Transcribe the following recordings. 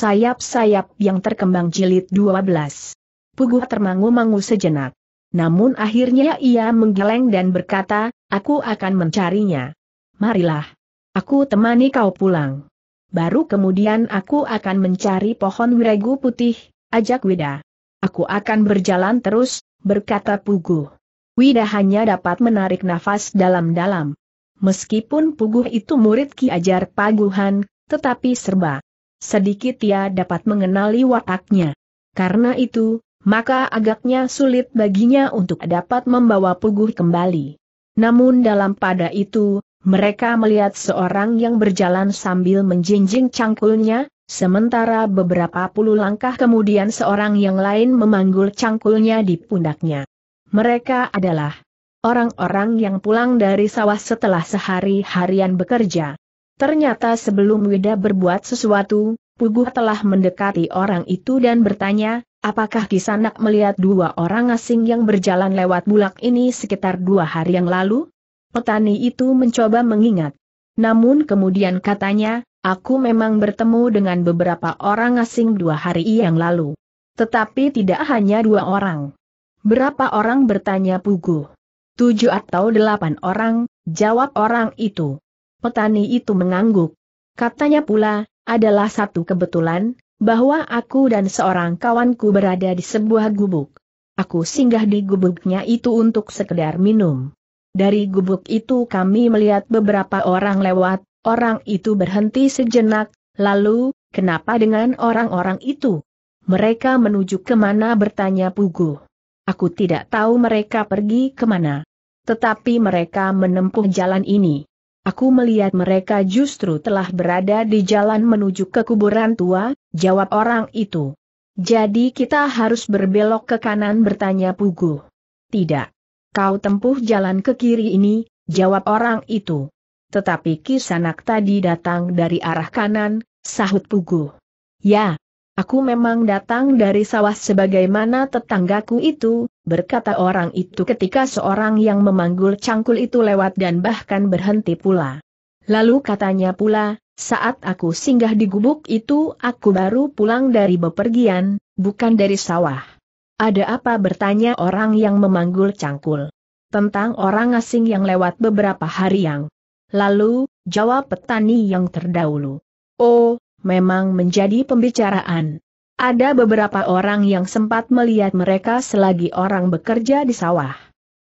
sayap-sayap yang terkembang jilid 12. Pugu termangu-mangu sejenak. Namun akhirnya ia menggeleng dan berkata, aku akan mencarinya. Marilah. Aku temani kau pulang. Baru kemudian aku akan mencari pohon wiregu putih, ajak Wida. Aku akan berjalan terus, berkata Pugu. Wida hanya dapat menarik nafas dalam-dalam. Meskipun Pugu itu murid Ki Ajar Paguhan, tetapi serba sedikit ia dapat mengenali wataknya. Karena itu, maka agaknya sulit baginya untuk dapat membawa puguh kembali. Namun dalam pada itu, mereka melihat seorang yang berjalan sambil menjinjing cangkulnya, sementara beberapa puluh langkah kemudian seorang yang lain memanggul cangkulnya di pundaknya. Mereka adalah orang-orang yang pulang dari sawah setelah sehari-harian bekerja. Ternyata sebelum Wida berbuat sesuatu, Puguh telah mendekati orang itu dan bertanya, apakah Kisanak melihat dua orang asing yang berjalan lewat bulak ini sekitar dua hari yang lalu? Petani itu mencoba mengingat. Namun kemudian katanya, aku memang bertemu dengan beberapa orang asing dua hari yang lalu. Tetapi tidak hanya dua orang. Berapa orang bertanya Puguh? Tujuh atau delapan orang, jawab orang itu petani itu mengangguk. Katanya pula, adalah satu kebetulan, bahwa aku dan seorang kawanku berada di sebuah gubuk. Aku singgah di gubuknya itu untuk sekedar minum. Dari gubuk itu kami melihat beberapa orang lewat, orang itu berhenti sejenak, lalu, kenapa dengan orang-orang itu? Mereka menuju kemana bertanya Pugu. Aku tidak tahu mereka pergi kemana. Tetapi mereka menempuh jalan ini. Aku melihat mereka justru telah berada di jalan menuju ke kuburan tua, jawab orang itu. Jadi kita harus berbelok ke kanan bertanya Pugu. Tidak. Kau tempuh jalan ke kiri ini, jawab orang itu. Tetapi kisanak tadi datang dari arah kanan, sahut Pugu. Ya, Aku memang datang dari sawah sebagaimana tetanggaku itu, berkata orang itu ketika seorang yang memanggul cangkul itu lewat dan bahkan berhenti pula. Lalu katanya pula, saat aku singgah di gubuk itu aku baru pulang dari bepergian, bukan dari sawah. Ada apa bertanya orang yang memanggul cangkul? Tentang orang asing yang lewat beberapa hari yang lalu, jawab petani yang terdahulu. Oh, memang menjadi pembicaraan. Ada beberapa orang yang sempat melihat mereka selagi orang bekerja di sawah.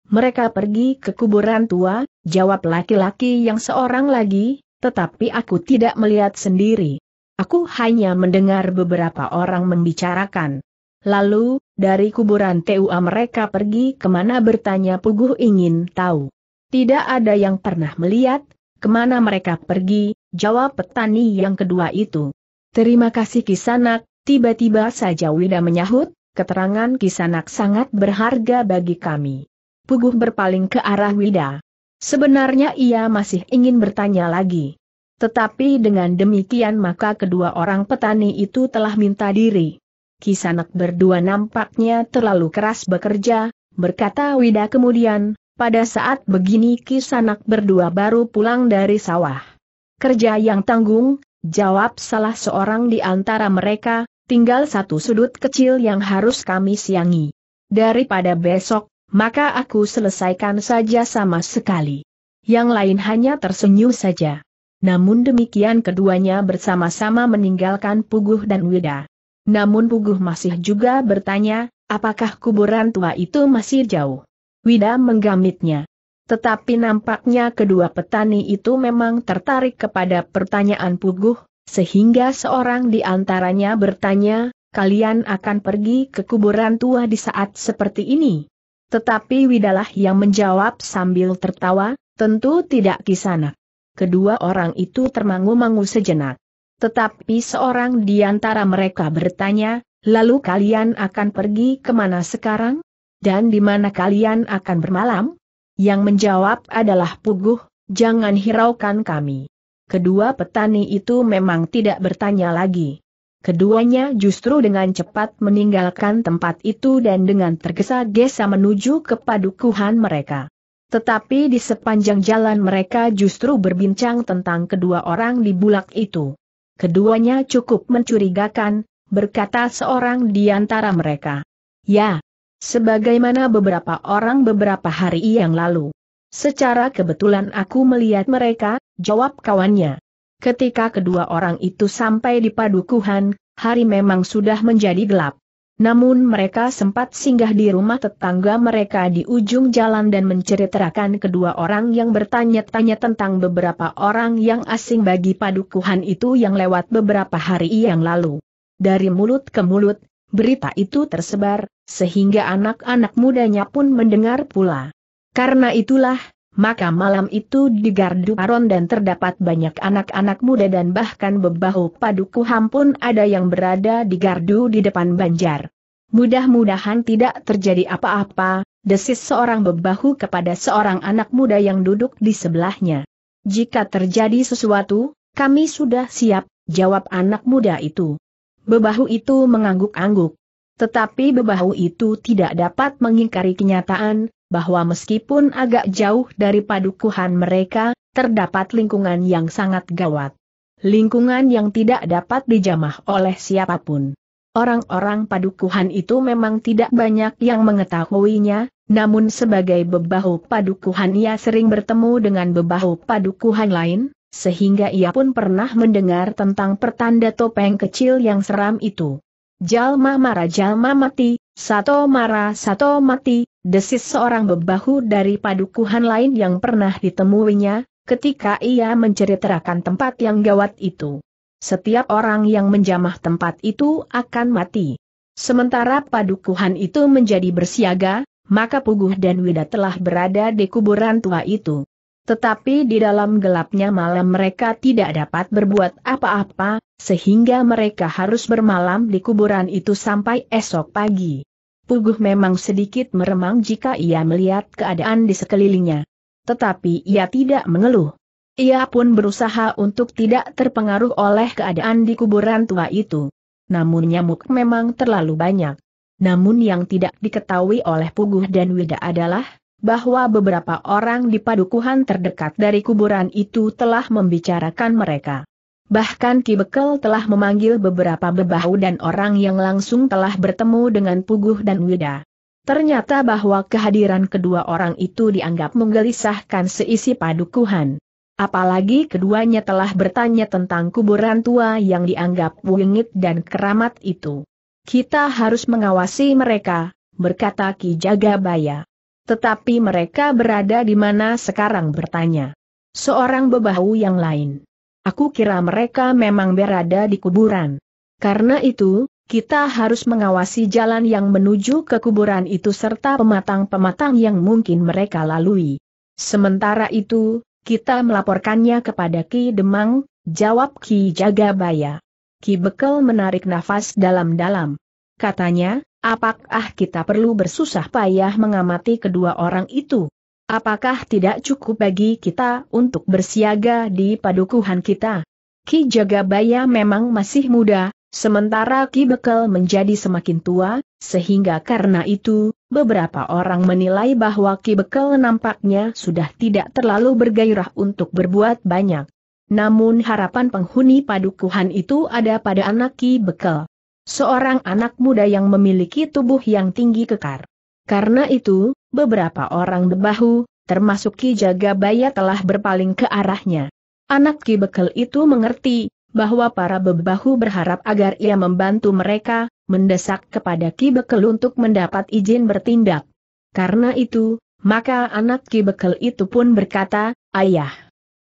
Mereka pergi ke kuburan tua, jawab laki-laki yang seorang lagi, tetapi aku tidak melihat sendiri. Aku hanya mendengar beberapa orang membicarakan. Lalu, dari kuburan TUA mereka pergi kemana bertanya Puguh ingin tahu. Tidak ada yang pernah melihat, kemana mereka pergi, jawab petani yang kedua itu. Terima kasih Kisanak, tiba-tiba saja Wida menyahut, keterangan Kisanak sangat berharga bagi kami. Puguh berpaling ke arah Wida. Sebenarnya ia masih ingin bertanya lagi. Tetapi dengan demikian maka kedua orang petani itu telah minta diri. Kisanak berdua nampaknya terlalu keras bekerja, berkata Wida kemudian, pada saat begini Kisanak berdua baru pulang dari sawah. Kerja yang tanggung, jawab salah seorang di antara mereka, tinggal satu sudut kecil yang harus kami siangi. Daripada besok, maka aku selesaikan saja sama sekali. Yang lain hanya tersenyum saja. Namun demikian keduanya bersama-sama meninggalkan Puguh dan Wida. Namun Puguh masih juga bertanya, apakah kuburan tua itu masih jauh? Wida menggamitnya. Tetapi nampaknya kedua petani itu memang tertarik kepada pertanyaan Puguh, sehingga seorang di antaranya bertanya, kalian akan pergi ke kuburan tua di saat seperti ini. Tetapi Widalah yang menjawab sambil tertawa, tentu tidak sana. Kedua orang itu termangu-mangu sejenak. Tetapi seorang di antara mereka bertanya, lalu kalian akan pergi kemana sekarang? Dan di mana kalian akan bermalam? Yang menjawab adalah Puguh, jangan hiraukan kami. Kedua petani itu memang tidak bertanya lagi. Keduanya justru dengan cepat meninggalkan tempat itu dan dengan tergesa-gesa menuju ke padukuhan mereka. Tetapi di sepanjang jalan mereka justru berbincang tentang kedua orang di bulak itu. Keduanya cukup mencurigakan, berkata seorang di antara mereka. Ya, Sebagaimana beberapa orang beberapa hari yang lalu. Secara kebetulan aku melihat mereka, jawab kawannya. Ketika kedua orang itu sampai di padukuhan, hari memang sudah menjadi gelap. Namun mereka sempat singgah di rumah tetangga mereka di ujung jalan dan menceritakan kedua orang yang bertanya-tanya tentang beberapa orang yang asing bagi padukuhan itu yang lewat beberapa hari yang lalu. Dari mulut ke mulut, berita itu tersebar, sehingga anak-anak mudanya pun mendengar pula. Karena itulah, maka malam itu di Gardu Paron dan terdapat banyak anak-anak muda dan bahkan bebahu paduku pun ada yang berada di Gardu di depan Banjar. Mudah-mudahan tidak terjadi apa-apa, desis seorang bebahu kepada seorang anak muda yang duduk di sebelahnya. Jika terjadi sesuatu, kami sudah siap, jawab anak muda itu. Bebahu itu mengangguk-angguk. Tetapi bebahu itu tidak dapat mengingkari kenyataan, bahwa meskipun agak jauh dari padukuhan mereka, terdapat lingkungan yang sangat gawat. Lingkungan yang tidak dapat dijamah oleh siapapun. Orang-orang padukuhan itu memang tidak banyak yang mengetahuinya, namun sebagai bebahu padukuhan ia sering bertemu dengan bebahu padukuhan lain, sehingga ia pun pernah mendengar tentang pertanda topeng kecil yang seram itu. Jalma mara, jalma mati, Sato mara, Sato mati, desis seorang bebahu dari padukuhan lain yang pernah ditemuinya, ketika ia menceritakan tempat yang gawat itu. Setiap orang yang menjamah tempat itu akan mati. Sementara padukuhan itu menjadi bersiaga, maka Puguh dan Wida telah berada di kuburan tua itu. Tetapi di dalam gelapnya malam mereka tidak dapat berbuat apa-apa, sehingga mereka harus bermalam di kuburan itu sampai esok pagi. Puguh memang sedikit meremang jika ia melihat keadaan di sekelilingnya. Tetapi ia tidak mengeluh. Ia pun berusaha untuk tidak terpengaruh oleh keadaan di kuburan tua itu. Namun nyamuk memang terlalu banyak. Namun yang tidak diketahui oleh Puguh dan Wida adalah, bahwa beberapa orang di padukuhan terdekat dari kuburan itu telah membicarakan mereka. Bahkan Ki Bekel telah memanggil beberapa bebahu dan orang yang langsung telah bertemu dengan Puguh dan Wida. Ternyata bahwa kehadiran kedua orang itu dianggap menggelisahkan seisi padukuhan. Apalagi keduanya telah bertanya tentang kuburan tua yang dianggap wengit dan keramat itu. Kita harus mengawasi mereka, berkata Ki Jagabaya. Tetapi mereka berada di mana sekarang bertanya. Seorang bebahu yang lain. Aku kira mereka memang berada di kuburan. Karena itu, kita harus mengawasi jalan yang menuju ke kuburan itu serta pematang-pematang yang mungkin mereka lalui. Sementara itu, kita melaporkannya kepada Ki Demang, jawab Ki Jagabaya. Ki Bekel menarik nafas dalam-dalam. Katanya, Apakah kita perlu bersusah payah mengamati kedua orang itu? Apakah tidak cukup bagi kita untuk bersiaga di padukuhan kita? Ki Jagabaya memang masih muda, sementara Ki Bekel menjadi semakin tua, sehingga karena itu, beberapa orang menilai bahwa Ki Bekel nampaknya sudah tidak terlalu bergairah untuk berbuat banyak. Namun harapan penghuni padukuhan itu ada pada anak Ki Bekel. Seorang anak muda yang memiliki tubuh yang tinggi kekar. Karena itu, beberapa orang debahu, termasuk Ki Jagabaya telah berpaling ke arahnya. Anak Ki Bekel itu mengerti, bahwa para bebahu berharap agar ia membantu mereka, mendesak kepada Ki Bekel untuk mendapat izin bertindak. Karena itu, maka anak Ki Bekel itu pun berkata, Ayah,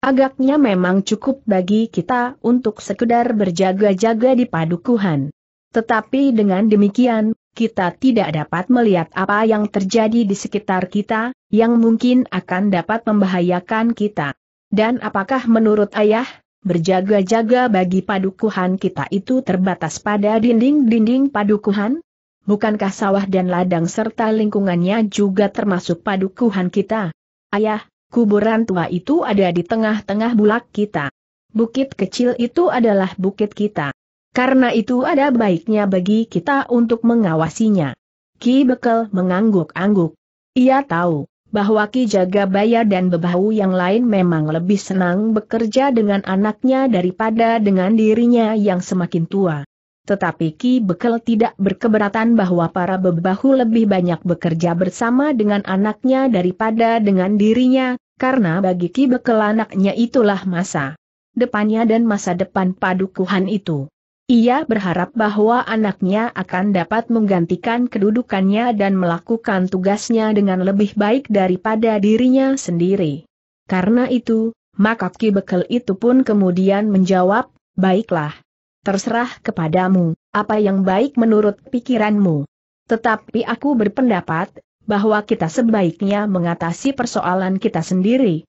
agaknya memang cukup bagi kita untuk sekedar berjaga-jaga di padukuhan. Tetapi dengan demikian, kita tidak dapat melihat apa yang terjadi di sekitar kita, yang mungkin akan dapat membahayakan kita. Dan apakah menurut ayah, berjaga-jaga bagi padukuhan kita itu terbatas pada dinding-dinding padukuhan? Bukankah sawah dan ladang serta lingkungannya juga termasuk padukuhan kita? Ayah, kuburan tua itu ada di tengah-tengah bulak kita. Bukit kecil itu adalah bukit kita. Karena itu ada baiknya bagi kita untuk mengawasinya. Ki Bekel mengangguk-angguk. Ia tahu, bahwa Ki Jagabaya dan Bebahu yang lain memang lebih senang bekerja dengan anaknya daripada dengan dirinya yang semakin tua. Tetapi Ki Bekel tidak berkeberatan bahwa para Bebahu lebih banyak bekerja bersama dengan anaknya daripada dengan dirinya, karena bagi Ki Bekel anaknya itulah masa depannya dan masa depan padukuhan itu. Ia berharap bahwa anaknya akan dapat menggantikan kedudukannya dan melakukan tugasnya dengan lebih baik daripada dirinya sendiri. Karena itu, maka Ki Bekel itu pun kemudian menjawab, baiklah. Terserah kepadamu, apa yang baik menurut pikiranmu. Tetapi aku berpendapat, bahwa kita sebaiknya mengatasi persoalan kita sendiri,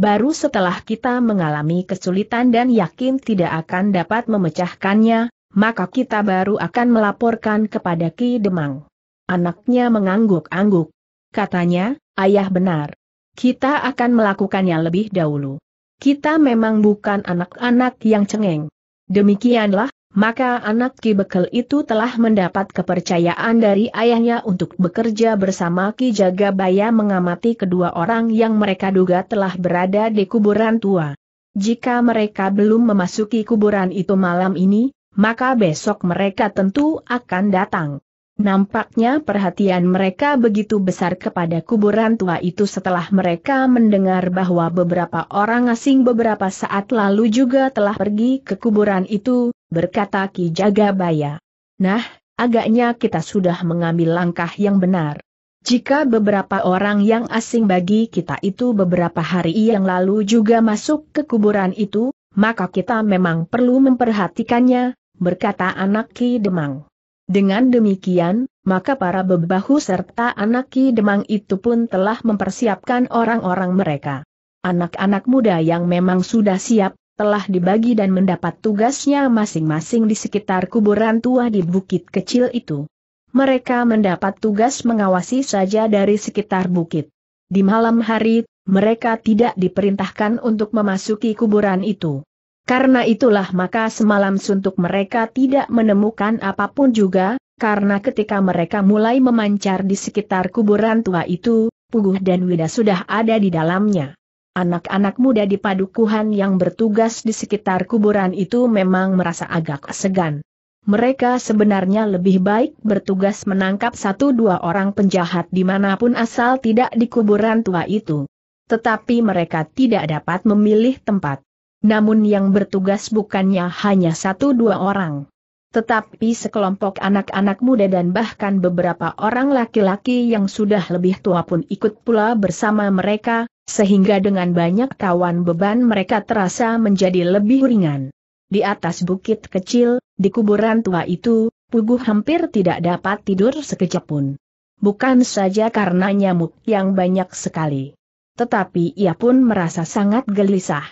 baru setelah kita mengalami kesulitan dan yakin tidak akan dapat memecahkannya, maka kita baru akan melaporkan kepada Ki Demang. Anaknya mengangguk-angguk. Katanya, ayah benar. Kita akan melakukannya lebih dahulu. Kita memang bukan anak-anak yang cengeng. Demikianlah, maka anak Ki Bekel itu telah mendapat kepercayaan dari ayahnya untuk bekerja bersama Ki Jagabaya mengamati kedua orang yang mereka duga telah berada di kuburan tua. Jika mereka belum memasuki kuburan itu malam ini, maka besok mereka tentu akan datang. Nampaknya perhatian mereka begitu besar kepada kuburan tua itu setelah mereka mendengar bahwa beberapa orang asing beberapa saat lalu juga telah pergi ke kuburan itu, berkata Ki Jagabaya. Nah, agaknya kita sudah mengambil langkah yang benar. Jika beberapa orang yang asing bagi kita itu beberapa hari yang lalu juga masuk ke kuburan itu, maka kita memang perlu memperhatikannya, berkata anak Ki Demang. Dengan demikian, maka para bebahu serta anak Ki Demang itu pun telah mempersiapkan orang-orang mereka. Anak-anak muda yang memang sudah siap, telah dibagi dan mendapat tugasnya masing-masing di sekitar kuburan tua di bukit kecil itu. Mereka mendapat tugas mengawasi saja dari sekitar bukit. Di malam hari, mereka tidak diperintahkan untuk memasuki kuburan itu. Karena itulah maka semalam suntuk mereka tidak menemukan apapun juga, karena ketika mereka mulai memancar di sekitar kuburan tua itu, Puguh dan Wida sudah ada di dalamnya. Anak-anak muda di padukuhan yang bertugas di sekitar kuburan itu memang merasa agak segan. Mereka sebenarnya lebih baik bertugas menangkap satu dua orang penjahat dimanapun asal tidak di kuburan tua itu. Tetapi mereka tidak dapat memilih tempat. Namun yang bertugas bukannya hanya satu dua orang. Tetapi sekelompok anak-anak muda dan bahkan beberapa orang laki-laki yang sudah lebih tua pun ikut pula bersama mereka, sehingga dengan banyak kawan beban mereka terasa menjadi lebih ringan. Di atas bukit kecil, di kuburan tua itu, Puguh hampir tidak dapat tidur sekejap pun. Bukan saja karena nyamuk yang banyak sekali. Tetapi ia pun merasa sangat gelisah.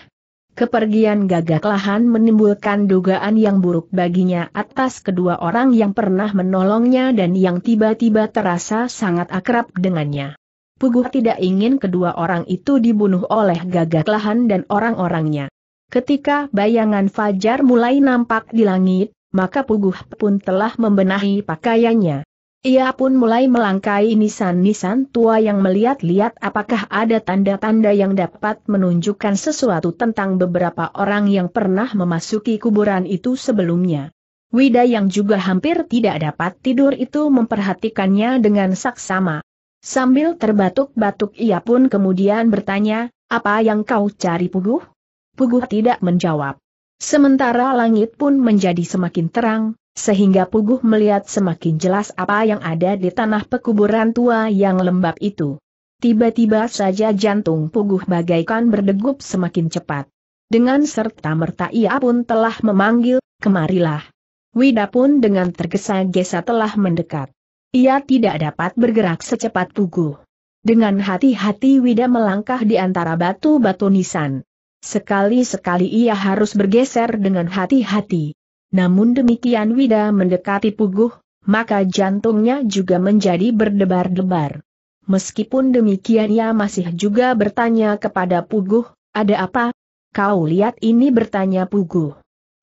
Kepergian gagak lahan menimbulkan dugaan yang buruk baginya atas kedua orang yang pernah menolongnya dan yang tiba-tiba terasa sangat akrab dengannya. Puguh tidak ingin kedua orang itu dibunuh oleh gagak lahan dan orang-orangnya. Ketika bayangan Fajar mulai nampak di langit, maka Puguh pun telah membenahi pakaiannya. Ia pun mulai melangkai nisan-nisan tua yang melihat-lihat apakah ada tanda-tanda yang dapat menunjukkan sesuatu tentang beberapa orang yang pernah memasuki kuburan itu sebelumnya. Wida yang juga hampir tidak dapat tidur itu memperhatikannya dengan saksama. Sambil terbatuk-batuk ia pun kemudian bertanya, apa yang kau cari Puguh? Puguh tidak menjawab. Sementara langit pun menjadi semakin terang, sehingga Puguh melihat semakin jelas apa yang ada di tanah pekuburan tua yang lembab itu. Tiba-tiba saja jantung Puguh bagaikan berdegup semakin cepat. Dengan serta-merta ia pun telah memanggil, kemarilah. Wida pun dengan tergesa-gesa telah mendekat. Ia tidak dapat bergerak secepat Puguh. Dengan hati-hati Wida melangkah di antara batu-batu nisan. Sekali-sekali ia harus bergeser dengan hati-hati. Namun demikian Wida mendekati Puguh, maka jantungnya juga menjadi berdebar-debar. Meskipun demikian ia masih juga bertanya kepada Puguh, ada apa? Kau lihat ini bertanya Puguh.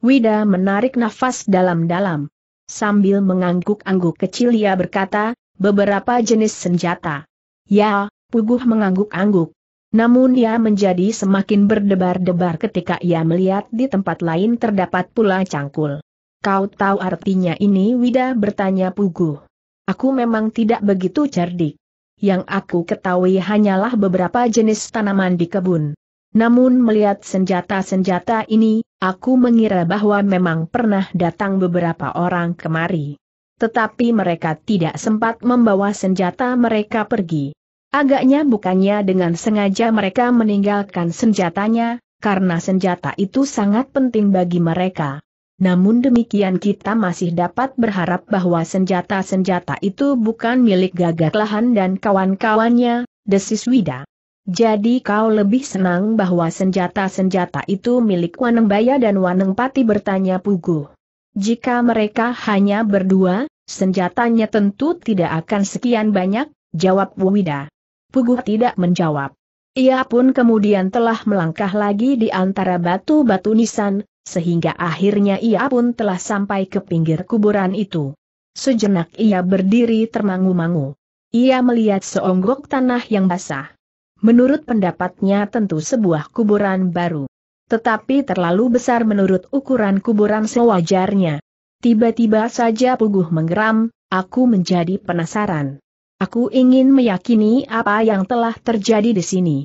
Wida menarik nafas dalam-dalam. Sambil mengangguk-angguk kecil ia berkata, beberapa jenis senjata. Ya, Puguh mengangguk-angguk. Namun ia menjadi semakin berdebar-debar ketika ia melihat di tempat lain terdapat pula cangkul. Kau tahu artinya ini Wida bertanya Pugu. Aku memang tidak begitu cerdik. Yang aku ketahui hanyalah beberapa jenis tanaman di kebun. Namun melihat senjata-senjata ini, aku mengira bahwa memang pernah datang beberapa orang kemari. Tetapi mereka tidak sempat membawa senjata mereka pergi. Agaknya bukannya dengan sengaja mereka meninggalkan senjatanya, karena senjata itu sangat penting bagi mereka. Namun demikian kita masih dapat berharap bahwa senjata-senjata itu bukan milik gagak lahan dan kawan-kawannya, desis Wida. Jadi kau lebih senang bahwa senjata-senjata itu milik Waneng Baya dan Waneng Pati bertanya Pugu. Jika mereka hanya berdua, senjatanya tentu tidak akan sekian banyak, jawab Wida. Puguh tidak menjawab. Ia pun kemudian telah melangkah lagi di antara batu-batu nisan, sehingga akhirnya ia pun telah sampai ke pinggir kuburan itu. Sejenak ia berdiri termangu-mangu. Ia melihat seonggok tanah yang basah. Menurut pendapatnya tentu sebuah kuburan baru. Tetapi terlalu besar menurut ukuran kuburan sewajarnya. Tiba-tiba saja Puguh menggeram, aku menjadi penasaran. Aku ingin meyakini apa yang telah terjadi di sini.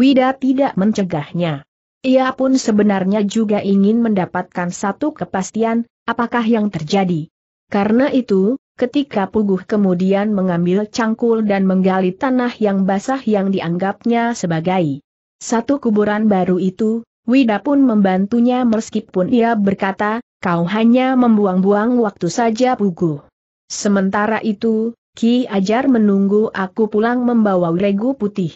Wida tidak mencegahnya. Ia pun sebenarnya juga ingin mendapatkan satu kepastian, apakah yang terjadi. Karena itu, ketika Puguh kemudian mengambil cangkul dan menggali tanah yang basah yang dianggapnya sebagai satu kuburan baru itu, Wida pun membantunya meskipun ia berkata, kau hanya membuang-buang waktu saja Puguh. Sementara itu, Ki Ajar menunggu aku pulang membawa regu putih.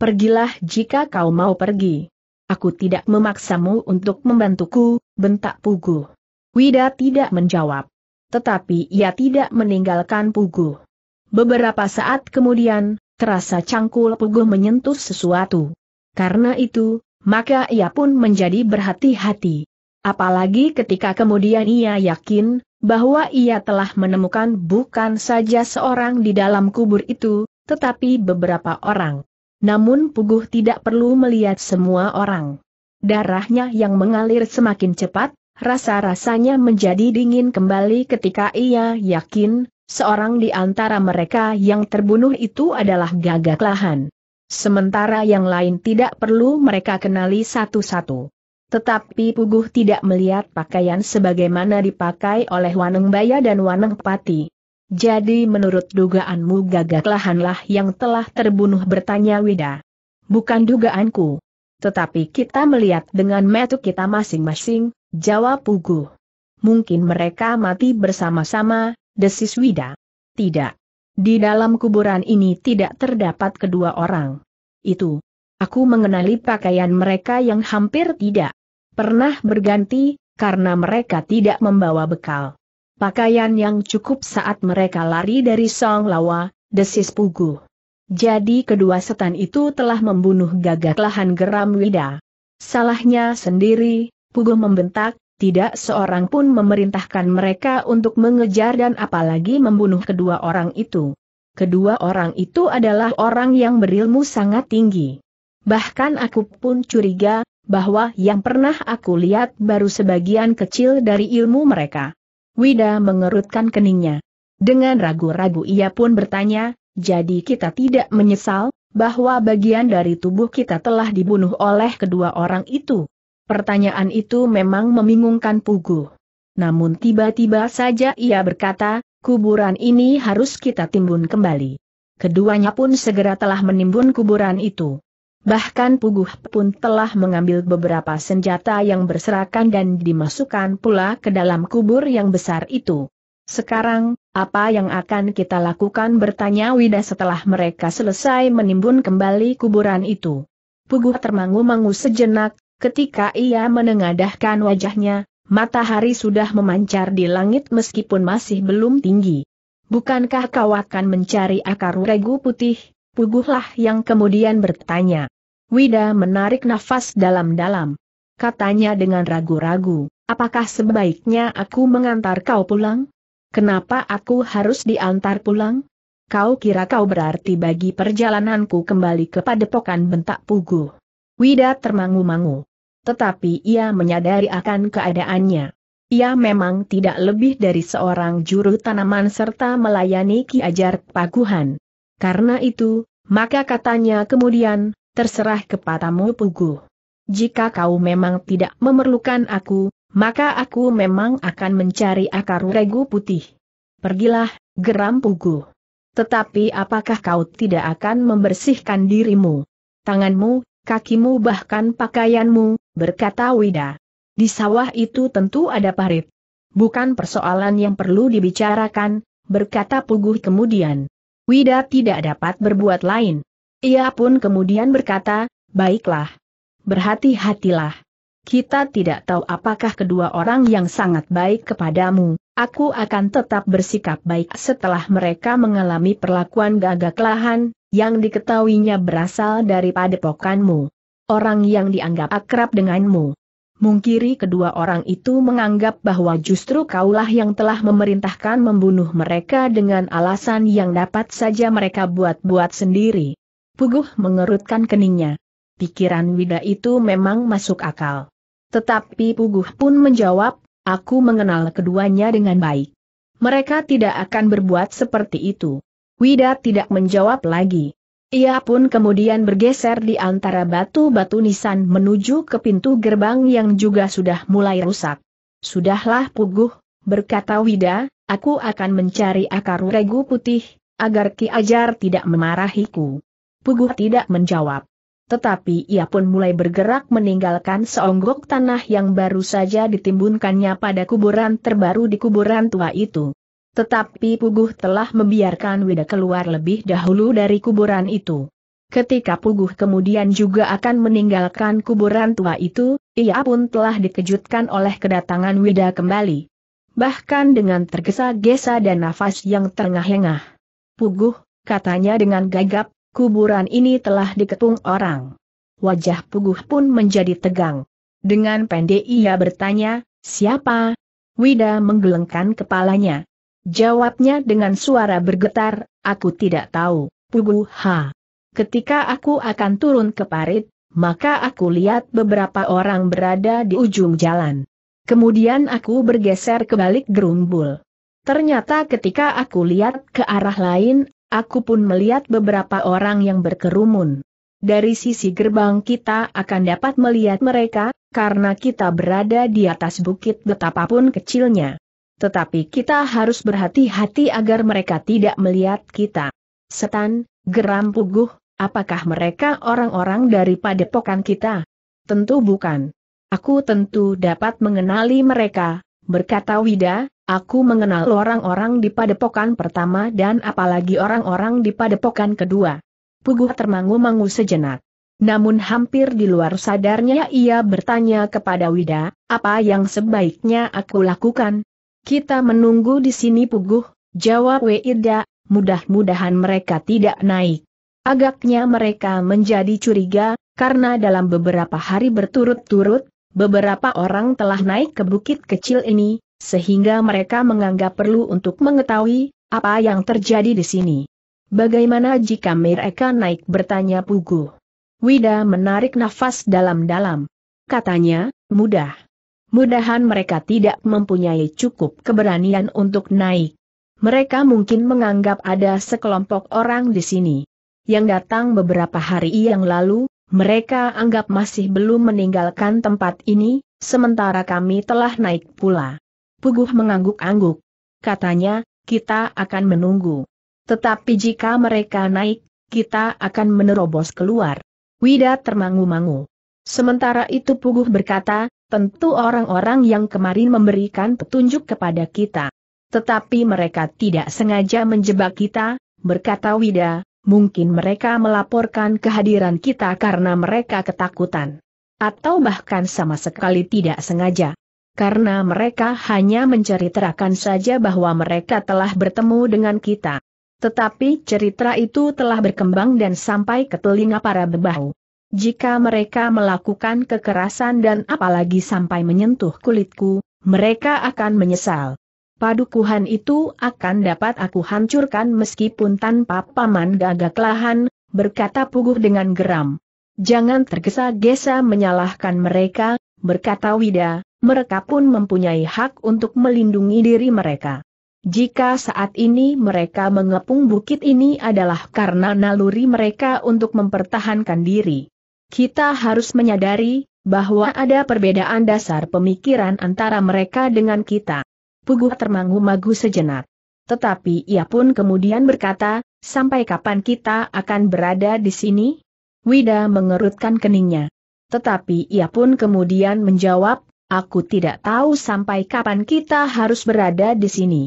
Pergilah jika kau mau pergi. Aku tidak memaksamu untuk membantuku, bentak Pugu. Wida tidak menjawab. Tetapi ia tidak meninggalkan Pugu. Beberapa saat kemudian, terasa cangkul Pugu menyentuh sesuatu. Karena itu, maka ia pun menjadi berhati-hati apalagi ketika kemudian ia yakin bahwa ia telah menemukan bukan saja seorang di dalam kubur itu, tetapi beberapa orang. Namun Puguh tidak perlu melihat semua orang. Darahnya yang mengalir semakin cepat, rasa-rasanya menjadi dingin kembali ketika ia yakin, seorang di antara mereka yang terbunuh itu adalah gagak lahan. Sementara yang lain tidak perlu mereka kenali satu-satu. Tetapi Puguh tidak melihat pakaian sebagaimana dipakai oleh Waneng Baya dan Waneng Pati. Jadi menurut dugaanmu gagak lahanlah yang telah terbunuh bertanya Wida. Bukan dugaanku. Tetapi kita melihat dengan metu kita masing-masing, jawab Puguh. Mungkin mereka mati bersama-sama, desis Wida. Tidak. Di dalam kuburan ini tidak terdapat kedua orang. Itu. Aku mengenali pakaian mereka yang hampir tidak pernah berganti, karena mereka tidak membawa bekal. Pakaian yang cukup saat mereka lari dari Song Lawa, desis Pugu. Jadi kedua setan itu telah membunuh gagak lahan geram Wida. Salahnya sendiri, Pugu membentak, tidak seorang pun memerintahkan mereka untuk mengejar dan apalagi membunuh kedua orang itu. Kedua orang itu adalah orang yang berilmu sangat tinggi. Bahkan aku pun curiga, bahwa yang pernah aku lihat baru sebagian kecil dari ilmu mereka. Wida mengerutkan keningnya. Dengan ragu-ragu ia pun bertanya, jadi kita tidak menyesal, bahwa bagian dari tubuh kita telah dibunuh oleh kedua orang itu. Pertanyaan itu memang membingungkan Pugu. Namun tiba-tiba saja ia berkata, kuburan ini harus kita timbun kembali. Keduanya pun segera telah menimbun kuburan itu. Bahkan Puguh pun telah mengambil beberapa senjata yang berserakan dan dimasukkan pula ke dalam kubur yang besar itu. Sekarang, apa yang akan kita lakukan bertanya Wida setelah mereka selesai menimbun kembali kuburan itu. Puguh termangu-mangu sejenak, ketika ia menengadahkan wajahnya, matahari sudah memancar di langit meskipun masih belum tinggi. Bukankah kau akan mencari akar regu putih? Puguhlah yang kemudian bertanya. Wida menarik nafas dalam-dalam. Katanya dengan ragu-ragu, apakah sebaiknya aku mengantar kau pulang? Kenapa aku harus diantar pulang? Kau kira kau berarti bagi perjalananku kembali ke padepokan bentak Puguh. Wida termangu-mangu. Tetapi ia menyadari akan keadaannya. Ia memang tidak lebih dari seorang juru tanaman serta melayani Ki Ajar Paguhan. Karena itu, maka katanya kemudian, terserah kepadamu Pugu. Jika kau memang tidak memerlukan aku, maka aku memang akan mencari akar regu putih. Pergilah, geram Pugu. Tetapi apakah kau tidak akan membersihkan dirimu? Tanganmu, kakimu bahkan pakaianmu, berkata Wida. Di sawah itu tentu ada parit. Bukan persoalan yang perlu dibicarakan, berkata Puguh kemudian. Wida tidak dapat berbuat lain. Ia pun kemudian berkata, baiklah. Berhati-hatilah. Kita tidak tahu apakah kedua orang yang sangat baik kepadamu, aku akan tetap bersikap baik setelah mereka mengalami perlakuan gagak lahan, yang diketahuinya berasal dari padepokanmu. Orang yang dianggap akrab denganmu. Mungkiri kedua orang itu menganggap bahwa justru kaulah yang telah memerintahkan membunuh mereka dengan alasan yang dapat saja mereka buat-buat sendiri. Puguh mengerutkan keningnya. Pikiran Wida itu memang masuk akal. Tetapi Puguh pun menjawab, aku mengenal keduanya dengan baik. Mereka tidak akan berbuat seperti itu. Wida tidak menjawab lagi. Ia pun kemudian bergeser di antara batu-batu nisan menuju ke pintu gerbang yang juga sudah mulai rusak. Sudahlah puguh, berkata Wida, aku akan mencari akar regu putih, agar Ki Ajar tidak memarahiku. Puguh tidak menjawab. Tetapi ia pun mulai bergerak meninggalkan seonggok tanah yang baru saja ditimbunkannya pada kuburan terbaru di kuburan tua itu. Tetapi Puguh telah membiarkan Wida keluar lebih dahulu dari kuburan itu. Ketika Puguh kemudian juga akan meninggalkan kuburan tua itu, ia pun telah dikejutkan oleh kedatangan Wida kembali. Bahkan dengan tergesa-gesa dan nafas yang terengah-engah. Puguh, katanya dengan gagap, kuburan ini telah diketung orang. Wajah Puguh pun menjadi tegang. Dengan pendek ia bertanya, siapa? Wida menggelengkan kepalanya. Jawabnya dengan suara bergetar, aku tidak tahu, Pugu Ha. Ketika aku akan turun ke parit, maka aku lihat beberapa orang berada di ujung jalan. Kemudian aku bergeser ke balik gerumbul. Ternyata ketika aku lihat ke arah lain, aku pun melihat beberapa orang yang berkerumun. Dari sisi gerbang kita akan dapat melihat mereka, karena kita berada di atas bukit betapapun kecilnya. Tetapi kita harus berhati-hati agar mereka tidak melihat kita. Setan, geram puguh, apakah mereka orang-orang dari padepokan kita? Tentu bukan. Aku tentu dapat mengenali mereka, berkata Wida, aku mengenal orang-orang di padepokan pertama dan apalagi orang-orang di padepokan kedua. Puguh termangu-mangu sejenak. Namun hampir di luar sadarnya ia bertanya kepada Wida, apa yang sebaiknya aku lakukan, kita menunggu di sini puguh, jawab Weida, mudah-mudahan mereka tidak naik. Agaknya mereka menjadi curiga, karena dalam beberapa hari berturut-turut, beberapa orang telah naik ke bukit kecil ini, sehingga mereka menganggap perlu untuk mengetahui apa yang terjadi di sini. Bagaimana jika mereka naik bertanya Puguh? Wida menarik nafas dalam-dalam. Katanya, mudah. Mudahan mereka tidak mempunyai cukup keberanian untuk naik. Mereka mungkin menganggap ada sekelompok orang di sini. Yang datang beberapa hari yang lalu, mereka anggap masih belum meninggalkan tempat ini, sementara kami telah naik pula. Puguh mengangguk-angguk. Katanya, kita akan menunggu. Tetapi jika mereka naik, kita akan menerobos keluar. Wida termangu-mangu. Sementara itu Puguh berkata, tentu orang-orang yang kemarin memberikan petunjuk kepada kita. Tetapi mereka tidak sengaja menjebak kita, berkata Wida, mungkin mereka melaporkan kehadiran kita karena mereka ketakutan. Atau bahkan sama sekali tidak sengaja karena mereka hanya menceritakan saja bahwa mereka telah bertemu dengan kita. Tetapi cerita itu telah berkembang dan sampai ke telinga para bebahu. Jika mereka melakukan kekerasan dan apalagi sampai menyentuh kulitku, mereka akan menyesal. Padukuhan itu akan dapat aku hancurkan meskipun tanpa paman gagak lahan, berkata Puguh dengan geram. Jangan tergesa-gesa menyalahkan mereka, berkata Wida, mereka pun mempunyai hak untuk melindungi diri mereka. Jika saat ini mereka mengepung bukit ini adalah karena naluri mereka untuk mempertahankan diri. Kita harus menyadari bahwa ada perbedaan dasar pemikiran antara mereka dengan kita. Puguh termangu-magu sejenak. Tetapi ia pun kemudian berkata, sampai kapan kita akan berada di sini? Wida mengerutkan keningnya. Tetapi ia pun kemudian menjawab, aku tidak tahu sampai kapan kita harus berada di sini.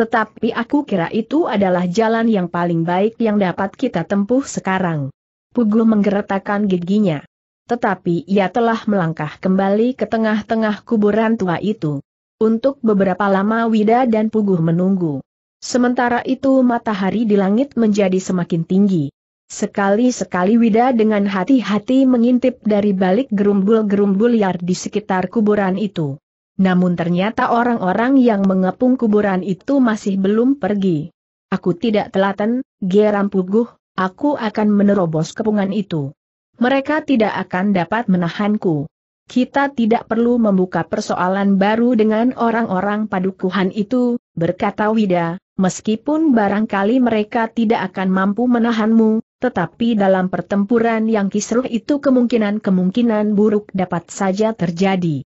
Tetapi aku kira itu adalah jalan yang paling baik yang dapat kita tempuh sekarang. Pugu menggeretakkan giginya. Tetapi ia telah melangkah kembali ke tengah-tengah kuburan tua itu. Untuk beberapa lama Wida dan Puguh menunggu. Sementara itu matahari di langit menjadi semakin tinggi. Sekali-sekali Wida dengan hati-hati mengintip dari balik gerumbul-gerumbul liar di sekitar kuburan itu. Namun ternyata orang-orang yang mengepung kuburan itu masih belum pergi. Aku tidak telaten, geram Puguh, Aku akan menerobos kepungan itu. Mereka tidak akan dapat menahanku. Kita tidak perlu membuka persoalan baru dengan orang-orang padukuhan itu, berkata Wida, meskipun barangkali mereka tidak akan mampu menahanmu, tetapi dalam pertempuran yang kisruh itu kemungkinan-kemungkinan buruk dapat saja terjadi.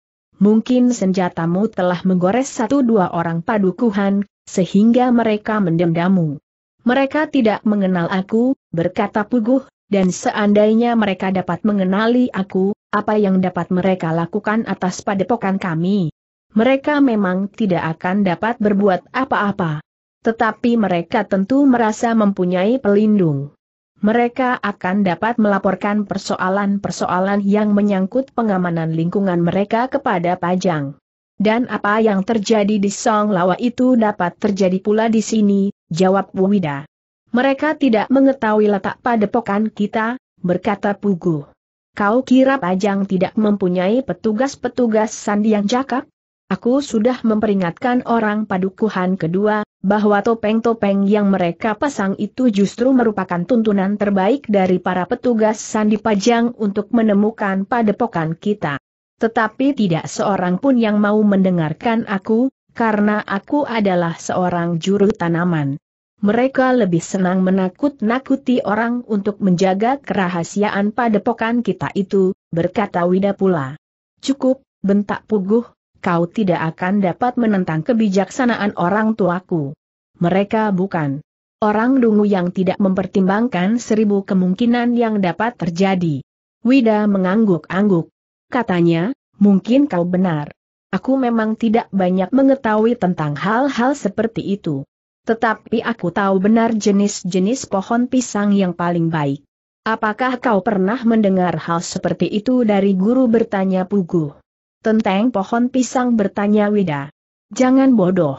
Mungkin senjatamu telah menggores satu dua orang padukuhan, sehingga mereka mendendammu. Mereka tidak mengenal aku, berkata Puguh, dan seandainya mereka dapat mengenali aku, apa yang dapat mereka lakukan atas padepokan kami? Mereka memang tidak akan dapat berbuat apa-apa. Tetapi mereka tentu merasa mempunyai pelindung. Mereka akan dapat melaporkan persoalan-persoalan yang menyangkut pengamanan lingkungan mereka kepada Pajang. Dan apa yang terjadi di Song Lawa itu dapat terjadi pula di sini, jawab Wida. Mereka tidak mengetahui letak padepokan kita, berkata Pugu. Kau kira Pajang tidak mempunyai petugas-petugas sandi yang cakap? Aku sudah memperingatkan orang padukuhan kedua, bahwa topeng-topeng yang mereka pasang itu justru merupakan tuntunan terbaik dari para petugas sandi Pajang untuk menemukan padepokan kita. Tetapi tidak seorang pun yang mau mendengarkan aku, karena aku adalah seorang juru tanaman. Mereka lebih senang menakut-nakuti orang untuk menjaga kerahasiaan padepokan kita itu, berkata Wida pula. Cukup, bentak puguh, kau tidak akan dapat menentang kebijaksanaan orang tuaku. Mereka bukan orang dungu yang tidak mempertimbangkan seribu kemungkinan yang dapat terjadi. Wida mengangguk-angguk. Katanya, mungkin kau benar. Aku memang tidak banyak mengetahui tentang hal-hal seperti itu. Tetapi aku tahu benar jenis-jenis pohon pisang yang paling baik. Apakah kau pernah mendengar hal seperti itu dari guru bertanya Pugu? Tentang pohon pisang bertanya Wida. Jangan bodoh.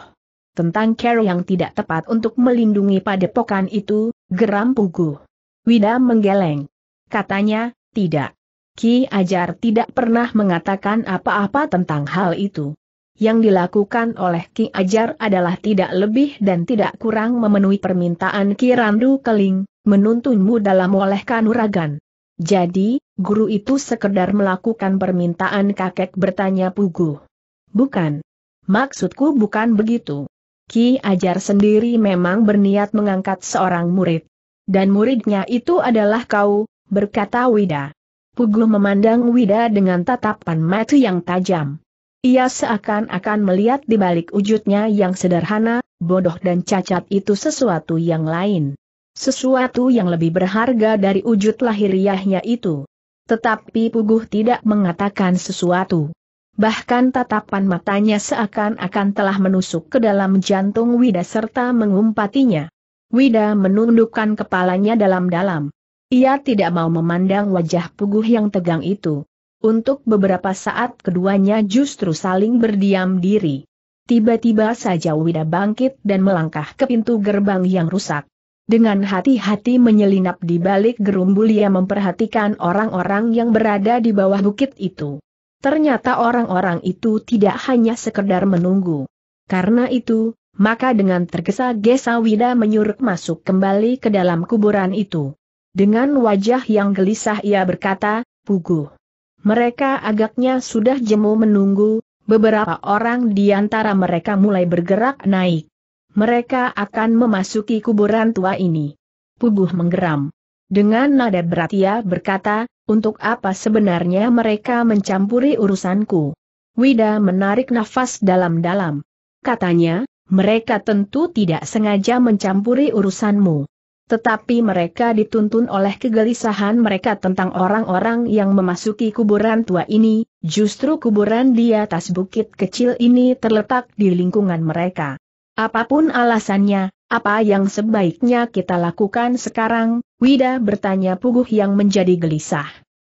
Tentang care yang tidak tepat untuk melindungi padepokan itu, geram Pugu. Wida menggeleng. Katanya, tidak. Ki Ajar tidak pernah mengatakan apa-apa tentang hal itu. Yang dilakukan oleh Ki Ajar adalah tidak lebih dan tidak kurang memenuhi permintaan Ki Randu Keling, menuntunmu dalam oleh kanuragan. Jadi, guru itu sekedar melakukan permintaan kakek bertanya Pugu. Bukan. Maksudku bukan begitu. Ki Ajar sendiri memang berniat mengangkat seorang murid. Dan muridnya itu adalah kau, berkata Wida. Puguh memandang Wida dengan tatapan mata yang tajam. Ia seakan-akan melihat di balik wujudnya yang sederhana, bodoh dan cacat itu sesuatu yang lain. Sesuatu yang lebih berharga dari wujud lahiriahnya itu. Tetapi Puguh tidak mengatakan sesuatu. Bahkan tatapan matanya seakan-akan telah menusuk ke dalam jantung Wida serta mengumpatinya. Wida menundukkan kepalanya dalam-dalam. Ia tidak mau memandang wajah puguh yang tegang itu. Untuk beberapa saat keduanya justru saling berdiam diri. Tiba-tiba saja Wida bangkit dan melangkah ke pintu gerbang yang rusak. Dengan hati-hati menyelinap di balik gerumbul ia memperhatikan orang-orang yang berada di bawah bukit itu. Ternyata orang-orang itu tidak hanya sekedar menunggu. Karena itu, maka dengan tergesa-gesa Wida menyuruh masuk kembali ke dalam kuburan itu. Dengan wajah yang gelisah ia berkata, Puguh. Mereka agaknya sudah jemu menunggu, beberapa orang di antara mereka mulai bergerak naik. Mereka akan memasuki kuburan tua ini. Puguh menggeram. Dengan nada berat ia berkata, untuk apa sebenarnya mereka mencampuri urusanku? Wida menarik nafas dalam-dalam. Katanya, mereka tentu tidak sengaja mencampuri urusanmu. Tetapi mereka dituntun oleh kegelisahan mereka tentang orang-orang yang memasuki kuburan tua ini, justru kuburan di atas bukit kecil ini terletak di lingkungan mereka. Apapun alasannya, apa yang sebaiknya kita lakukan sekarang? Wida bertanya Puguh yang menjadi gelisah.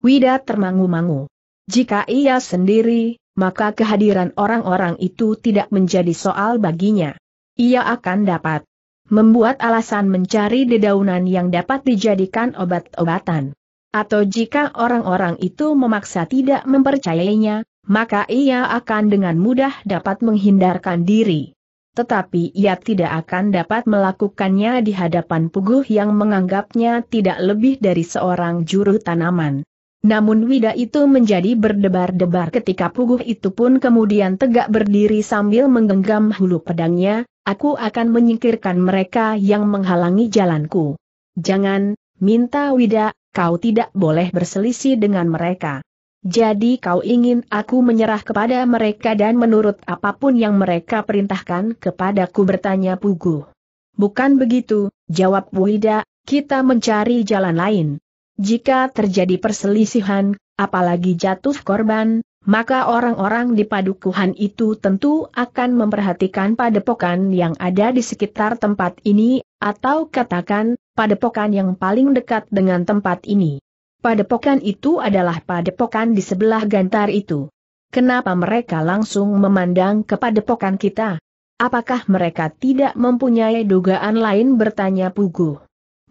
Wida termangu-mangu. Jika ia sendiri, maka kehadiran orang-orang itu tidak menjadi soal baginya. Ia akan dapat membuat alasan mencari dedaunan yang dapat dijadikan obat-obatan. Atau jika orang-orang itu memaksa tidak mempercayainya, maka ia akan dengan mudah dapat menghindarkan diri. Tetapi ia tidak akan dapat melakukannya di hadapan puguh yang menganggapnya tidak lebih dari seorang juru tanaman. Namun wida itu menjadi berdebar-debar ketika puguh itu pun kemudian tegak berdiri sambil menggenggam hulu pedangnya, aku akan menyingkirkan mereka yang menghalangi jalanku. Jangan, minta wida, kau tidak boleh berselisih dengan mereka. Jadi kau ingin aku menyerah kepada mereka dan menurut apapun yang mereka perintahkan kepadaku bertanya puguh. Bukan begitu, jawab Wida, kita mencari jalan lain. Jika terjadi perselisihan, apalagi jatuh korban, maka orang-orang di padukuhan itu tentu akan memperhatikan padepokan yang ada di sekitar tempat ini, atau katakan, padepokan yang paling dekat dengan tempat ini. Padepokan itu adalah padepokan di sebelah gantar itu. Kenapa mereka langsung memandang ke padepokan kita? Apakah mereka tidak mempunyai dugaan lain bertanya Puguh?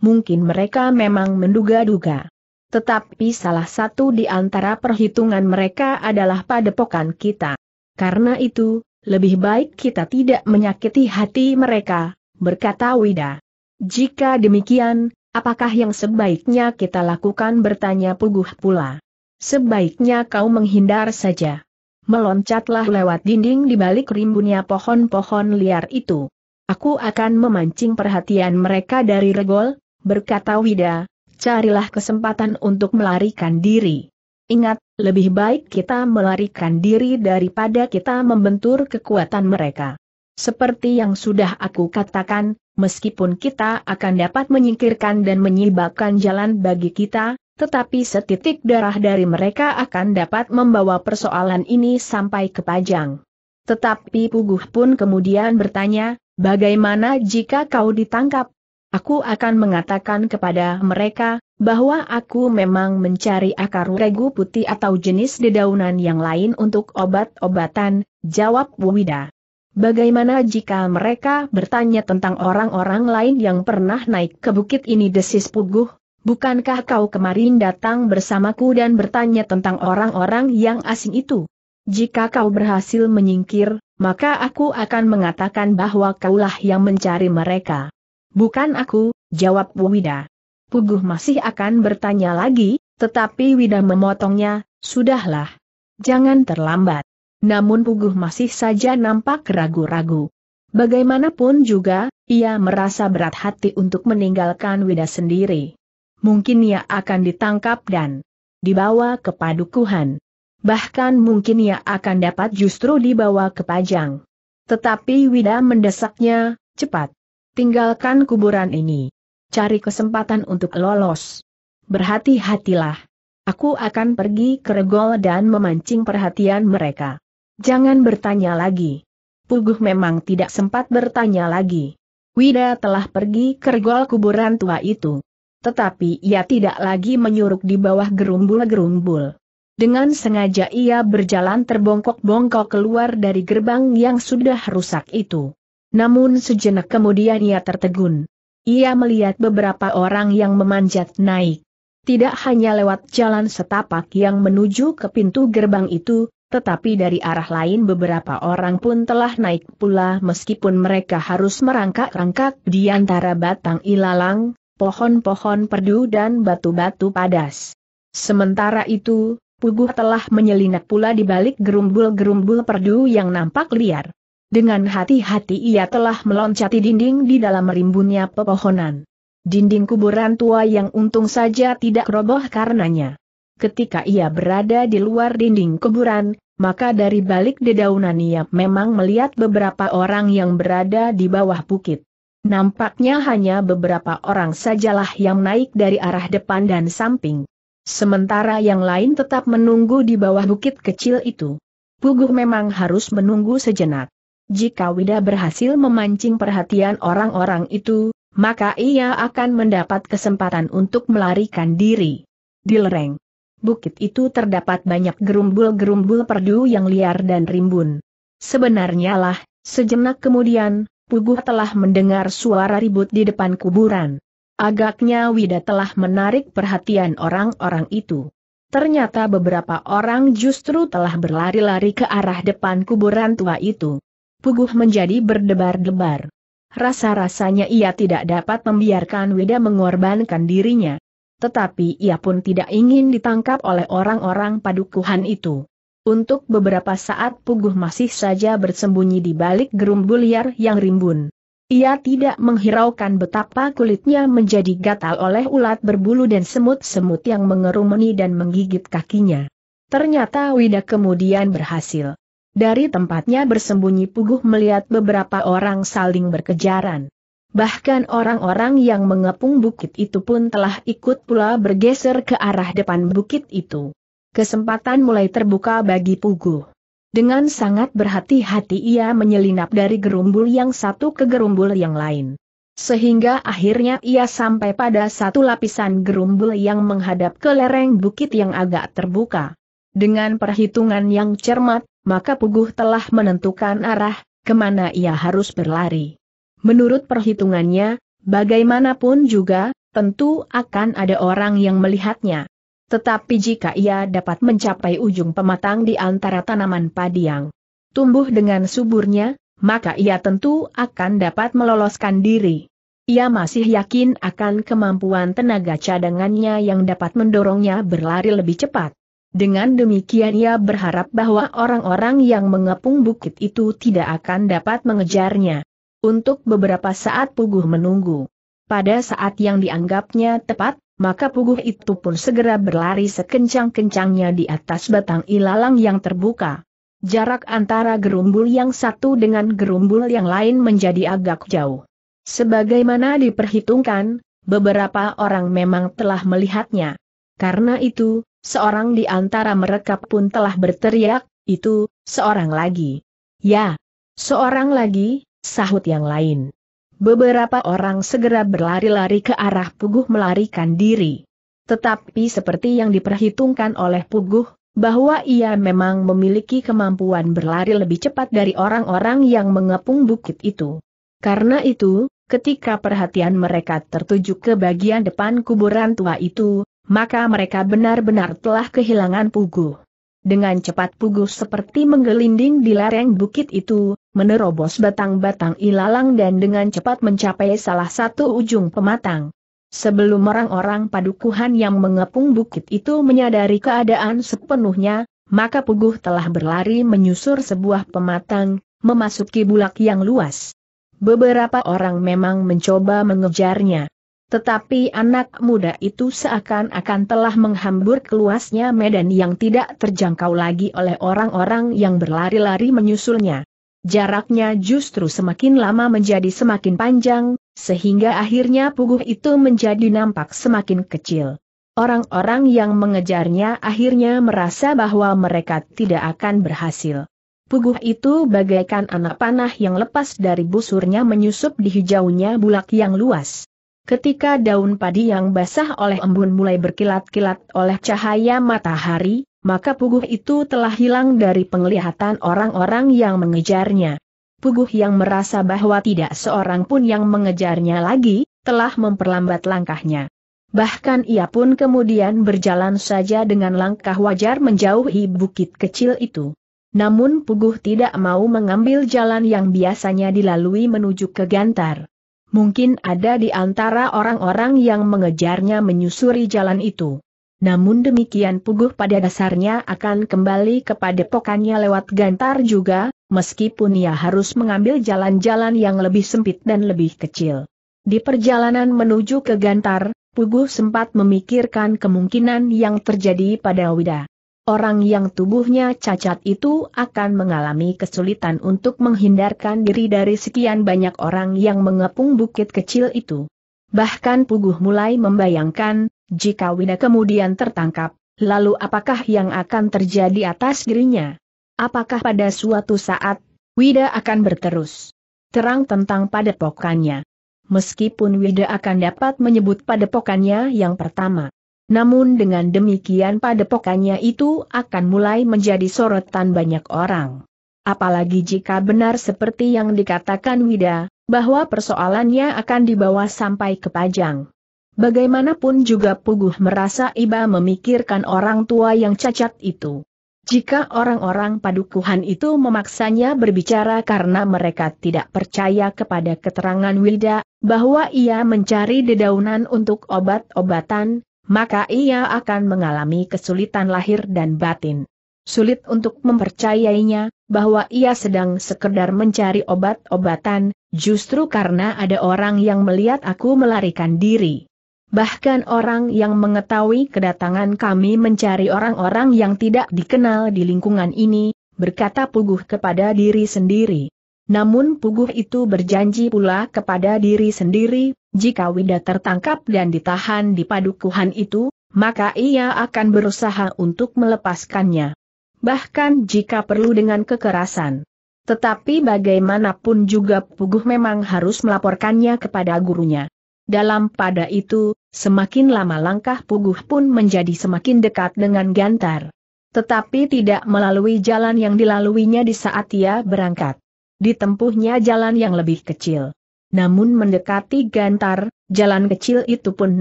mungkin mereka memang menduga-duga. Tetapi salah satu di antara perhitungan mereka adalah padepokan kita. Karena itu, lebih baik kita tidak menyakiti hati mereka, berkata Wida. Jika demikian, apakah yang sebaiknya kita lakukan bertanya Puguh pula. Sebaiknya kau menghindar saja. Meloncatlah lewat dinding di balik rimbunnya pohon-pohon liar itu. Aku akan memancing perhatian mereka dari regol, berkata Wida, carilah kesempatan untuk melarikan diri. Ingat, lebih baik kita melarikan diri daripada kita membentur kekuatan mereka. Seperti yang sudah aku katakan, meskipun kita akan dapat menyingkirkan dan menyibakkan jalan bagi kita, tetapi setitik darah dari mereka akan dapat membawa persoalan ini sampai ke Pajang. Tetapi Puguh pun kemudian bertanya, bagaimana jika kau ditangkap, Aku akan mengatakan kepada mereka, bahwa aku memang mencari akar regu putih atau jenis dedaunan yang lain untuk obat-obatan, jawab Wida. Bagaimana jika mereka bertanya tentang orang-orang lain yang pernah naik ke bukit ini desis Puguh, bukankah kau kemarin datang bersamaku dan bertanya tentang orang-orang yang asing itu? Jika kau berhasil menyingkir, maka aku akan mengatakan bahwa kaulah yang mencari mereka. Bukan aku, jawab Wida. Puguh masih akan bertanya lagi, tetapi Wida memotongnya, sudahlah. Jangan terlambat. Namun Puguh masih saja nampak ragu-ragu. Bagaimanapun juga, ia merasa berat hati untuk meninggalkan Wida sendiri. Mungkin ia akan ditangkap dan dibawa ke padukuhan. Bahkan mungkin ia akan dapat justru dibawa ke Pajang. Tetapi Wida mendesaknya, cepat, Tinggalkan kuburan ini. Cari kesempatan untuk lolos. Berhati-hatilah. Aku akan pergi ke regol dan memancing perhatian mereka. Jangan bertanya lagi. Puguh memang tidak sempat bertanya lagi. Wida telah pergi ke regol kuburan tua itu. Tetapi ia tidak lagi menyuruk di bawah gerumbul-gerumbul. Dengan sengaja ia berjalan terbongkok-bongkok keluar dari gerbang yang sudah rusak itu. Namun sejenak kemudian ia tertegun. Ia melihat beberapa orang yang memanjat naik. Tidak hanya lewat jalan setapak yang menuju ke pintu gerbang itu, tetapi dari arah lain beberapa orang pun telah naik pula meskipun mereka harus merangkak-rangkak di antara batang ilalang, pohon-pohon perdu dan batu-batu padas. Sementara itu, Puguh telah menyelinap pula di balik gerumbul-gerumbul perdu yang nampak liar. Dengan hati-hati ia telah meloncati dinding di dalam rimbunnya pepohonan. Dinding kuburan tua yang untung saja tidak roboh karenanya. Ketika ia berada di luar dinding kuburan, maka dari balik dedaunan ia memang melihat beberapa orang yang berada di bawah bukit. Nampaknya hanya beberapa orang sajalah yang naik dari arah depan dan samping. Sementara yang lain tetap menunggu di bawah bukit kecil itu. Puguh memang harus menunggu sejenak. Jika Wida berhasil memancing perhatian orang-orang itu, maka ia akan mendapat kesempatan untuk melarikan diri. Di lereng bukit itu terdapat banyak gerumbul-gerumbul perdu yang liar dan rimbun. Sebenarnya lah, sejenak kemudian, Puguh telah mendengar suara ribut di depan kuburan. Agaknya Wida telah menarik perhatian orang-orang itu. Ternyata beberapa orang justru telah berlari-lari ke arah depan kuburan tua itu puguh menjadi berdebar-debar. Rasa-rasanya ia tidak dapat membiarkan Wida mengorbankan dirinya. Tetapi ia pun tidak ingin ditangkap oleh orang-orang padukuhan itu. Untuk beberapa saat Puguh masih saja bersembunyi di balik gerumbul liar yang rimbun. Ia tidak menghiraukan betapa kulitnya menjadi gatal oleh ulat berbulu dan semut-semut yang mengerumuni dan menggigit kakinya. Ternyata Wida kemudian berhasil. Dari tempatnya bersembunyi Puguh melihat beberapa orang saling berkejaran. Bahkan orang-orang yang mengepung bukit itu pun telah ikut pula bergeser ke arah depan bukit itu. Kesempatan mulai terbuka bagi Puguh. Dengan sangat berhati-hati ia menyelinap dari gerumbul yang satu ke gerumbul yang lain. Sehingga akhirnya ia sampai pada satu lapisan gerumbul yang menghadap ke lereng bukit yang agak terbuka. Dengan perhitungan yang cermat, maka Puguh telah menentukan arah, kemana ia harus berlari. Menurut perhitungannya, bagaimanapun juga, tentu akan ada orang yang melihatnya. Tetapi jika ia dapat mencapai ujung pematang di antara tanaman padi yang tumbuh dengan suburnya, maka ia tentu akan dapat meloloskan diri. Ia masih yakin akan kemampuan tenaga cadangannya yang dapat mendorongnya berlari lebih cepat. Dengan demikian ia berharap bahwa orang-orang yang mengepung bukit itu tidak akan dapat mengejarnya. Untuk beberapa saat Puguh menunggu. Pada saat yang dianggapnya tepat, maka Puguh itu pun segera berlari sekencang-kencangnya di atas batang ilalang yang terbuka. Jarak antara gerumbul yang satu dengan gerumbul yang lain menjadi agak jauh. Sebagaimana diperhitungkan, beberapa orang memang telah melihatnya. Karena itu, Seorang di antara mereka pun telah berteriak, itu, seorang lagi. Ya, seorang lagi, sahut yang lain. Beberapa orang segera berlari-lari ke arah Puguh melarikan diri. Tetapi seperti yang diperhitungkan oleh Puguh, bahwa ia memang memiliki kemampuan berlari lebih cepat dari orang-orang yang mengepung bukit itu. Karena itu, ketika perhatian mereka tertuju ke bagian depan kuburan tua itu, maka mereka benar-benar telah kehilangan Pugu. Dengan cepat Pugu seperti menggelinding di lereng bukit itu, menerobos batang-batang ilalang dan dengan cepat mencapai salah satu ujung pematang. Sebelum orang-orang padukuhan yang mengepung bukit itu menyadari keadaan sepenuhnya, maka Puguh telah berlari menyusur sebuah pematang, memasuki bulak yang luas. Beberapa orang memang mencoba mengejarnya, tetapi anak muda itu seakan-akan telah menghambur keluasnya medan yang tidak terjangkau lagi oleh orang-orang yang berlari-lari menyusulnya. Jaraknya justru semakin lama menjadi semakin panjang, sehingga akhirnya puguh itu menjadi nampak semakin kecil. Orang-orang yang mengejarnya akhirnya merasa bahwa mereka tidak akan berhasil. Puguh itu bagaikan anak panah yang lepas dari busurnya menyusup di hijaunya bulak yang luas. Ketika daun padi yang basah oleh embun mulai berkilat-kilat oleh cahaya matahari, maka puguh itu telah hilang dari penglihatan orang-orang yang mengejarnya. Puguh yang merasa bahwa tidak seorang pun yang mengejarnya lagi, telah memperlambat langkahnya. Bahkan ia pun kemudian berjalan saja dengan langkah wajar menjauhi bukit kecil itu. Namun Puguh tidak mau mengambil jalan yang biasanya dilalui menuju ke Gantar. Mungkin ada di antara orang-orang yang mengejarnya menyusuri jalan itu. Namun demikian Puguh pada dasarnya akan kembali kepada pokannya lewat gantar juga, meskipun ia harus mengambil jalan-jalan yang lebih sempit dan lebih kecil. Di perjalanan menuju ke gantar, Puguh sempat memikirkan kemungkinan yang terjadi pada Wida. Orang yang tubuhnya cacat itu akan mengalami kesulitan untuk menghindarkan diri dari sekian banyak orang yang mengepung bukit kecil itu. Bahkan Puguh mulai membayangkan, jika Wina kemudian tertangkap, lalu apakah yang akan terjadi atas dirinya? Apakah pada suatu saat, Wida akan berterus terang tentang padepokannya? Meskipun Wida akan dapat menyebut padepokannya yang pertama, namun dengan demikian padepokannya itu akan mulai menjadi sorotan banyak orang. Apalagi jika benar seperti yang dikatakan Wida, bahwa persoalannya akan dibawa sampai ke Pajang. Bagaimanapun juga Puguh merasa iba memikirkan orang tua yang cacat itu. Jika orang-orang padukuhan itu memaksanya berbicara karena mereka tidak percaya kepada keterangan Wida bahwa ia mencari dedaunan untuk obat-obatan, maka ia akan mengalami kesulitan lahir dan batin. Sulit untuk mempercayainya, bahwa ia sedang sekedar mencari obat-obatan, justru karena ada orang yang melihat aku melarikan diri. Bahkan orang yang mengetahui kedatangan kami mencari orang-orang yang tidak dikenal di lingkungan ini, berkata Puguh kepada diri sendiri. Namun Puguh itu berjanji pula kepada diri sendiri jika Wida tertangkap dan ditahan di padukuhan itu, maka ia akan berusaha untuk melepaskannya. Bahkan jika perlu dengan kekerasan. Tetapi bagaimanapun juga Puguh memang harus melaporkannya kepada gurunya. Dalam pada itu, semakin lama langkah Puguh pun menjadi semakin dekat dengan Gantar. Tetapi tidak melalui jalan yang dilaluinya di saat ia berangkat. Ditempuhnya jalan yang lebih kecil. Namun mendekati Gantar, jalan kecil itu pun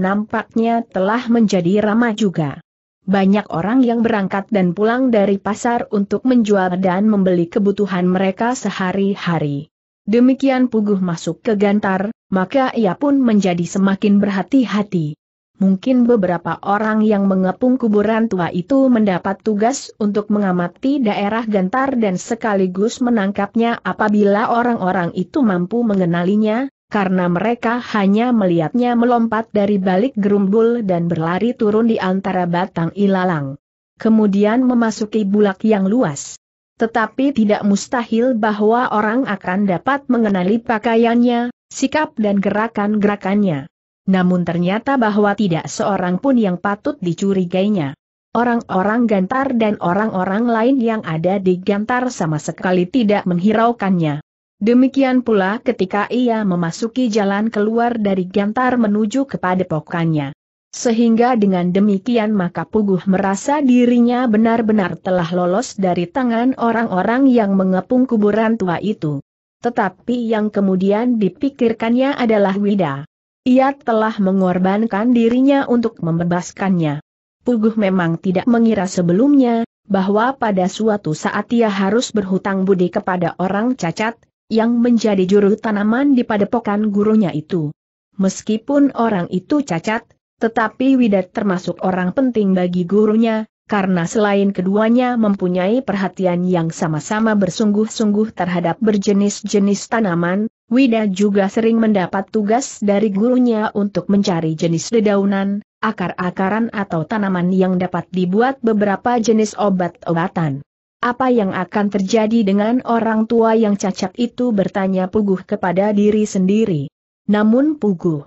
nampaknya telah menjadi ramah juga. Banyak orang yang berangkat dan pulang dari pasar untuk menjual dan membeli kebutuhan mereka sehari-hari. Demikian Puguh masuk ke Gantar, maka ia pun menjadi semakin berhati-hati mungkin beberapa orang yang mengepung kuburan tua itu mendapat tugas untuk mengamati daerah Gantar dan sekaligus menangkapnya apabila orang-orang itu mampu mengenalinya, karena mereka hanya melihatnya melompat dari balik gerumbul dan berlari turun di antara batang ilalang. Kemudian memasuki bulak yang luas. Tetapi tidak mustahil bahwa orang akan dapat mengenali pakaiannya, sikap dan gerakan-gerakannya. Namun ternyata bahwa tidak seorang pun yang patut dicurigainya. Orang-orang Gantar dan orang-orang lain yang ada di Gantar sama sekali tidak menghiraukannya. Demikian pula ketika ia memasuki jalan keluar dari Gantar menuju kepada pokannya. Sehingga dengan demikian maka Puguh merasa dirinya benar-benar telah lolos dari tangan orang-orang yang mengepung kuburan tua itu. Tetapi yang kemudian dipikirkannya adalah Wida. Ia telah mengorbankan dirinya untuk membebaskannya. Puguh memang tidak mengira sebelumnya, bahwa pada suatu saat ia harus berhutang budi kepada orang cacat, yang menjadi juru tanaman di padepokan gurunya itu. Meskipun orang itu cacat, tetapi Widat termasuk orang penting bagi gurunya, karena selain keduanya mempunyai perhatian yang sama-sama bersungguh-sungguh terhadap berjenis-jenis tanaman, Wida juga sering mendapat tugas dari gurunya untuk mencari jenis dedaunan, akar-akaran atau tanaman yang dapat dibuat beberapa jenis obat-obatan. Apa yang akan terjadi dengan orang tua yang cacat itu bertanya Puguh kepada diri sendiri. Namun Puguh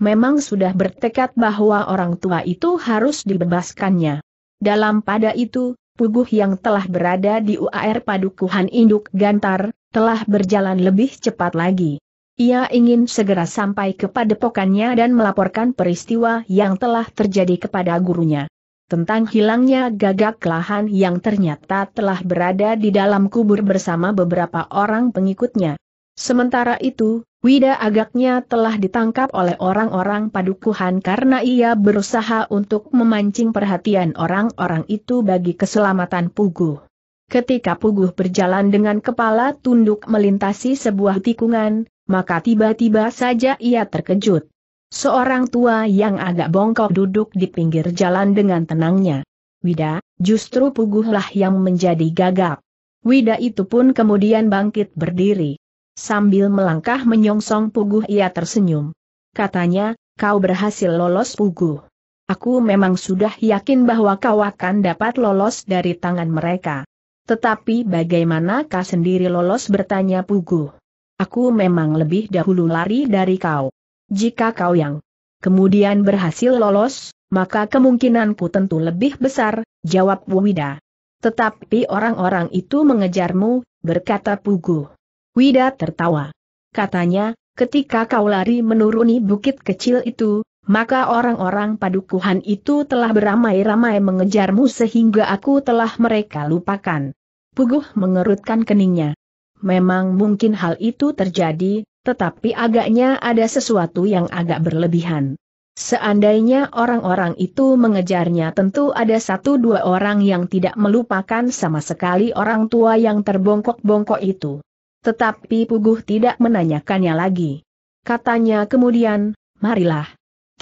memang sudah bertekad bahwa orang tua itu harus dibebaskannya. Dalam pada itu, Puguh yang telah berada di UAR Padukuhan Induk Gantar, telah berjalan lebih cepat lagi. Ia ingin segera sampai kepada pokannya dan melaporkan peristiwa yang telah terjadi kepada gurunya. Tentang hilangnya gagak lahan yang ternyata telah berada di dalam kubur bersama beberapa orang pengikutnya. Sementara itu, Wida agaknya telah ditangkap oleh orang-orang padukuhan karena ia berusaha untuk memancing perhatian orang-orang itu bagi keselamatan Puguh. Ketika Puguh berjalan dengan kepala tunduk melintasi sebuah tikungan, maka tiba-tiba saja ia terkejut. Seorang tua yang agak bongkok duduk di pinggir jalan dengan tenangnya. Wida, justru Puguhlah yang menjadi gagap. Wida itu pun kemudian bangkit berdiri. Sambil melangkah menyongsong Puguh ia tersenyum. Katanya, kau berhasil lolos Puguh. Aku memang sudah yakin bahwa kau akan dapat lolos dari tangan mereka. Tetapi bagaimanakah sendiri lolos bertanya Pugu? Aku memang lebih dahulu lari dari kau. Jika kau yang kemudian berhasil lolos, maka kemungkinanku tentu lebih besar, jawab Wida. Tetapi orang-orang itu mengejarmu, berkata Pugu. Wida tertawa. Katanya, ketika kau lari menuruni bukit kecil itu, maka orang-orang padukuhan itu telah beramai-ramai mengejarmu sehingga aku telah mereka lupakan. Puguh mengerutkan keningnya. Memang mungkin hal itu terjadi, tetapi agaknya ada sesuatu yang agak berlebihan. Seandainya orang-orang itu mengejarnya tentu ada satu dua orang yang tidak melupakan sama sekali orang tua yang terbongkok-bongkok itu. Tetapi Puguh tidak menanyakannya lagi. Katanya kemudian, marilah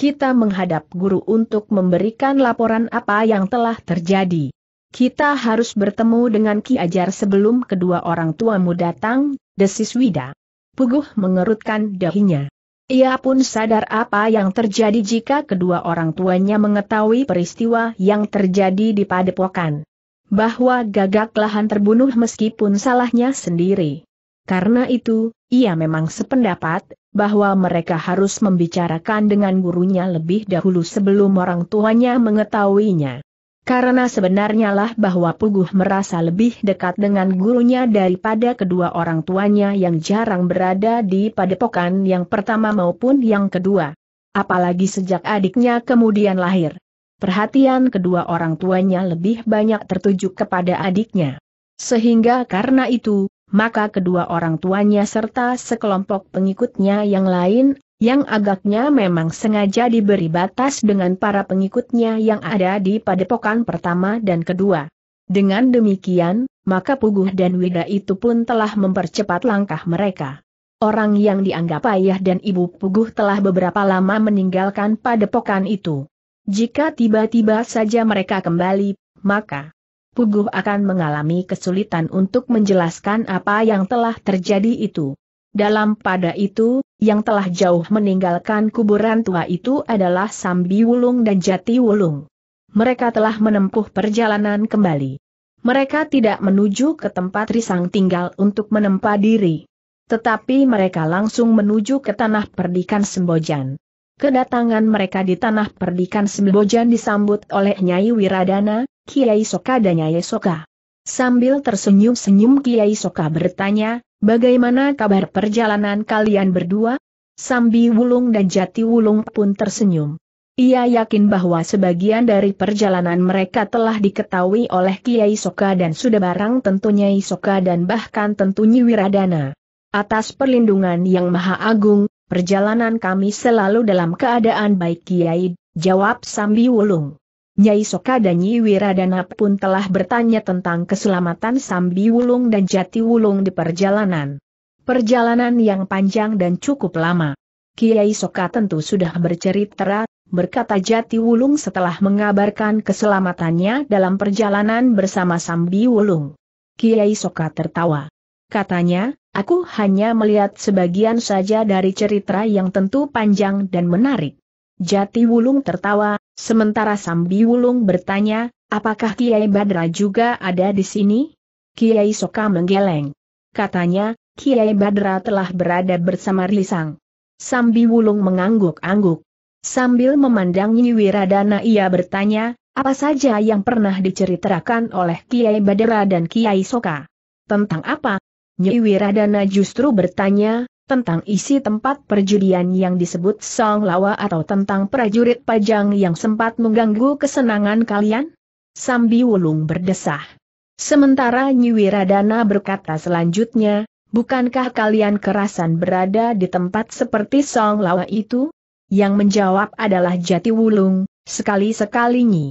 kita menghadap guru untuk memberikan laporan apa yang telah terjadi. Kita harus bertemu dengan Ki Ajar sebelum kedua orang tuamu datang, desis Wida. Puguh mengerutkan dahinya. Ia pun sadar apa yang terjadi jika kedua orang tuanya mengetahui peristiwa yang terjadi di padepokan. Bahwa gagak lahan terbunuh meskipun salahnya sendiri. Karena itu, ia memang sependapat, bahwa mereka harus membicarakan dengan gurunya lebih dahulu sebelum orang tuanya mengetahuinya. Karena sebenarnya lah bahwa Puguh merasa lebih dekat dengan gurunya daripada kedua orang tuanya yang jarang berada di padepokan yang pertama maupun yang kedua. Apalagi sejak adiknya kemudian lahir. Perhatian kedua orang tuanya lebih banyak tertuju kepada adiknya. Sehingga karena itu, maka kedua orang tuanya serta sekelompok pengikutnya yang lain, yang agaknya memang sengaja diberi batas dengan para pengikutnya yang ada di padepokan pertama dan kedua. Dengan demikian, maka Puguh dan Wida itu pun telah mempercepat langkah mereka. Orang yang dianggap ayah dan ibu Puguh telah beberapa lama meninggalkan padepokan itu. Jika tiba-tiba saja mereka kembali, maka Puguh akan mengalami kesulitan untuk menjelaskan apa yang telah terjadi itu. Dalam pada itu, yang telah jauh meninggalkan kuburan tua itu adalah Sambi Wulung dan Jati Wulung. Mereka telah menempuh perjalanan kembali. Mereka tidak menuju ke tempat Risang tinggal untuk menempa diri. Tetapi mereka langsung menuju ke tanah perdikan Sembojan. Kedatangan mereka di tanah perdikan Sembojan disambut oleh Nyai Wiradana, Kiai Soka dan Nyai Soka. Sambil tersenyum-senyum Kiai Soka bertanya, bagaimana kabar perjalanan kalian berdua? Sambi Wulung dan Jati Wulung pun tersenyum. Ia yakin bahwa sebagian dari perjalanan mereka telah diketahui oleh Kiai Soka dan sudah barang tentunya Isoka dan bahkan tentunya Wiradana. Atas perlindungan yang maha agung, Perjalanan kami selalu dalam keadaan baik Kiai, jawab Sambi Wulung. Nyai Soka dan Nyi Wiradana pun telah bertanya tentang keselamatan Sambi Wulung dan Jati Wulung di perjalanan. Perjalanan yang panjang dan cukup lama. Kiai Soka tentu sudah bercerita, berkata Jati Wulung setelah mengabarkan keselamatannya dalam perjalanan bersama Sambi Wulung. Kiai Soka tertawa katanya, aku hanya melihat sebagian saja dari cerita yang tentu panjang dan menarik. Jati Wulung tertawa, sementara Sambi Wulung bertanya, apakah Kiai Badra juga ada di sini? Kiai Soka menggeleng. Katanya, Kiai Badra telah berada bersama Rilisang. Sambi Wulung mengangguk-angguk. Sambil memandangi Wiradana ia bertanya, apa saja yang pernah diceritakan oleh Kiai Badra dan Kiai Soka? Tentang apa, Nyi Wiradana justru bertanya, tentang isi tempat perjudian yang disebut Song Lawa atau tentang prajurit pajang yang sempat mengganggu kesenangan kalian? Sambi Wulung berdesah. Sementara Nyi Wiradana berkata selanjutnya, bukankah kalian kerasan berada di tempat seperti Song Lawa itu? Yang menjawab adalah Jati Wulung, sekali-sekali Nyi.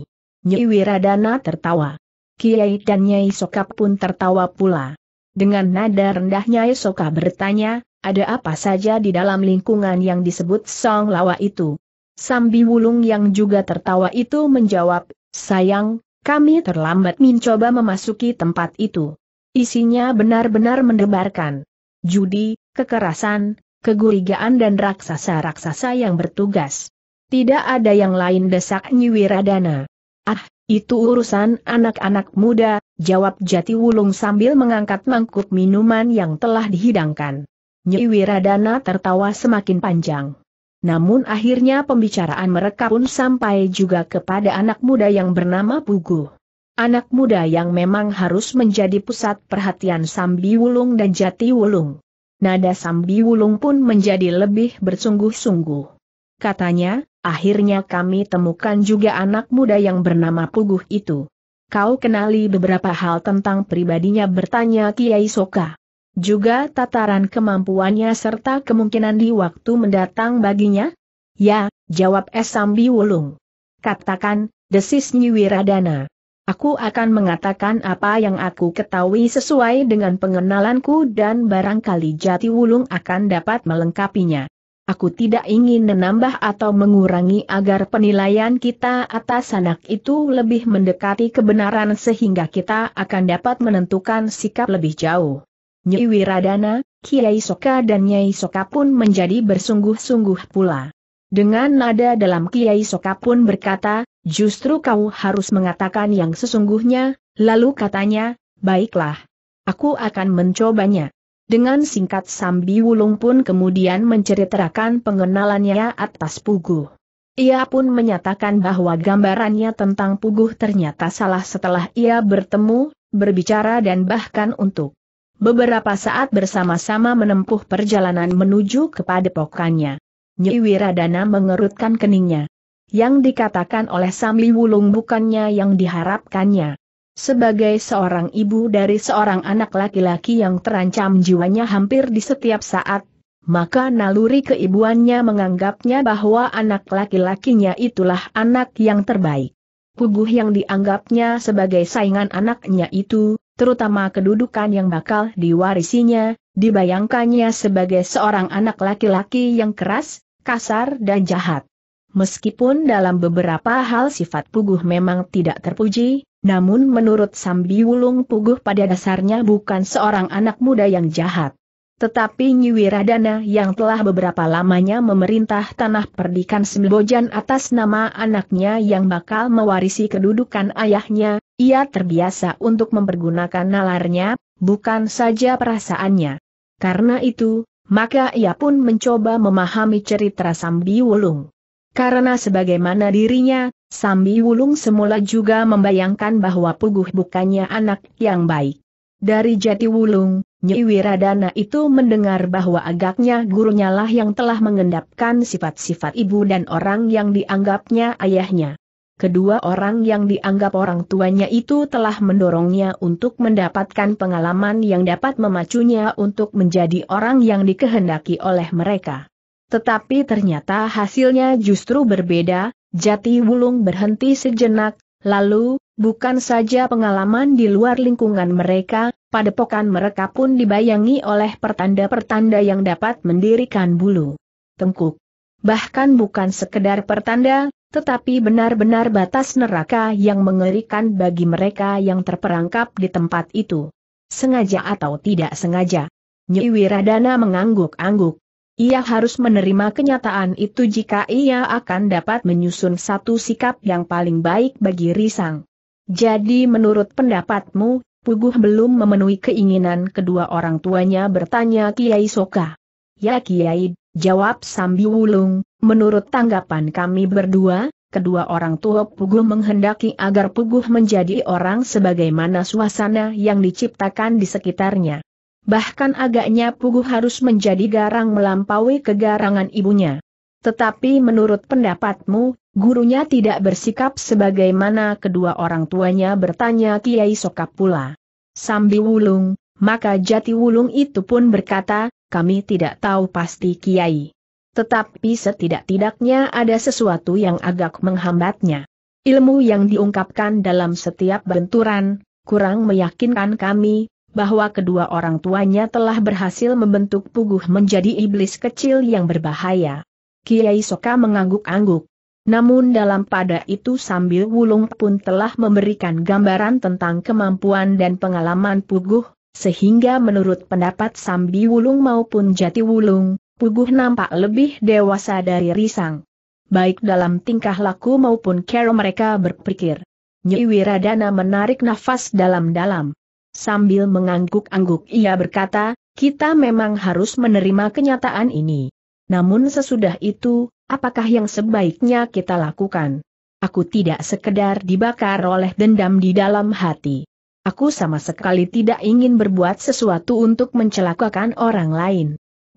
Nyi Wiradana tertawa. Kiai dan Nyai Sokap pun tertawa pula. Dengan nada rendahnya Esoka bertanya, ada apa saja di dalam lingkungan yang disebut Song Lawa itu? Sambi Wulung yang juga tertawa itu menjawab, sayang, kami terlambat mencoba memasuki tempat itu. Isinya benar-benar mendebarkan. Judi, kekerasan, kegurigaan dan raksasa-raksasa yang bertugas. Tidak ada yang lain desak Nyiwiradana. Ah, itu urusan anak-anak muda, jawab Jati Wulung sambil mengangkat mangkuk minuman yang telah dihidangkan. Nyi Wiradana tertawa semakin panjang. Namun akhirnya pembicaraan mereka pun sampai juga kepada anak muda yang bernama Pugu. Anak muda yang memang harus menjadi pusat perhatian Sambi Wulung dan Jati Wulung. Nada Sambi Wulung pun menjadi lebih bersungguh-sungguh. Katanya, Akhirnya kami temukan juga anak muda yang bernama Puguh itu. Kau kenali beberapa hal tentang pribadinya bertanya Kiai Soka. Juga tataran kemampuannya serta kemungkinan di waktu mendatang baginya? Ya, jawab Esambi Wulung. Katakan, desis Nyiwiradana. Aku akan mengatakan apa yang aku ketahui sesuai dengan pengenalanku dan barangkali jati wulung akan dapat melengkapinya. Aku tidak ingin menambah atau mengurangi agar penilaian kita atas anak itu lebih mendekati kebenaran sehingga kita akan dapat menentukan sikap lebih jauh. Nyai Wiradana, Kiai Soka dan Nyai Soka pun menjadi bersungguh-sungguh pula. Dengan nada dalam Kiai Soka pun berkata, justru kau harus mengatakan yang sesungguhnya, lalu katanya, baiklah. Aku akan mencobanya. Dengan singkat Sambi Wulung pun kemudian menceritakan pengenalannya atas Puguh. Ia pun menyatakan bahwa gambarannya tentang Puguh ternyata salah setelah ia bertemu, berbicara dan bahkan untuk beberapa saat bersama-sama menempuh perjalanan menuju kepada pokannya. Nyi Wiradana mengerutkan keningnya. Yang dikatakan oleh Sambi Wulung bukannya yang diharapkannya. Sebagai seorang ibu dari seorang anak laki-laki yang terancam jiwanya hampir di setiap saat, maka naluri keibuannya menganggapnya bahwa anak laki-lakinya itulah anak yang terbaik. Puguh yang dianggapnya sebagai saingan anaknya itu, terutama kedudukan yang bakal diwarisinya, dibayangkannya sebagai seorang anak laki-laki yang keras, kasar dan jahat. Meskipun dalam beberapa hal sifat Puguh memang tidak terpuji, namun menurut Sambi Wulung Puguh pada dasarnya bukan seorang anak muda yang jahat. Tetapi Nyiwiradana yang telah beberapa lamanya memerintah tanah perdikan Sembojan atas nama anaknya yang bakal mewarisi kedudukan ayahnya, ia terbiasa untuk mempergunakan nalarnya, bukan saja perasaannya. Karena itu, maka ia pun mencoba memahami cerita Sambi Wulung. Karena sebagaimana dirinya, Sambi Wulung semula juga membayangkan bahwa Puguh bukannya anak yang baik. Dari Jati Wulung, Nyi Wiradana itu mendengar bahwa agaknya gurunya lah yang telah mengendapkan sifat-sifat ibu dan orang yang dianggapnya ayahnya. Kedua orang yang dianggap orang tuanya itu telah mendorongnya untuk mendapatkan pengalaman yang dapat memacunya untuk menjadi orang yang dikehendaki oleh mereka. Tetapi ternyata hasilnya justru berbeda, Jati Wulung berhenti sejenak, lalu, bukan saja pengalaman di luar lingkungan mereka, padepokan mereka pun dibayangi oleh pertanda-pertanda yang dapat mendirikan bulu. Tengkuk. Bahkan bukan sekedar pertanda, tetapi benar-benar batas neraka yang mengerikan bagi mereka yang terperangkap di tempat itu. Sengaja atau tidak sengaja. Nyi Wiradana mengangguk-angguk, ia harus menerima kenyataan itu jika ia akan dapat menyusun satu sikap yang paling baik bagi Risang. Jadi menurut pendapatmu, Puguh belum memenuhi keinginan kedua orang tuanya bertanya Kiai Soka. Ya Kiai, jawab Sambi Wulung, menurut tanggapan kami berdua, kedua orang tua Puguh menghendaki agar Puguh menjadi orang sebagaimana suasana yang diciptakan di sekitarnya. Bahkan agaknya Pugu harus menjadi garang melampaui kegarangan ibunya. Tetapi menurut pendapatmu, gurunya tidak bersikap sebagaimana kedua orang tuanya bertanya Kiai Sokap pula. Sambi Wulung, maka Jati Wulung itu pun berkata, kami tidak tahu pasti Kiai. Tetapi setidak-tidaknya ada sesuatu yang agak menghambatnya. Ilmu yang diungkapkan dalam setiap benturan, kurang meyakinkan kami, bahwa kedua orang tuanya telah berhasil membentuk Puguh menjadi iblis kecil yang berbahaya. Kiai Soka mengangguk-angguk. Namun dalam pada itu sambil wulung pun telah memberikan gambaran tentang kemampuan dan pengalaman Puguh, sehingga menurut pendapat Sambi Wulung maupun Jati Wulung, Puguh nampak lebih dewasa dari Risang. Baik dalam tingkah laku maupun cara mereka berpikir. Nyi Wiradana menarik nafas dalam-dalam. Sambil mengangguk-angguk ia berkata, kita memang harus menerima kenyataan ini. Namun sesudah itu, apakah yang sebaiknya kita lakukan? Aku tidak sekedar dibakar oleh dendam di dalam hati. Aku sama sekali tidak ingin berbuat sesuatu untuk mencelakakan orang lain.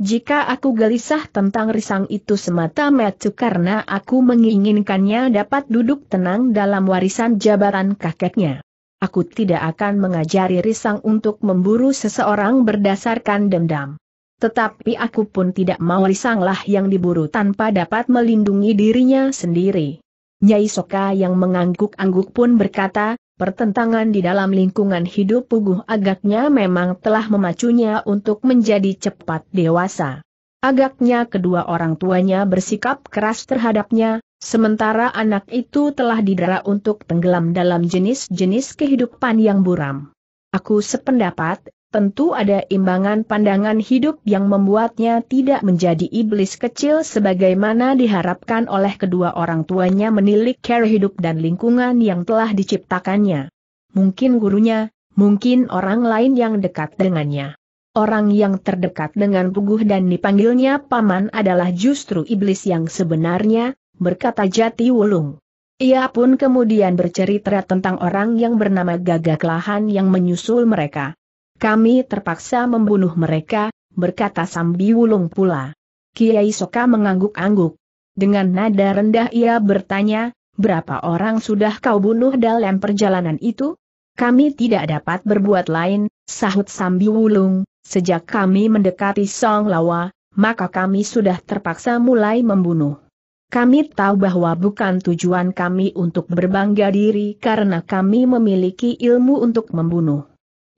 Jika aku gelisah tentang risang itu semata-mata karena aku menginginkannya dapat duduk tenang dalam warisan jabatan kakeknya aku tidak akan mengajari Risang untuk memburu seseorang berdasarkan dendam. Tetapi aku pun tidak mau Risanglah yang diburu tanpa dapat melindungi dirinya sendiri. Nyai Soka yang mengangguk-angguk pun berkata, pertentangan di dalam lingkungan hidup Puguh agaknya memang telah memacunya untuk menjadi cepat dewasa. Agaknya kedua orang tuanya bersikap keras terhadapnya, sementara anak itu telah didera untuk tenggelam dalam jenis-jenis kehidupan yang buram. Aku sependapat, tentu ada imbangan pandangan hidup yang membuatnya tidak menjadi iblis kecil sebagaimana diharapkan oleh kedua orang tuanya menilik cara hidup dan lingkungan yang telah diciptakannya. Mungkin gurunya, mungkin orang lain yang dekat dengannya. Orang yang terdekat dengan Puguh dan dipanggilnya Paman adalah justru iblis yang sebenarnya, berkata Jati Wulung. Ia pun kemudian bercerita tentang orang yang bernama Gagak Lahan yang menyusul mereka. Kami terpaksa membunuh mereka, berkata Sambi Wulung pula. Kiai Soka mengangguk-angguk. Dengan nada rendah ia bertanya, berapa orang sudah kau bunuh dalam perjalanan itu? Kami tidak dapat berbuat lain, sahut Sambi Wulung, sejak kami mendekati Song Lawa, maka kami sudah terpaksa mulai membunuh. Kami tahu bahwa bukan tujuan kami untuk berbangga diri karena kami memiliki ilmu untuk membunuh.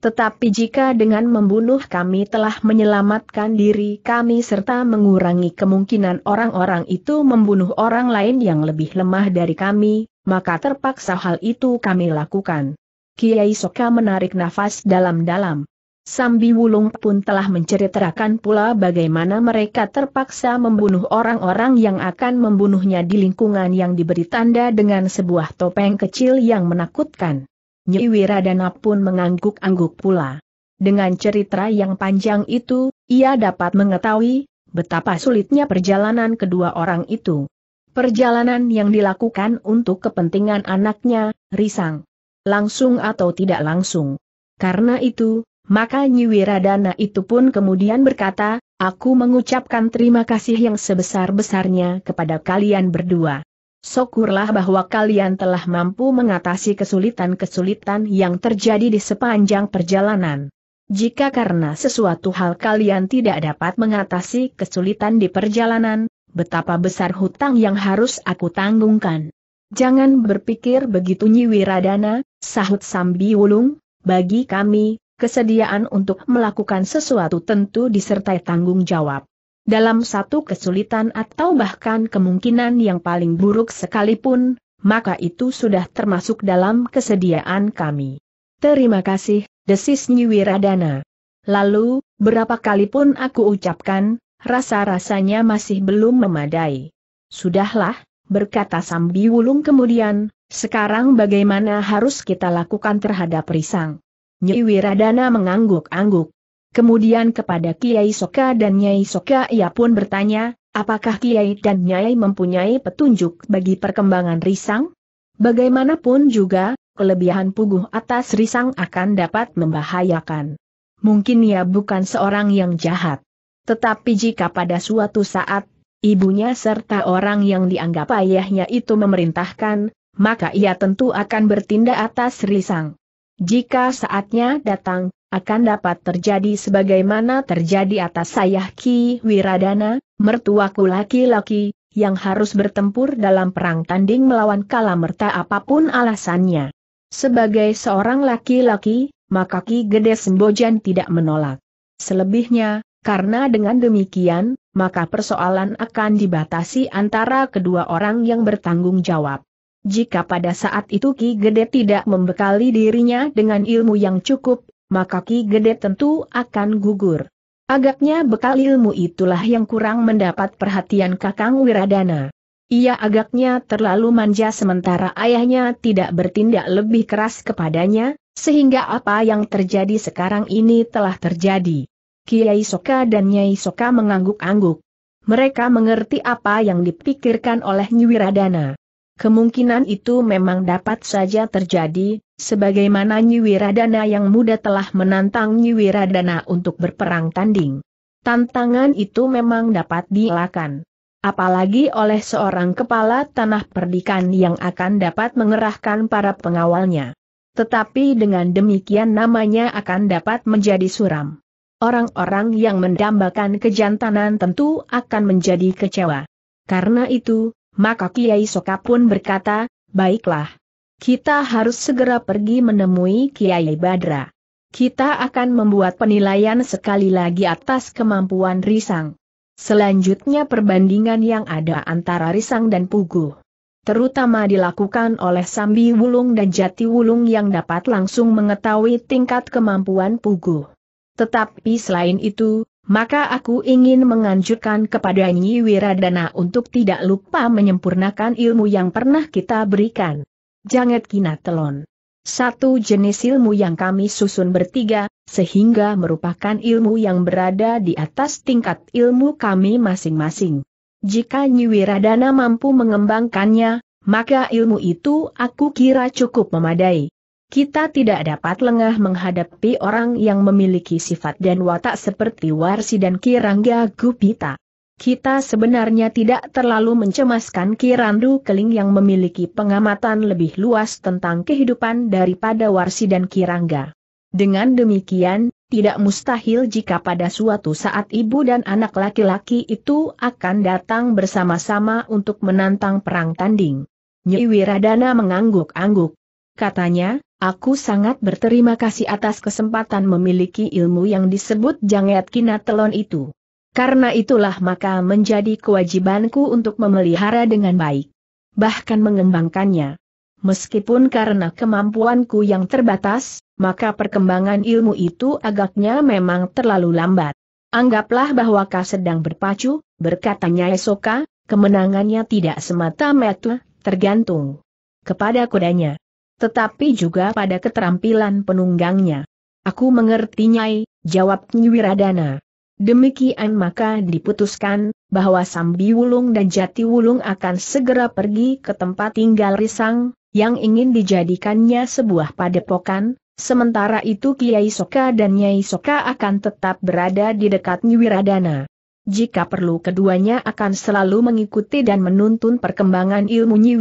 Tetapi jika dengan membunuh kami telah menyelamatkan diri kami serta mengurangi kemungkinan orang-orang itu membunuh orang lain yang lebih lemah dari kami, maka terpaksa hal itu kami lakukan. Kiai Soka menarik nafas dalam-dalam. Sambi Wulung pun telah menceritakan pula bagaimana mereka terpaksa membunuh orang-orang yang akan membunuhnya di lingkungan yang diberi tanda dengan sebuah topeng kecil yang menakutkan. Nyi Wiradana pun mengangguk-angguk pula. Dengan cerita yang panjang itu, ia dapat mengetahui betapa sulitnya perjalanan kedua orang itu. Perjalanan yang dilakukan untuk kepentingan anaknya, Risang langsung atau tidak langsung. Karena itu, maka Nyiwiradana itu pun kemudian berkata, aku mengucapkan terima kasih yang sebesar-besarnya kepada kalian berdua. Syukurlah bahwa kalian telah mampu mengatasi kesulitan-kesulitan yang terjadi di sepanjang perjalanan. Jika karena sesuatu hal kalian tidak dapat mengatasi kesulitan di perjalanan, betapa besar hutang yang harus aku tanggungkan. Jangan berpikir begitu Nyiwiradana, sahut Sambi Wulung, bagi kami, kesediaan untuk melakukan sesuatu tentu disertai tanggung jawab. Dalam satu kesulitan atau bahkan kemungkinan yang paling buruk sekalipun, maka itu sudah termasuk dalam kesediaan kami. Terima kasih, desis Nyiwiradana. Lalu, berapa kali pun aku ucapkan, rasa-rasanya masih belum memadai. Sudahlah, berkata Sambi Wulung kemudian, sekarang bagaimana harus kita lakukan terhadap Risang? Nyi Wiradana mengangguk-angguk. Kemudian kepada Kiai Soka dan Nyai Soka ia pun bertanya, apakah Kiai dan Nyai mempunyai petunjuk bagi perkembangan Risang? Bagaimanapun juga, kelebihan puguh atas Risang akan dapat membahayakan. Mungkin ia bukan seorang yang jahat. Tetapi jika pada suatu saat ibunya serta orang yang dianggap ayahnya itu memerintahkan, maka ia tentu akan bertindak atas risang. Jika saatnya datang, akan dapat terjadi sebagaimana terjadi atas sayah Ki Wiradana, mertuaku laki-laki, yang harus bertempur dalam perang tanding melawan kala apapun alasannya. Sebagai seorang laki-laki, maka Ki Gede Sembojan tidak menolak. Selebihnya, karena dengan demikian, maka persoalan akan dibatasi antara kedua orang yang bertanggung jawab. Jika pada saat itu Ki Gede tidak membekali dirinya dengan ilmu yang cukup, maka Ki Gede tentu akan gugur. Agaknya bekal ilmu itulah yang kurang mendapat perhatian Kakang Wiradana. Ia agaknya terlalu manja sementara ayahnya tidak bertindak lebih keras kepadanya, sehingga apa yang terjadi sekarang ini telah terjadi. Kiai Soka dan Nyai Soka mengangguk-angguk. Mereka mengerti apa yang dipikirkan oleh Nyiwiradana. Kemungkinan itu memang dapat saja terjadi, sebagaimana Nyiwiradana yang muda telah menantang Nyiwiradana untuk berperang tanding. Tantangan itu memang dapat dielakkan. Apalagi oleh seorang kepala tanah perdikan yang akan dapat mengerahkan para pengawalnya. Tetapi dengan demikian namanya akan dapat menjadi suram. Orang-orang yang mendambakan kejantanan tentu akan menjadi kecewa. Karena itu, maka Kiai Soka pun berkata, baiklah. Kita harus segera pergi menemui Kiai Badra. Kita akan membuat penilaian sekali lagi atas kemampuan Risang. Selanjutnya perbandingan yang ada antara Risang dan Pugu. Terutama dilakukan oleh Sambi Wulung dan Jati Wulung yang dapat langsung mengetahui tingkat kemampuan Pugu. Tetapi selain itu, maka aku ingin menganjurkan kepada Nyi Wiradana untuk tidak lupa menyempurnakan ilmu yang pernah kita berikan. Janget Kinatelon. Satu jenis ilmu yang kami susun bertiga, sehingga merupakan ilmu yang berada di atas tingkat ilmu kami masing-masing. Jika Nyi Wiradana mampu mengembangkannya, maka ilmu itu aku kira cukup memadai. Kita tidak dapat lengah menghadapi orang yang memiliki sifat dan watak seperti Warsi dan Kirangga Gupita. Kita sebenarnya tidak terlalu mencemaskan Kirandu Keling yang memiliki pengamatan lebih luas tentang kehidupan daripada Warsi dan Kirangga. Dengan demikian, tidak mustahil jika pada suatu saat ibu dan anak laki-laki itu akan datang bersama-sama untuk menantang perang tanding. Nyi Wiradana mengangguk-angguk. Katanya, Aku sangat berterima kasih atas kesempatan memiliki ilmu yang disebut Janget Kinatelon itu. Karena itulah maka menjadi kewajibanku untuk memelihara dengan baik. Bahkan mengembangkannya. Meskipun karena kemampuanku yang terbatas, maka perkembangan ilmu itu agaknya memang terlalu lambat. Anggaplah bahwa kau sedang berpacu, berkatanya Esoka, kemenangannya tidak semata-mata tergantung kepada kudanya tetapi juga pada keterampilan penunggangnya. Aku mengerti Nyai, jawab Wiradana. Demikian maka diputuskan, bahwa Sambi Wulung dan Jati Wulung akan segera pergi ke tempat tinggal Risang, yang ingin dijadikannya sebuah padepokan, sementara itu Kiai Soka dan Nyai Soka akan tetap berada di dekat Wiradana. Jika perlu keduanya akan selalu mengikuti dan menuntun perkembangan ilmu Nyi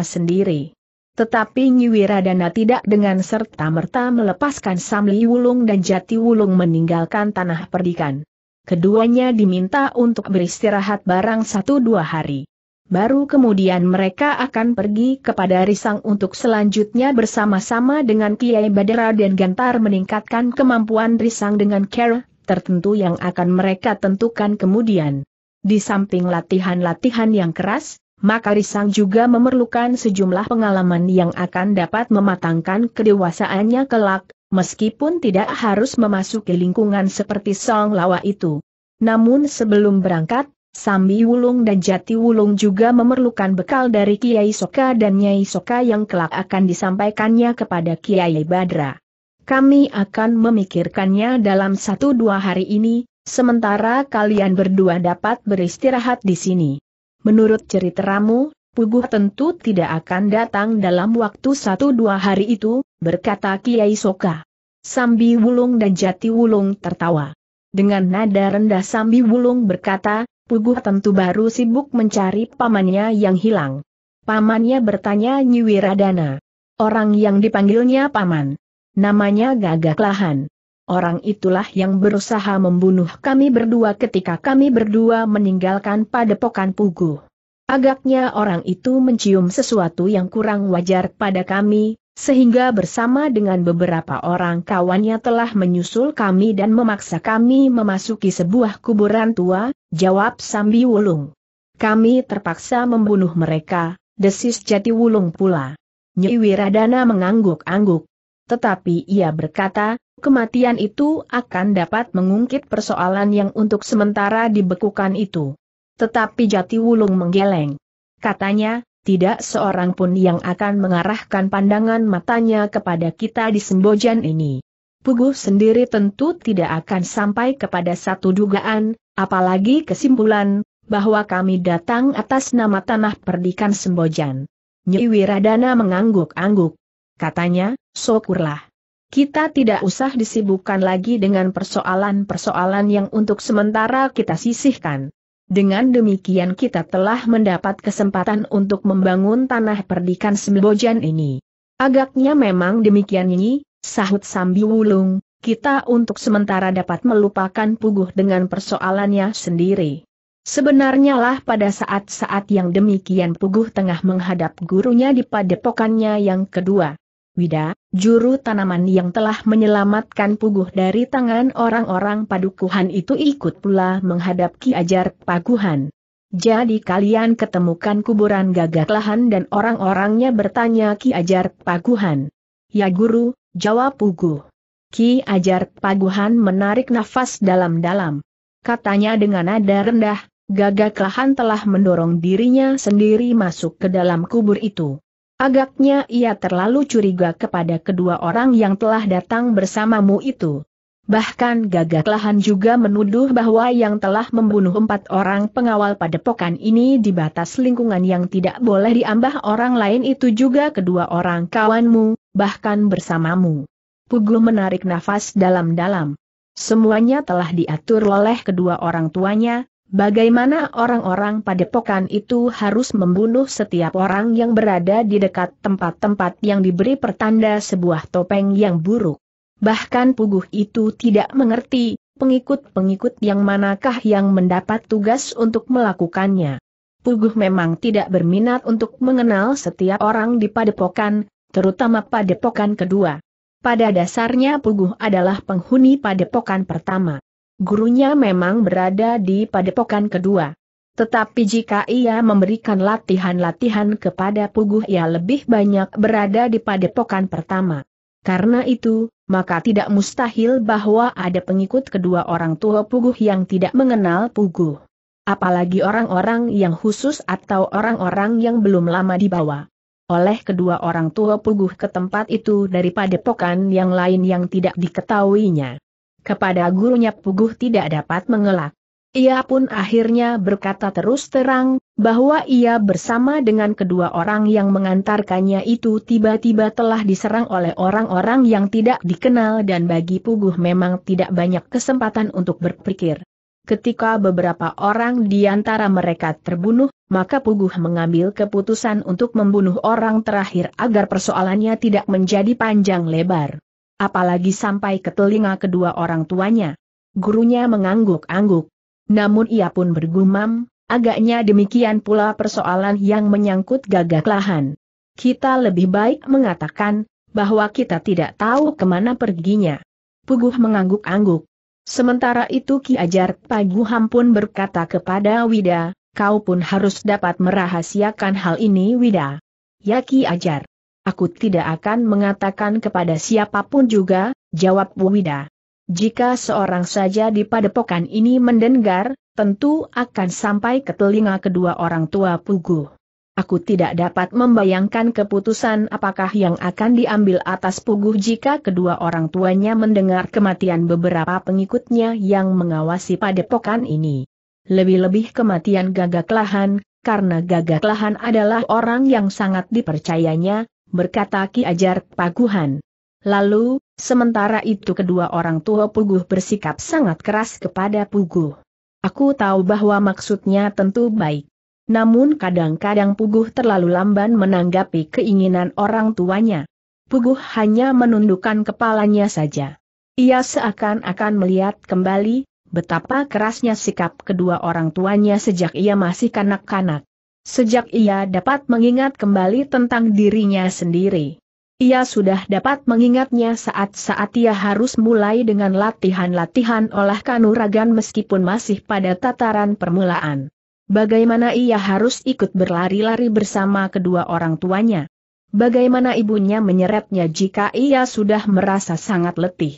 sendiri. Tetapi Nyiwiradana tidak dengan serta-merta melepaskan Samli Wulung dan Jati Wulung meninggalkan tanah perdikan. Keduanya diminta untuk beristirahat barang satu dua hari. Baru kemudian mereka akan pergi kepada Risang untuk selanjutnya bersama-sama dengan Kiai Badera dan Gantar meningkatkan kemampuan Risang dengan care tertentu yang akan mereka tentukan kemudian. Di samping latihan-latihan yang keras, maka Risang juga memerlukan sejumlah pengalaman yang akan dapat mematangkan kedewasaannya kelak, meskipun tidak harus memasuki lingkungan seperti Song Lawa itu. Namun sebelum berangkat, Sambi Wulung dan Jati Wulung juga memerlukan bekal dari Kiai Soka dan Nyai Soka yang kelak akan disampaikannya kepada Kiai Badra. Kami akan memikirkannya dalam satu dua hari ini, sementara kalian berdua dapat beristirahat di sini. Menurut ceritamu, Puguh tentu tidak akan datang dalam waktu satu dua hari itu, berkata Kiai Soka. Sambi Wulung dan Jati Wulung tertawa. Dengan nada rendah Sambi Wulung berkata, Puguh tentu baru sibuk mencari pamannya yang hilang. Pamannya bertanya Nyiwiradana. Orang yang dipanggilnya paman. Namanya Gagak Lahan orang itulah yang berusaha membunuh kami berdua ketika kami berdua meninggalkan padepokan Pugu. Agaknya orang itu mencium sesuatu yang kurang wajar pada kami, sehingga bersama dengan beberapa orang kawannya telah menyusul kami dan memaksa kami memasuki sebuah kuburan tua, jawab Sambi Wulung. Kami terpaksa membunuh mereka, desis Jati Wulung pula. Nyi Wiradana mengangguk-angguk. Tetapi ia berkata, kematian itu akan dapat mengungkit persoalan yang untuk sementara dibekukan itu. Tetapi Jati Wulung menggeleng. Katanya, tidak seorang pun yang akan mengarahkan pandangan matanya kepada kita di Sembojan ini. Puguh sendiri tentu tidak akan sampai kepada satu dugaan, apalagi kesimpulan, bahwa kami datang atas nama tanah perdikan Sembojan. Nyi Wiradana mengangguk-angguk. Katanya, syukurlah. Kita tidak usah disibukkan lagi dengan persoalan-persoalan yang untuk sementara kita sisihkan. Dengan demikian kita telah mendapat kesempatan untuk membangun tanah perdikan Sembojan ini. Agaknya memang demikian ini, sahut Sambi Wulung, kita untuk sementara dapat melupakan puguh dengan persoalannya sendiri. Sebenarnya lah pada saat-saat yang demikian puguh tengah menghadap gurunya di padepokannya yang kedua. Wida, juru tanaman yang telah menyelamatkan Puguh dari tangan orang-orang padukuhan itu ikut pula menghadap Ki Ajar Paguhan. Jadi kalian ketemukan kuburan gagak lahan dan orang-orangnya bertanya Ki Ajar Paguhan. Ya guru, jawab Puguh. Ki Ajar Paguhan menarik nafas dalam-dalam. Katanya dengan nada rendah, gagak lahan telah mendorong dirinya sendiri masuk ke dalam kubur itu. Agaknya ia terlalu curiga kepada kedua orang yang telah datang bersamamu itu. Bahkan gagak lahan juga menuduh bahwa yang telah membunuh empat orang pengawal padepokan ini di batas lingkungan yang tidak boleh diambah orang lain itu juga kedua orang kawanmu, bahkan bersamamu. Pugu menarik nafas dalam-dalam. Semuanya telah diatur oleh kedua orang tuanya, Bagaimana orang-orang padepokan itu harus membunuh setiap orang yang berada di dekat tempat-tempat yang diberi pertanda sebuah topeng yang buruk. Bahkan puguh itu tidak mengerti, pengikut-pengikut yang manakah yang mendapat tugas untuk melakukannya. Puguh memang tidak berminat untuk mengenal setiap orang di padepokan, terutama padepokan kedua. Pada dasarnya Puguh adalah penghuni padepokan pertama gurunya memang berada di padepokan kedua. Tetapi jika ia memberikan latihan-latihan kepada Puguh ia lebih banyak berada di padepokan pertama. Karena itu, maka tidak mustahil bahwa ada pengikut kedua orang tua Puguh yang tidak mengenal Puguh. Apalagi orang-orang yang khusus atau orang-orang yang belum lama dibawa oleh kedua orang tua Puguh ke tempat itu daripada padepokan yang lain yang tidak diketahuinya. Kepada gurunya Puguh tidak dapat mengelak. Ia pun akhirnya berkata terus terang, bahwa ia bersama dengan kedua orang yang mengantarkannya itu tiba-tiba telah diserang oleh orang-orang yang tidak dikenal dan bagi Puguh memang tidak banyak kesempatan untuk berpikir. Ketika beberapa orang di antara mereka terbunuh, maka Puguh mengambil keputusan untuk membunuh orang terakhir agar persoalannya tidak menjadi panjang lebar apalagi sampai ke telinga kedua orang tuanya. Gurunya mengangguk-angguk. Namun ia pun bergumam, agaknya demikian pula persoalan yang menyangkut gagak lahan. Kita lebih baik mengatakan, bahwa kita tidak tahu kemana perginya. Puguh mengangguk-angguk. Sementara itu Ki Ajar Paguham pun berkata kepada Wida, kau pun harus dapat merahasiakan hal ini Wida. Ya Ki Ajar. Aku tidak akan mengatakan kepada siapapun juga, jawab Bu Wida. Jika seorang saja di padepokan ini mendengar, tentu akan sampai ke telinga kedua orang tua Pugu. Aku tidak dapat membayangkan keputusan apakah yang akan diambil atas Pugu jika kedua orang tuanya mendengar kematian beberapa pengikutnya yang mengawasi padepokan ini. Lebih-lebih kematian gagak lahan, karena gagak lahan adalah orang yang sangat dipercayanya, berkata Ki Ajar Paguhan. Lalu, sementara itu kedua orang tua Puguh bersikap sangat keras kepada Puguh. Aku tahu bahwa maksudnya tentu baik. Namun kadang-kadang Puguh terlalu lamban menanggapi keinginan orang tuanya. Puguh hanya menundukkan kepalanya saja. Ia seakan-akan melihat kembali, betapa kerasnya sikap kedua orang tuanya sejak ia masih kanak-kanak sejak ia dapat mengingat kembali tentang dirinya sendiri. Ia sudah dapat mengingatnya saat-saat ia harus mulai dengan latihan-latihan olah kanuragan meskipun masih pada tataran permulaan. Bagaimana ia harus ikut berlari-lari bersama kedua orang tuanya. Bagaimana ibunya menyeretnya jika ia sudah merasa sangat letih.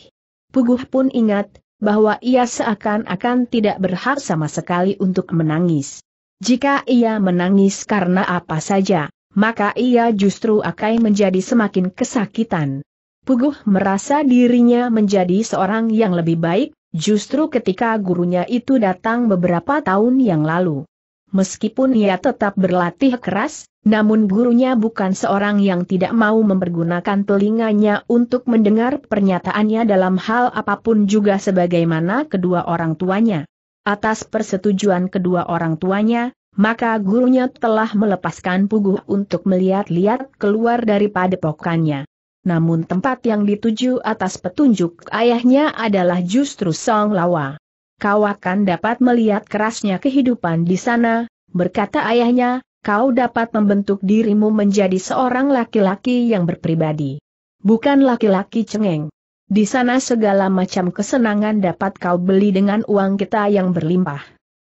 Puguh pun ingat, bahwa ia seakan-akan tidak berhak sama sekali untuk menangis. Jika ia menangis karena apa saja, maka ia justru akan menjadi semakin kesakitan. Puguh merasa dirinya menjadi seorang yang lebih baik, justru ketika gurunya itu datang beberapa tahun yang lalu. Meskipun ia tetap berlatih keras, namun gurunya bukan seorang yang tidak mau mempergunakan telinganya untuk mendengar pernyataannya dalam hal apapun juga sebagaimana kedua orang tuanya. Atas persetujuan kedua orang tuanya, maka gurunya telah melepaskan puguh untuk melihat-lihat keluar dari padepokannya. Namun tempat yang dituju atas petunjuk ayahnya adalah justru Song Lawa. Kau akan dapat melihat kerasnya kehidupan di sana, berkata ayahnya, kau dapat membentuk dirimu menjadi seorang laki-laki yang berpribadi. Bukan laki-laki cengeng. Di sana segala macam kesenangan dapat kau beli dengan uang kita yang berlimpah.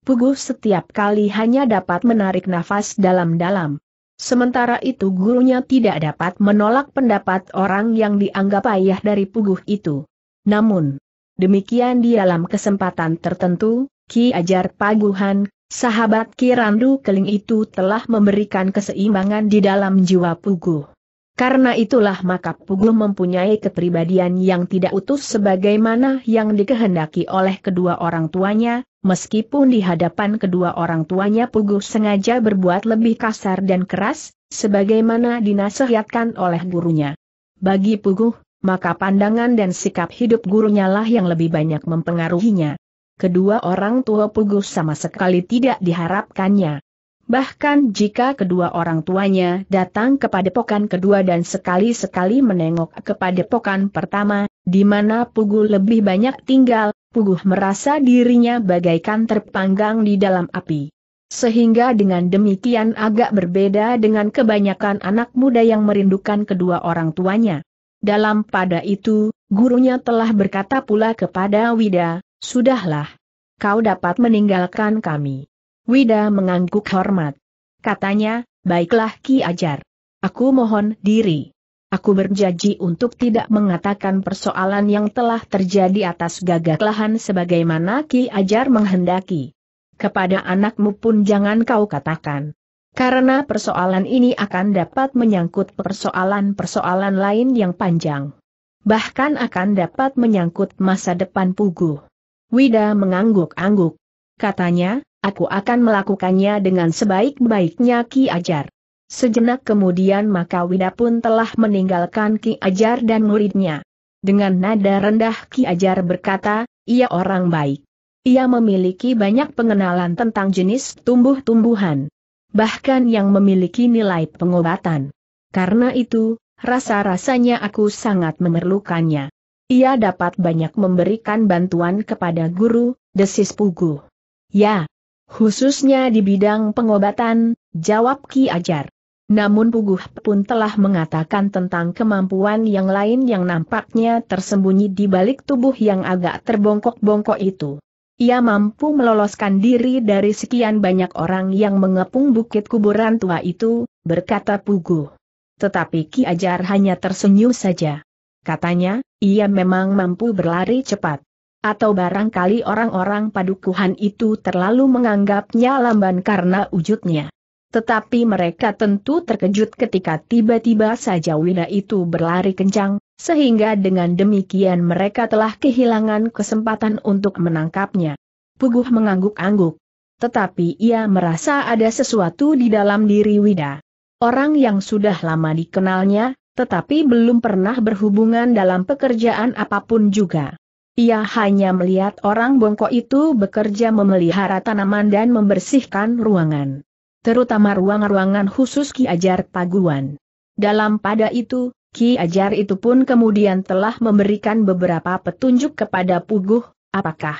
Puguh setiap kali hanya dapat menarik nafas dalam-dalam. Sementara itu gurunya tidak dapat menolak pendapat orang yang dianggap ayah dari Puguh itu. Namun, demikian di dalam kesempatan tertentu, Ki Ajar Paguhan, sahabat Ki Randu Keling itu telah memberikan keseimbangan di dalam jiwa Puguh. Karena itulah maka Puguh mempunyai kepribadian yang tidak utuh sebagaimana yang dikehendaki oleh kedua orang tuanya, meskipun di hadapan kedua orang tuanya Puguh sengaja berbuat lebih kasar dan keras, sebagaimana dinasehatkan oleh gurunya. Bagi Puguh, maka pandangan dan sikap hidup gurunya lah yang lebih banyak mempengaruhinya. Kedua orang tua Puguh sama sekali tidak diharapkannya. Bahkan jika kedua orang tuanya datang kepada pokan kedua dan sekali-sekali menengok kepada pokan pertama, di mana Puguh lebih banyak tinggal, Puguh merasa dirinya bagaikan terpanggang di dalam api. Sehingga dengan demikian agak berbeda dengan kebanyakan anak muda yang merindukan kedua orang tuanya. Dalam pada itu, gurunya telah berkata pula kepada Wida, Sudahlah. Kau dapat meninggalkan kami. Wida mengangguk hormat. Katanya, baiklah Ki Ajar. Aku mohon diri. Aku berjanji untuk tidak mengatakan persoalan yang telah terjadi atas gagak lahan sebagaimana Ki Ajar menghendaki. Kepada anakmu pun jangan kau katakan. Karena persoalan ini akan dapat menyangkut persoalan-persoalan lain yang panjang. Bahkan akan dapat menyangkut masa depan Pugu. Wida mengangguk-angguk. Katanya, Aku akan melakukannya dengan sebaik-baiknya Ki Ajar. Sejenak kemudian maka Wida pun telah meninggalkan Ki Ajar dan muridnya. Dengan nada rendah Ki Ajar berkata, ia orang baik. Ia memiliki banyak pengenalan tentang jenis tumbuh-tumbuhan. Bahkan yang memiliki nilai pengobatan. Karena itu, rasa-rasanya aku sangat memerlukannya. Ia dapat banyak memberikan bantuan kepada guru, desis Pugu. Ya, Khususnya di bidang pengobatan, jawab Ki Ajar. Namun Puguh pun telah mengatakan tentang kemampuan yang lain yang nampaknya tersembunyi di balik tubuh yang agak terbongkok-bongkok itu. Ia mampu meloloskan diri dari sekian banyak orang yang mengepung bukit kuburan tua itu, berkata Puguh. Tetapi Ki Ajar hanya tersenyum saja. Katanya, ia memang mampu berlari cepat. Atau barangkali orang-orang padukuhan itu terlalu menganggapnya lamban karena wujudnya. Tetapi mereka tentu terkejut ketika tiba-tiba saja Wina itu berlari kencang, sehingga dengan demikian mereka telah kehilangan kesempatan untuk menangkapnya. Puguh mengangguk-angguk. Tetapi ia merasa ada sesuatu di dalam diri Wida. Orang yang sudah lama dikenalnya, tetapi belum pernah berhubungan dalam pekerjaan apapun juga. Ia hanya melihat orang bongkok itu bekerja memelihara tanaman dan membersihkan ruangan. Terutama ruangan ruangan khusus Ki Ajar Paguan. Dalam pada itu, Ki Ajar itu pun kemudian telah memberikan beberapa petunjuk kepada Puguh, apakah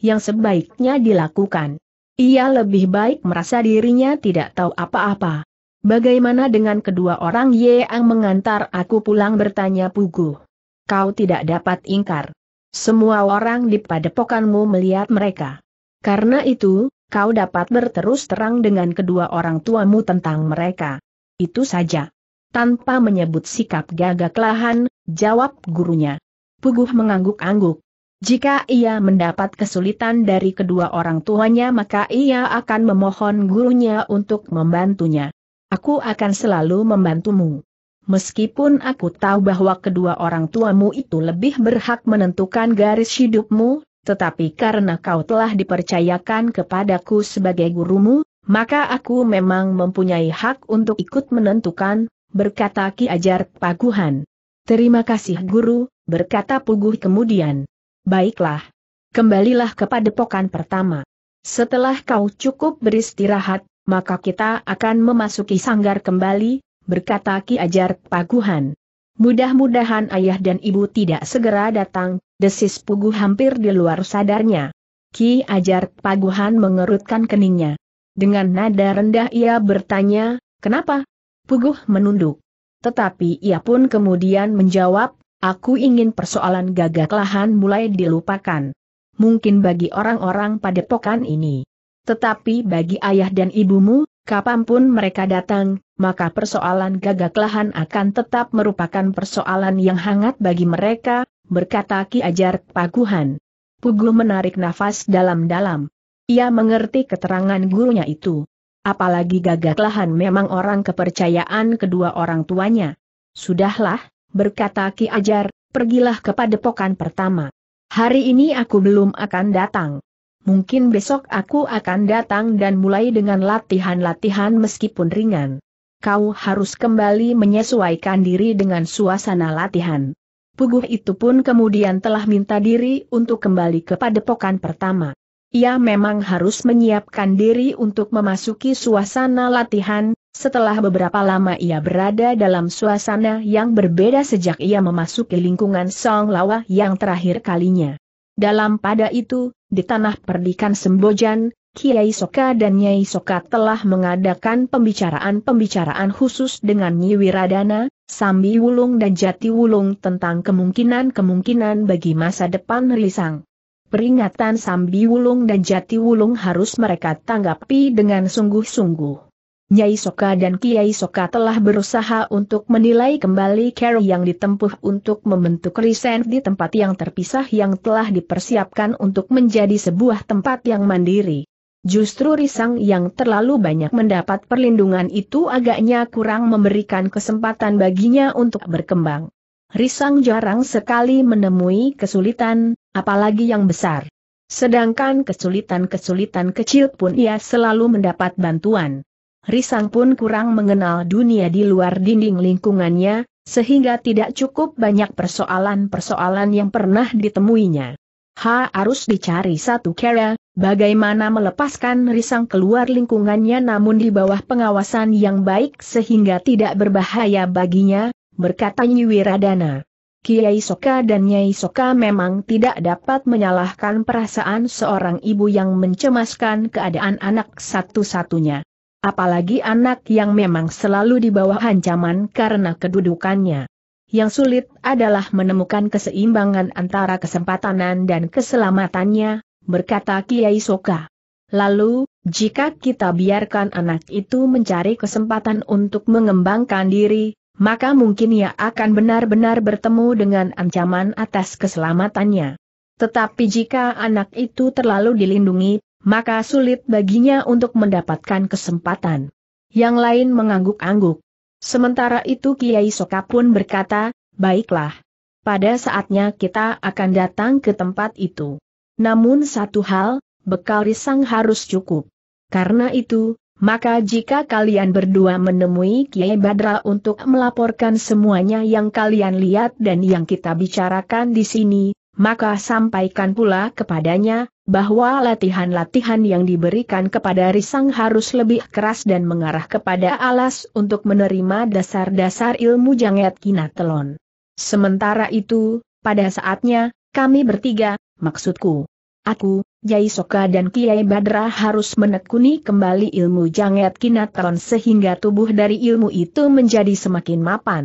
yang sebaiknya dilakukan. Ia lebih baik merasa dirinya tidak tahu apa-apa. Bagaimana dengan kedua orang yang mengantar aku pulang bertanya Puguh? Kau tidak dapat ingkar. Semua orang di padepokanmu melihat mereka. Karena itu, kau dapat berterus terang dengan kedua orang tuamu tentang mereka. Itu saja. Tanpa menyebut sikap gagak lahan, jawab gurunya. Puguh mengangguk-angguk. Jika ia mendapat kesulitan dari kedua orang tuanya maka ia akan memohon gurunya untuk membantunya. Aku akan selalu membantumu. Meskipun aku tahu bahwa kedua orang tuamu itu lebih berhak menentukan garis hidupmu, tetapi karena kau telah dipercayakan kepadaku sebagai gurumu, maka aku memang mempunyai hak untuk ikut menentukan, berkata Ki Ajar Paguhan. Terima kasih guru, berkata Puguh kemudian. Baiklah. Kembalilah kepada pokan pertama. Setelah kau cukup beristirahat, maka kita akan memasuki sanggar kembali, berkata Ki Ajar Paguhan. Mudah-mudahan ayah dan ibu tidak segera datang, desis Pugu hampir di luar sadarnya. Ki Ajar Paguhan mengerutkan keningnya. Dengan nada rendah ia bertanya, kenapa? pugu menunduk. Tetapi ia pun kemudian menjawab, aku ingin persoalan gagak lahan mulai dilupakan. Mungkin bagi orang-orang pada padepokan ini. Tetapi bagi ayah dan ibumu, Kapanpun mereka datang, maka persoalan gagak lahan akan tetap merupakan persoalan yang hangat bagi mereka, berkata Ki Ajar Paguhan. Pugu menarik nafas dalam-dalam. Ia mengerti keterangan gurunya itu. Apalagi gagak lahan memang orang kepercayaan kedua orang tuanya. Sudahlah, berkata Ki Ajar, pergilah kepada pokan pertama. Hari ini aku belum akan datang mungkin besok aku akan datang dan mulai dengan latihan-latihan meskipun ringan. Kau harus kembali menyesuaikan diri dengan suasana latihan. Puguh itu pun kemudian telah minta diri untuk kembali ke padepokan pertama. Ia memang harus menyiapkan diri untuk memasuki suasana latihan, setelah beberapa lama ia berada dalam suasana yang berbeda sejak ia memasuki lingkungan Song Lawa yang terakhir kalinya. Dalam pada itu, di tanah perdikan Sembojan, Kiai Soka dan Nyai Soka telah mengadakan pembicaraan-pembicaraan khusus dengan Nyi Wiradana, Sambi Wulung dan Jati Wulung tentang kemungkinan-kemungkinan bagi masa depan Rilisang. Peringatan Sambi Wulung dan Jati Wulung harus mereka tanggapi dengan sungguh-sungguh. Nyai Soka dan Kiai Soka telah berusaha untuk menilai kembali cara yang ditempuh untuk membentuk risen di tempat yang terpisah yang telah dipersiapkan untuk menjadi sebuah tempat yang mandiri. Justru risang yang terlalu banyak mendapat perlindungan itu agaknya kurang memberikan kesempatan baginya untuk berkembang. Risang jarang sekali menemui kesulitan, apalagi yang besar. Sedangkan kesulitan-kesulitan kecil pun ia selalu mendapat bantuan. Risang pun kurang mengenal dunia di luar dinding lingkungannya, sehingga tidak cukup banyak persoalan-persoalan yang pernah ditemuinya. Ha harus dicari satu cara, bagaimana melepaskan Risang keluar lingkungannya namun di bawah pengawasan yang baik sehingga tidak berbahaya baginya, berkata Nyi Wiradana. Kiai Soka dan Nyai Soka memang tidak dapat menyalahkan perasaan seorang ibu yang mencemaskan keadaan anak satu-satunya apalagi anak yang memang selalu di bawah ancaman karena kedudukannya. Yang sulit adalah menemukan keseimbangan antara kesempatanan dan keselamatannya, berkata Kiai Soka. Lalu, jika kita biarkan anak itu mencari kesempatan untuk mengembangkan diri, maka mungkin ia akan benar-benar bertemu dengan ancaman atas keselamatannya. Tetapi jika anak itu terlalu dilindungi, maka sulit baginya untuk mendapatkan kesempatan. Yang lain mengangguk-angguk. Sementara itu Kiai Soka pun berkata, baiklah. Pada saatnya kita akan datang ke tempat itu. Namun satu hal, bekal risang harus cukup. Karena itu, maka jika kalian berdua menemui Kiai Badra untuk melaporkan semuanya yang kalian lihat dan yang kita bicarakan di sini, maka sampaikan pula kepadanya, bahwa latihan-latihan yang diberikan kepada Risang harus lebih keras dan mengarah kepada alas untuk menerima dasar-dasar ilmu jangat kinatelon. Sementara itu, pada saatnya, kami bertiga, maksudku, aku, Jai Soka dan Kiai Badra harus menekuni kembali ilmu jangat kinatelon sehingga tubuh dari ilmu itu menjadi semakin mapan.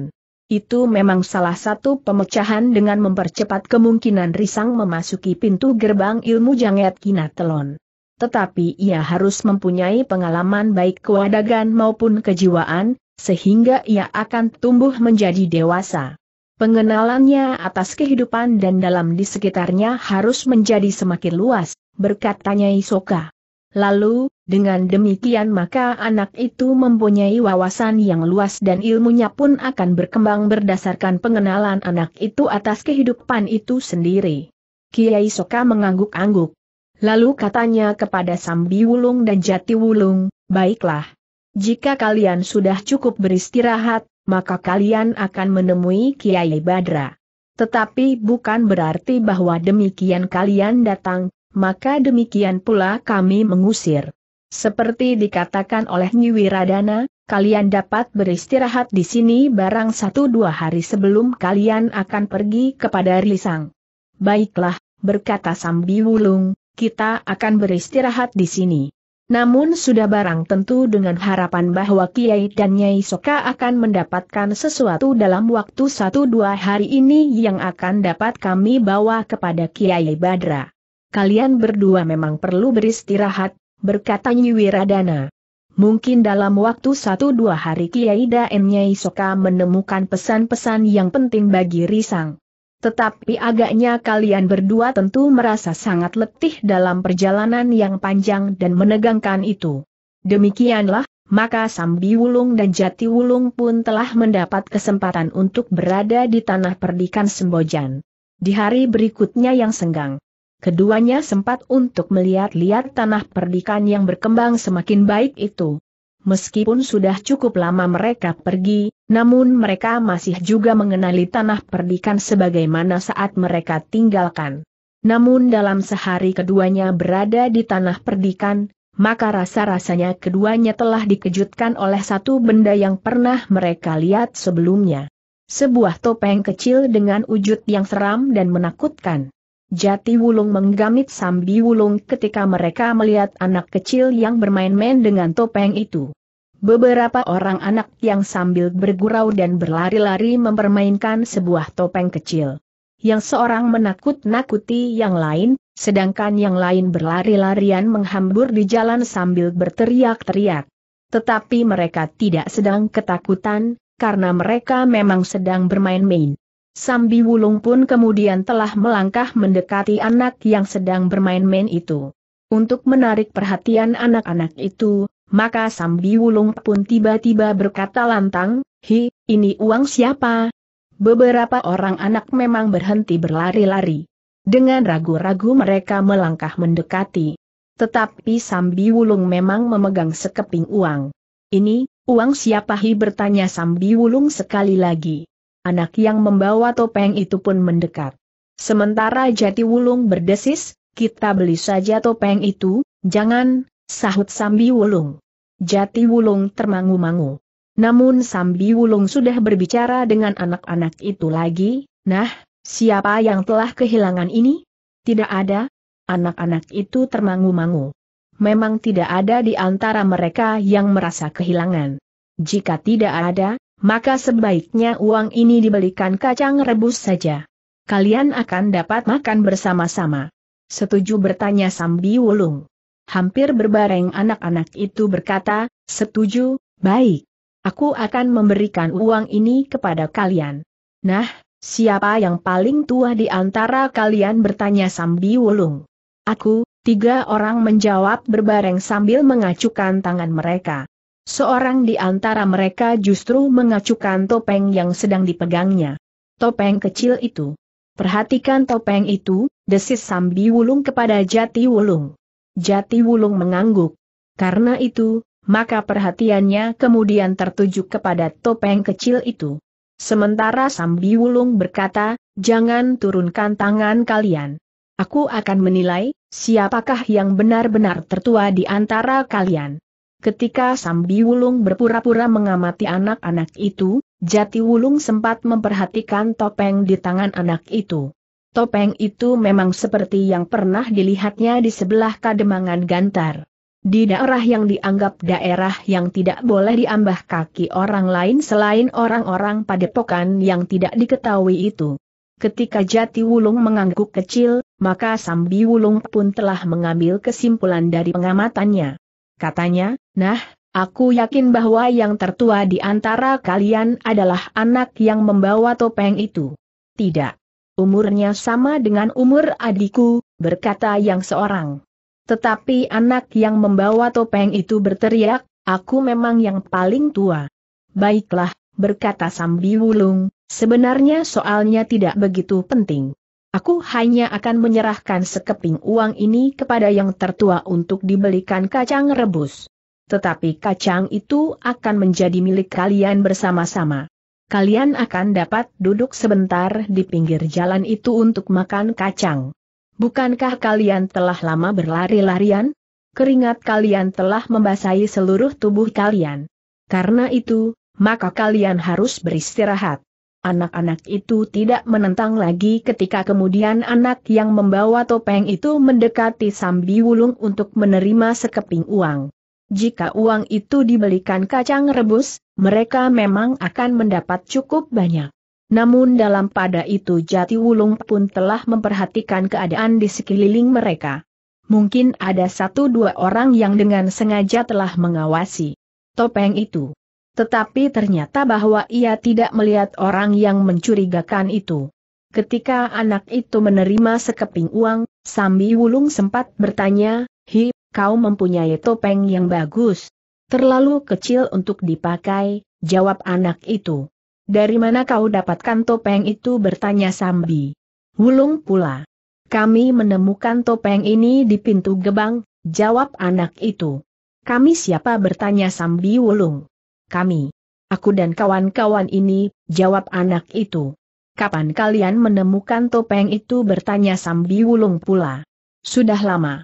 Itu memang salah satu pemecahan dengan mempercepat kemungkinan Risang memasuki pintu gerbang ilmu janget Kinatelon. Tetapi ia harus mempunyai pengalaman baik kewadagan maupun kejiwaan, sehingga ia akan tumbuh menjadi dewasa. Pengenalannya atas kehidupan dan dalam di sekitarnya harus menjadi semakin luas, berkatanya Isoka. Lalu, dengan demikian maka anak itu mempunyai wawasan yang luas dan ilmunya pun akan berkembang berdasarkan pengenalan anak itu atas kehidupan itu sendiri. Kiai Soka mengangguk-angguk. Lalu katanya kepada Sambi Wulung dan Jati Wulung, baiklah. Jika kalian sudah cukup beristirahat, maka kalian akan menemui Kiai Badra. Tetapi bukan berarti bahwa demikian kalian datang maka demikian pula kami mengusir. Seperti dikatakan oleh Nyiwiradana, kalian dapat beristirahat di sini barang satu dua hari sebelum kalian akan pergi kepada Risang. Baiklah, berkata Sambi Wulung, kita akan beristirahat di sini. Namun sudah barang tentu dengan harapan bahwa Kiai dan Nyai Soka akan mendapatkan sesuatu dalam waktu satu dua hari ini yang akan dapat kami bawa kepada Kiai Badra kalian berdua memang perlu beristirahat, berkata Nyiwiradana. Mungkin dalam waktu satu dua hari Kiai Daen Nyai Soka menemukan pesan-pesan yang penting bagi Risang. Tetapi agaknya kalian berdua tentu merasa sangat letih dalam perjalanan yang panjang dan menegangkan itu. Demikianlah, maka Sambi Wulung dan Jati Wulung pun telah mendapat kesempatan untuk berada di tanah perdikan Sembojan. Di hari berikutnya yang senggang, Keduanya sempat untuk melihat-lihat tanah perdikan yang berkembang semakin baik itu. Meskipun sudah cukup lama mereka pergi, namun mereka masih juga mengenali tanah perdikan sebagaimana saat mereka tinggalkan. Namun dalam sehari keduanya berada di tanah perdikan, maka rasa-rasanya keduanya telah dikejutkan oleh satu benda yang pernah mereka lihat sebelumnya. Sebuah topeng kecil dengan wujud yang seram dan menakutkan. Jati Wulung menggamit Sambi Wulung ketika mereka melihat anak kecil yang bermain-main dengan topeng itu. Beberapa orang anak yang sambil bergurau dan berlari-lari mempermainkan sebuah topeng kecil. Yang seorang menakut-nakuti yang lain, sedangkan yang lain berlari-larian menghambur di jalan sambil berteriak-teriak. Tetapi mereka tidak sedang ketakutan, karena mereka memang sedang bermain-main. Sambi Wulung pun kemudian telah melangkah mendekati anak yang sedang bermain-main itu. Untuk menarik perhatian anak-anak itu, maka Sambi Wulung pun tiba-tiba berkata lantang, Hi, ini uang siapa? Beberapa orang anak memang berhenti berlari-lari. Dengan ragu-ragu mereka melangkah mendekati. Tetapi Sambi Wulung memang memegang sekeping uang. Ini, uang siapa Hi bertanya Sambi Wulung sekali lagi. Anak yang membawa topeng itu pun mendekat. Sementara Jati Wulung berdesis, kita beli saja topeng itu, jangan, sahut Sambi Wulung. Jati Wulung termangu-mangu. Namun Sambi Wulung sudah berbicara dengan anak-anak itu lagi, nah, siapa yang telah kehilangan ini? Tidak ada. Anak-anak itu termangu-mangu. Memang tidak ada di antara mereka yang merasa kehilangan. Jika tidak ada, maka sebaiknya uang ini dibelikan kacang rebus saja. Kalian akan dapat makan bersama-sama. Setuju bertanya Sambi Wulung. Hampir berbareng anak-anak itu berkata, setuju, baik. Aku akan memberikan uang ini kepada kalian. Nah, siapa yang paling tua di antara kalian bertanya Sambi Wulung. Aku, tiga orang menjawab berbareng sambil mengacukan tangan mereka. Seorang di antara mereka justru mengacukan topeng yang sedang dipegangnya. Topeng kecil itu. Perhatikan topeng itu, desis Sambi Wulung kepada Jati Wulung. Jati Wulung mengangguk. Karena itu, maka perhatiannya kemudian tertuju kepada topeng kecil itu. Sementara Sambi Wulung berkata, jangan turunkan tangan kalian. Aku akan menilai, siapakah yang benar-benar tertua di antara kalian. Ketika Sambi Wulung berpura-pura mengamati anak-anak itu, Jati Wulung sempat memperhatikan topeng di tangan anak itu. Topeng itu memang seperti yang pernah dilihatnya di sebelah kademangan Gantar. Di daerah yang dianggap daerah yang tidak boleh diambah kaki orang lain selain orang-orang padepokan yang tidak diketahui itu. Ketika Jati Wulung mengangguk kecil, maka Sambi Wulung pun telah mengambil kesimpulan dari pengamatannya. Katanya, Nah, aku yakin bahwa yang tertua di antara kalian adalah anak yang membawa topeng itu. Tidak. Umurnya sama dengan umur adikku, berkata yang seorang. Tetapi anak yang membawa topeng itu berteriak, aku memang yang paling tua. Baiklah, berkata Sambi Wulung, sebenarnya soalnya tidak begitu penting. Aku hanya akan menyerahkan sekeping uang ini kepada yang tertua untuk dibelikan kacang rebus tetapi kacang itu akan menjadi milik kalian bersama-sama. Kalian akan dapat duduk sebentar di pinggir jalan itu untuk makan kacang. Bukankah kalian telah lama berlari-larian? Keringat kalian telah membasahi seluruh tubuh kalian. Karena itu, maka kalian harus beristirahat. Anak-anak itu tidak menentang lagi ketika kemudian anak yang membawa topeng itu mendekati Sambi Wulung untuk menerima sekeping uang. Jika uang itu dibelikan kacang rebus, mereka memang akan mendapat cukup banyak. Namun dalam pada itu Jati Wulung pun telah memperhatikan keadaan di sekeliling mereka. Mungkin ada satu dua orang yang dengan sengaja telah mengawasi topeng itu. Tetapi ternyata bahwa ia tidak melihat orang yang mencurigakan itu. Ketika anak itu menerima sekeping uang, Sambi Wulung sempat bertanya, Hi, kau mempunyai topeng yang bagus. Terlalu kecil untuk dipakai, jawab anak itu. Dari mana kau dapatkan topeng itu bertanya Sambi. Wulung pula. Kami menemukan topeng ini di pintu gebang, jawab anak itu. Kami siapa bertanya Sambi Wulung. Kami. Aku dan kawan-kawan ini, jawab anak itu. Kapan kalian menemukan topeng itu bertanya Sambi Wulung pula. Sudah lama.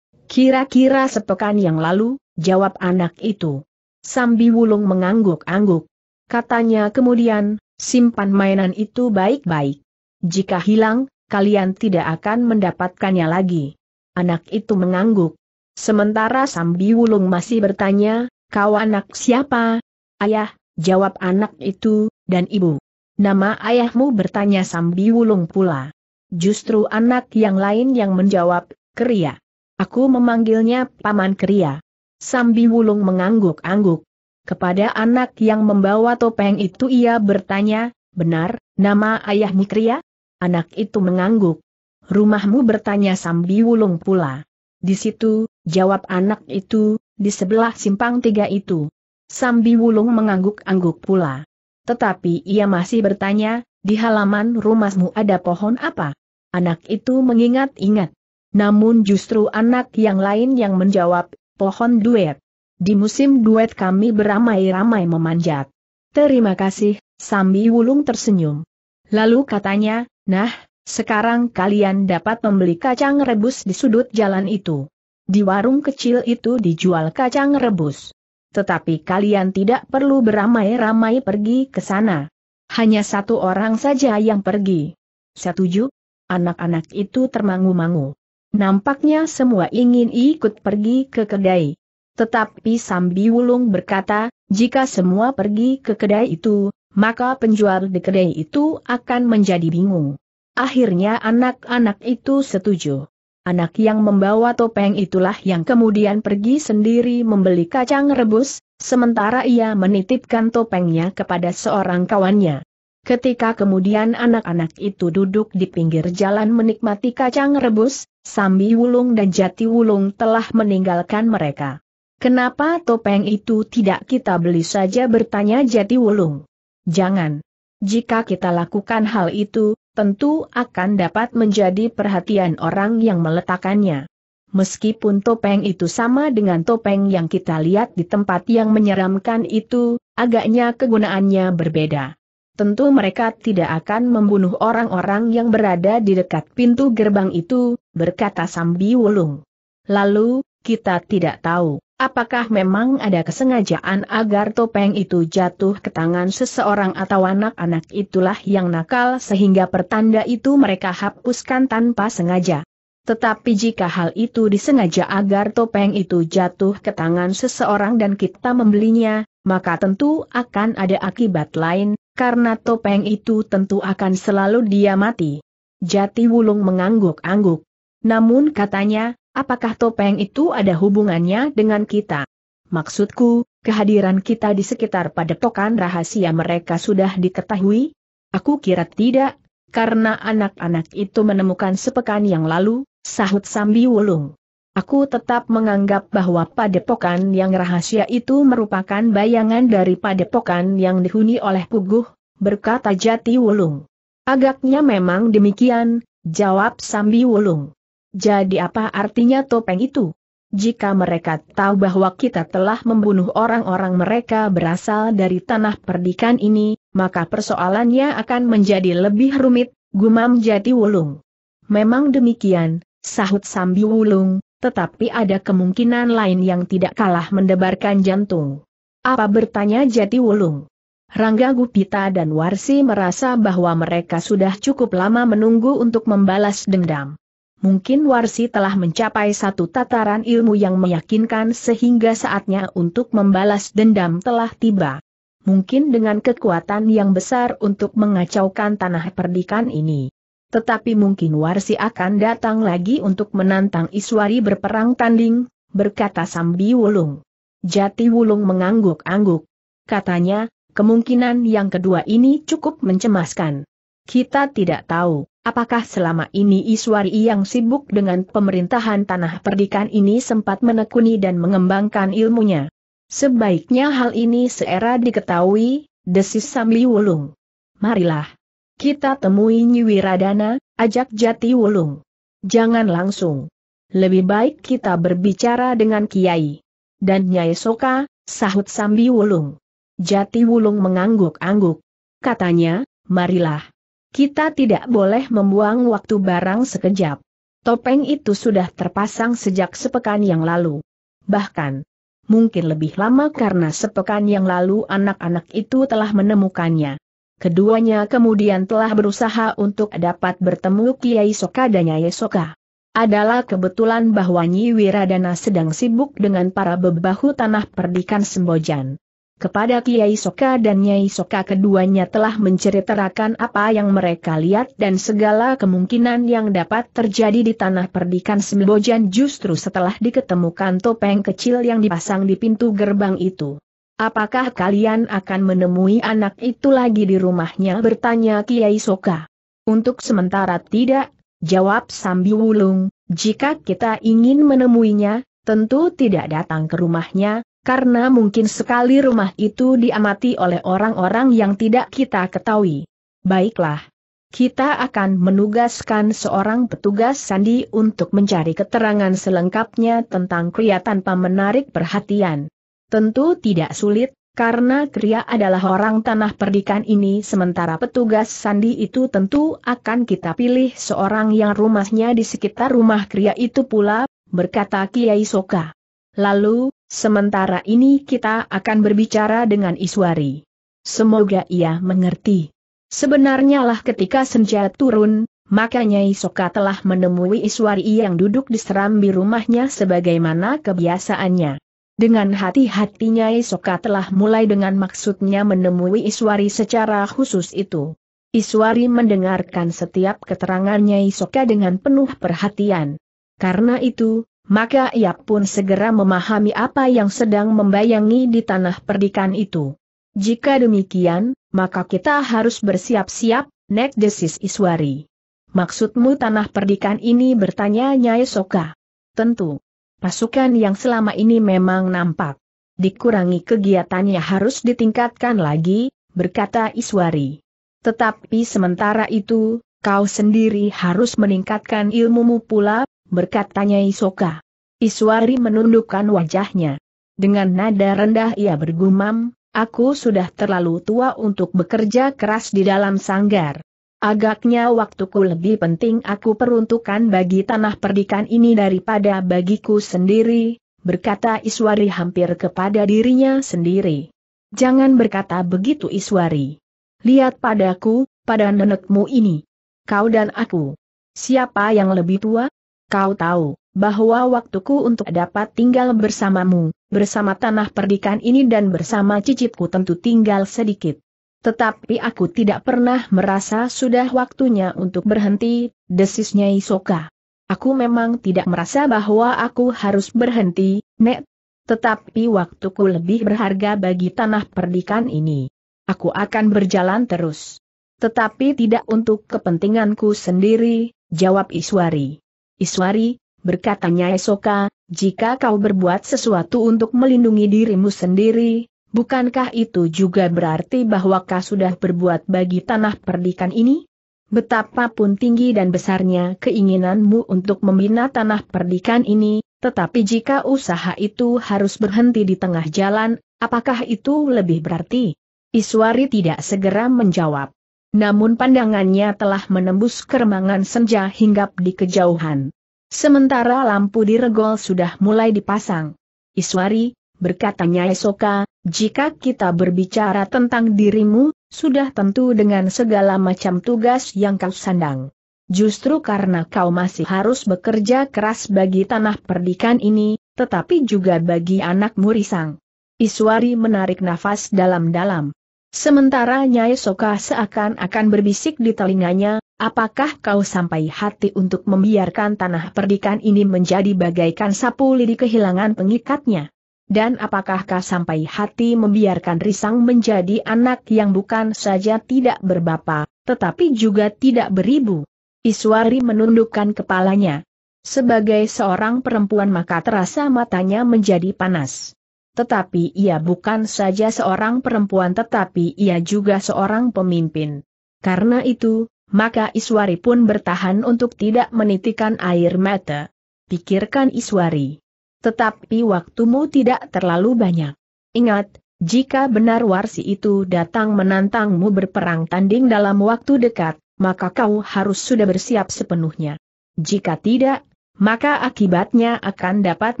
Kira-kira sepekan yang lalu, jawab anak itu. Sambi Wulung mengangguk-angguk. Katanya kemudian, simpan mainan itu baik-baik. Jika hilang, kalian tidak akan mendapatkannya lagi. Anak itu mengangguk. Sementara Sambi Wulung masih bertanya, kau anak siapa? Ayah, jawab anak itu, dan ibu. Nama ayahmu bertanya Sambi Wulung pula. Justru anak yang lain yang menjawab, Keria. Aku memanggilnya Paman Kria. Sambi Wulung mengangguk-angguk. Kepada anak yang membawa topeng itu ia bertanya, benar, nama ayahmu Kria? Anak itu mengangguk. Rumahmu bertanya Sambi Wulung pula. Di situ, jawab anak itu, di sebelah simpang tiga itu. Sambi Wulung mengangguk-angguk pula. Tetapi ia masih bertanya, di halaman rumahmu ada pohon apa? Anak itu mengingat-ingat. Namun justru anak yang lain yang menjawab, pohon duet. Di musim duet kami beramai-ramai memanjat. Terima kasih, Sambi Wulung tersenyum. Lalu katanya, nah, sekarang kalian dapat membeli kacang rebus di sudut jalan itu. Di warung kecil itu dijual kacang rebus. Tetapi kalian tidak perlu beramai-ramai pergi ke sana. Hanya satu orang saja yang pergi. Setuju? Anak-anak itu termangu-mangu. Nampaknya semua ingin ikut pergi ke kedai. Tetapi Sambi Wulung berkata, jika semua pergi ke kedai itu, maka penjual di kedai itu akan menjadi bingung. Akhirnya anak-anak itu setuju. Anak yang membawa topeng itulah yang kemudian pergi sendiri membeli kacang rebus, sementara ia menitipkan topengnya kepada seorang kawannya. Ketika kemudian anak-anak itu duduk di pinggir jalan menikmati kacang rebus, Sambi Wulung dan Jati Wulung telah meninggalkan mereka. Kenapa topeng itu tidak kita beli saja bertanya Jati Wulung. Jangan. Jika kita lakukan hal itu, tentu akan dapat menjadi perhatian orang yang meletakkannya. Meskipun topeng itu sama dengan topeng yang kita lihat di tempat yang menyeramkan itu, agaknya kegunaannya berbeda tentu mereka tidak akan membunuh orang-orang yang berada di dekat pintu gerbang itu, berkata Sambi Wulung. Lalu, kita tidak tahu, apakah memang ada kesengajaan agar topeng itu jatuh ke tangan seseorang atau anak-anak itulah yang nakal sehingga pertanda itu mereka hapuskan tanpa sengaja. Tetapi jika hal itu disengaja agar topeng itu jatuh ke tangan seseorang dan kita membelinya, maka tentu akan ada akibat lain, karena topeng itu tentu akan selalu dia mati. Jati Wulung mengangguk-angguk. Namun katanya, apakah topeng itu ada hubungannya dengan kita? Maksudku, kehadiran kita di sekitar padepokan rahasia mereka sudah diketahui? Aku kira tidak, karena anak-anak itu menemukan sepekan yang lalu, sahut Sambi Wulung. Aku tetap menganggap bahwa padepokan yang rahasia itu merupakan bayangan dari padepokan yang dihuni oleh Puguh, berkata Jati Wulung. Agaknya memang demikian, jawab Sambi Wulung. Jadi apa artinya topeng itu? Jika mereka tahu bahwa kita telah membunuh orang-orang mereka berasal dari tanah perdikan ini, maka persoalannya akan menjadi lebih rumit, gumam jati wulung. Memang demikian, sahut sambi wulung, tetapi ada kemungkinan lain yang tidak kalah mendebarkan jantung. Apa bertanya Jati Wulung? Rangga Gupita dan Warsi merasa bahwa mereka sudah cukup lama menunggu untuk membalas dendam. Mungkin Warsi telah mencapai satu tataran ilmu yang meyakinkan sehingga saatnya untuk membalas dendam telah tiba. Mungkin dengan kekuatan yang besar untuk mengacaukan tanah perdikan ini. Tetapi mungkin Warsi akan datang lagi untuk menantang Iswari berperang tanding, berkata Sambi Wulung. Jati Wulung mengangguk-angguk. Katanya, kemungkinan yang kedua ini cukup mencemaskan. Kita tidak tahu, apakah selama ini Iswari yang sibuk dengan pemerintahan tanah perdikan ini sempat menekuni dan mengembangkan ilmunya. Sebaiknya hal ini seera diketahui, desis Sambi Wulung. Marilah, kita temui Nyiwiradana, ajak Jati Wulung. Jangan langsung. Lebih baik kita berbicara dengan Kiai. Dan Nyai Soka, sahut Sambi Wulung. Jati Wulung mengangguk-angguk. Katanya, marilah. Kita tidak boleh membuang waktu barang sekejap. Topeng itu sudah terpasang sejak sepekan yang lalu. Bahkan, mungkin lebih lama karena sepekan yang lalu anak-anak itu telah menemukannya. Keduanya kemudian telah berusaha untuk dapat bertemu Kiai Soka dan Nyai Soka. Adalah kebetulan bahwa Nyi Wiradana sedang sibuk dengan para bebahu tanah perdikan Sembojan. Kepada Kiai Soka dan Nyai Soka keduanya telah menceritakan apa yang mereka lihat dan segala kemungkinan yang dapat terjadi di tanah perdikan Sembojan justru setelah diketemukan topeng kecil yang dipasang di pintu gerbang itu. Apakah kalian akan menemui anak itu lagi di rumahnya bertanya Kiai Soka. Untuk sementara tidak, jawab Sambi Wulung, jika kita ingin menemuinya, tentu tidak datang ke rumahnya, karena mungkin sekali rumah itu diamati oleh orang-orang yang tidak kita ketahui. Baiklah. Kita akan menugaskan seorang petugas sandi untuk mencari keterangan selengkapnya tentang kelihatan tanpa menarik perhatian. Tentu tidak sulit, karena Kria adalah orang tanah perdikan ini sementara petugas sandi itu tentu akan kita pilih seorang yang rumahnya di sekitar rumah Kria itu pula, berkata Kiai Soka. Lalu, sementara ini kita akan berbicara dengan Iswari. Semoga ia mengerti. Sebenarnya lah ketika senja turun, makanya Nyai telah menemui Iswari yang duduk di serambi rumahnya sebagaimana kebiasaannya. Dengan hati-hatinya Isoka telah mulai dengan maksudnya menemui Iswari secara khusus itu. Iswari mendengarkan setiap keterangannya Isoka dengan penuh perhatian. Karena itu, maka ia pun segera memahami apa yang sedang membayangi di tanah perdikan itu. Jika demikian, maka kita harus bersiap-siap, nek desis Iswari. Maksudmu tanah perdikan ini bertanya Nyai Soka? Tentu. Pasukan yang selama ini memang nampak dikurangi kegiatannya harus ditingkatkan lagi, berkata Iswari. Tetapi sementara itu, kau sendiri harus meningkatkan ilmumu pula, berkatanya Isoka. Iswari menundukkan wajahnya. Dengan nada rendah ia bergumam, aku sudah terlalu tua untuk bekerja keras di dalam sanggar. Agaknya waktuku lebih penting aku peruntukkan bagi tanah perdikan ini daripada bagiku sendiri, berkata Iswari hampir kepada dirinya sendiri. Jangan berkata begitu Iswari. Lihat padaku, pada nenekmu ini. Kau dan aku. Siapa yang lebih tua? Kau tahu, bahwa waktuku untuk dapat tinggal bersamamu, bersama tanah perdikan ini dan bersama cicitku tentu tinggal sedikit. Tetapi aku tidak pernah merasa sudah waktunya untuk berhenti, desisnya Isoka. Aku memang tidak merasa bahwa aku harus berhenti, Nek. Tetapi waktuku lebih berharga bagi tanah perdikan ini. Aku akan berjalan terus. Tetapi tidak untuk kepentinganku sendiri, jawab Iswari. Iswari, berkatanya Isoka, jika kau berbuat sesuatu untuk melindungi dirimu sendiri, Bukankah itu juga berarti bahwa kau sudah berbuat bagi tanah perdikan ini? Betapapun tinggi dan besarnya keinginanmu untuk membina tanah perdikan ini, tetapi jika usaha itu harus berhenti di tengah jalan, apakah itu lebih berarti? Iswari tidak segera menjawab. Namun pandangannya telah menembus keremangan senja hingga di kejauhan. Sementara lampu di regol sudah mulai dipasang. Iswari, berkatanya Esoka, jika kita berbicara tentang dirimu, sudah tentu dengan segala macam tugas yang kau sandang. Justru karena kau masih harus bekerja keras bagi tanah perdikan ini, tetapi juga bagi anak murisang. Iswari menarik nafas dalam-dalam. Sementara Nyai Soka seakan-akan berbisik di telinganya, apakah kau sampai hati untuk membiarkan tanah perdikan ini menjadi bagaikan sapu lidi kehilangan pengikatnya? Dan apakah kau sampai hati membiarkan Risang menjadi anak yang bukan saja tidak berbapa, tetapi juga tidak beribu? Iswari menundukkan kepalanya. Sebagai seorang perempuan maka terasa matanya menjadi panas. Tetapi ia bukan saja seorang perempuan tetapi ia juga seorang pemimpin. Karena itu, maka Iswari pun bertahan untuk tidak menitikan air mata. Pikirkan Iswari. Tetapi waktumu tidak terlalu banyak. Ingat, jika benar warsi itu datang menantangmu berperang tanding dalam waktu dekat, maka kau harus sudah bersiap sepenuhnya. Jika tidak, maka akibatnya akan dapat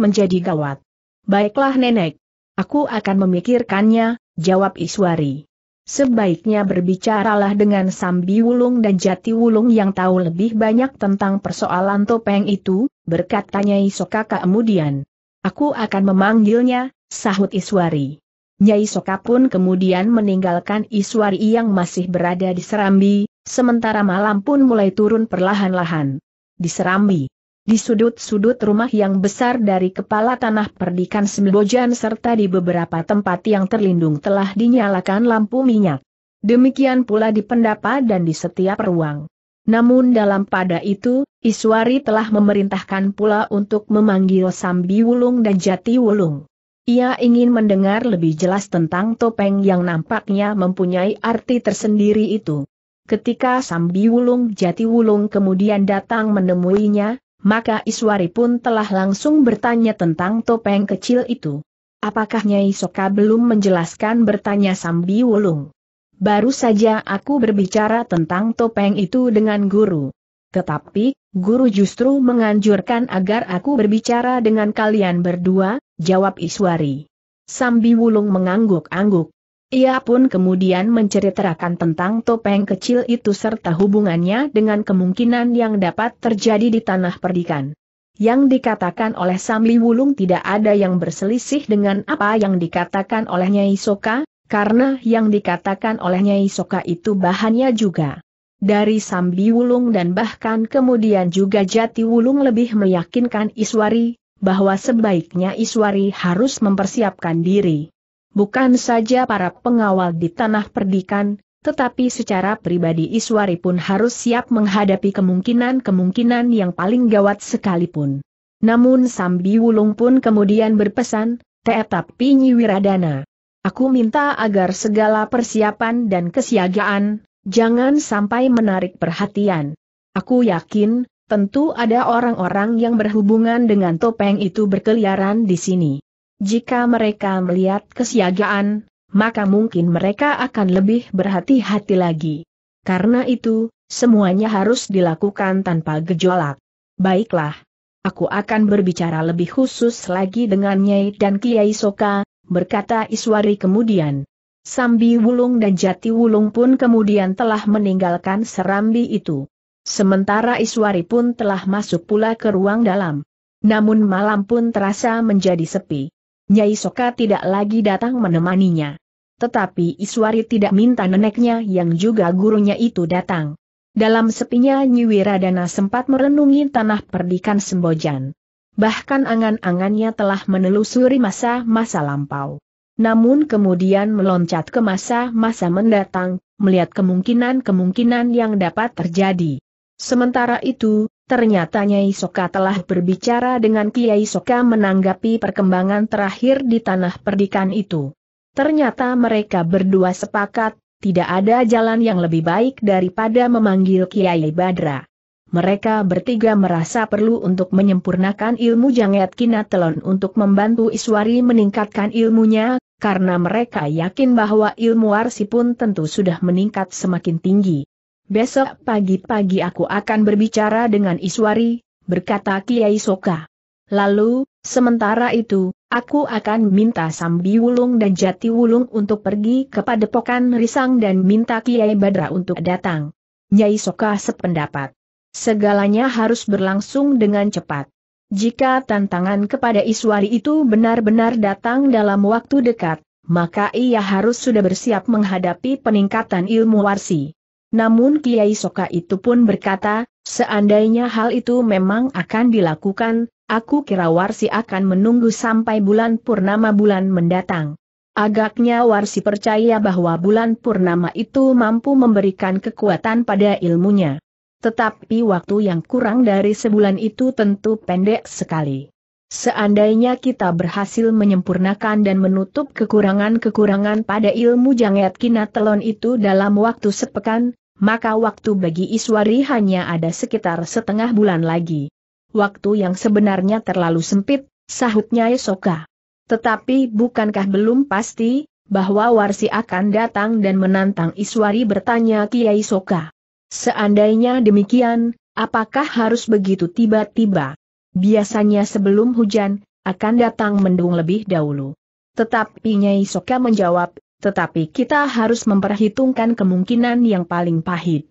menjadi gawat. Baiklah nenek. Aku akan memikirkannya, jawab Iswari. Sebaiknya berbicaralah dengan Sambi Wulung dan Jati Wulung yang tahu lebih banyak tentang persoalan topeng itu, berkatanya Isoka kemudian. Aku akan memanggilnya, sahut Iswari. Nyai Soka pun kemudian meninggalkan Iswari yang masih berada di Serambi, sementara malam pun mulai turun perlahan-lahan. Di Serambi, di sudut-sudut rumah yang besar dari kepala tanah perdikan Sembojan serta di beberapa tempat yang terlindung telah dinyalakan lampu minyak. Demikian pula di pendapa dan di setiap ruang. Namun dalam pada itu, Iswari telah memerintahkan pula untuk memanggil Sambi Wulung dan Jati Wulung. Ia ingin mendengar lebih jelas tentang topeng yang nampaknya mempunyai arti tersendiri itu. Ketika Sambi Wulung Jati Wulung kemudian datang menemuinya, maka Iswari pun telah langsung bertanya tentang topeng kecil itu. Apakah Nyai Soka belum menjelaskan bertanya Sambi Wulung? Baru saja aku berbicara tentang topeng itu dengan guru. Tetapi, guru justru menganjurkan agar aku berbicara dengan kalian berdua, jawab Iswari. Sambi Wulung mengangguk-angguk. Ia pun kemudian menceritakan tentang topeng kecil itu serta hubungannya dengan kemungkinan yang dapat terjadi di tanah perdikan. Yang dikatakan oleh Sambi Wulung tidak ada yang berselisih dengan apa yang dikatakan oleh Nyai Soka, karena yang dikatakan oleh Nyai Soka itu bahannya juga. Dari Sambi Wulung dan bahkan kemudian juga Jati Wulung lebih meyakinkan Iswari, bahwa sebaiknya Iswari harus mempersiapkan diri. Bukan saja para pengawal di tanah perdikan, tetapi secara pribadi Iswari pun harus siap menghadapi kemungkinan-kemungkinan yang paling gawat sekalipun. Namun Sambi Wulung pun kemudian berpesan, tetapi Nyi Wiradana Aku minta agar segala persiapan dan kesiagaan, jangan sampai menarik perhatian. Aku yakin, tentu ada orang-orang yang berhubungan dengan topeng itu berkeliaran di sini. Jika mereka melihat kesiagaan, maka mungkin mereka akan lebih berhati-hati lagi. Karena itu, semuanya harus dilakukan tanpa gejolak. Baiklah. Aku akan berbicara lebih khusus lagi dengan Nyai dan Kiai Soka, berkata Iswari kemudian. Sambi Wulung dan Jati Wulung pun kemudian telah meninggalkan serambi itu. Sementara Iswari pun telah masuk pula ke ruang dalam. Namun malam pun terasa menjadi sepi. Nyai Soka tidak lagi datang menemaninya. Tetapi Iswari tidak minta neneknya yang juga gurunya itu datang. Dalam sepinya Nyiwiradana sempat merenungi tanah perdikan Sembojan bahkan angan-angannya telah menelusuri masa-masa lampau. Namun kemudian meloncat ke masa-masa mendatang, melihat kemungkinan-kemungkinan yang dapat terjadi. Sementara itu, ternyata Nyai Soka telah berbicara dengan Kiai Soka menanggapi perkembangan terakhir di tanah perdikan itu. Ternyata mereka berdua sepakat, tidak ada jalan yang lebih baik daripada memanggil Kiai Badra. Mereka bertiga merasa perlu untuk menyempurnakan ilmu Janget Kinatelon untuk membantu Iswari meningkatkan ilmunya, karena mereka yakin bahwa ilmu Arsi pun tentu sudah meningkat semakin tinggi. Besok pagi-pagi aku akan berbicara dengan Iswari, berkata Kiai Soka. Lalu, sementara itu, aku akan minta Sambi Wulung dan Jati Wulung untuk pergi kepada Padepokan Risang dan minta Kiai Badra untuk datang. Nyai Soka sependapat. Segalanya harus berlangsung dengan cepat. Jika tantangan kepada Iswari itu benar-benar datang dalam waktu dekat, maka ia harus sudah bersiap menghadapi peningkatan ilmu warsi. Namun Kiai Soka itu pun berkata, seandainya hal itu memang akan dilakukan, aku kira warsi akan menunggu sampai bulan purnama bulan mendatang. Agaknya Warsi percaya bahwa bulan purnama itu mampu memberikan kekuatan pada ilmunya. Tetapi waktu yang kurang dari sebulan itu tentu pendek sekali. Seandainya kita berhasil menyempurnakan dan menutup kekurangan-kekurangan pada ilmu jangat kinatelon itu dalam waktu sepekan, maka waktu bagi Iswari hanya ada sekitar setengah bulan lagi. Waktu yang sebenarnya terlalu sempit, sahutnya Esoka. Tetapi bukankah belum pasti, bahwa Warsi akan datang dan menantang Iswari bertanya Kiai Soka. Seandainya demikian, apakah harus begitu tiba-tiba? Biasanya sebelum hujan, akan datang mendung lebih dahulu. Tetapi Nyai Soka menjawab, tetapi kita harus memperhitungkan kemungkinan yang paling pahit.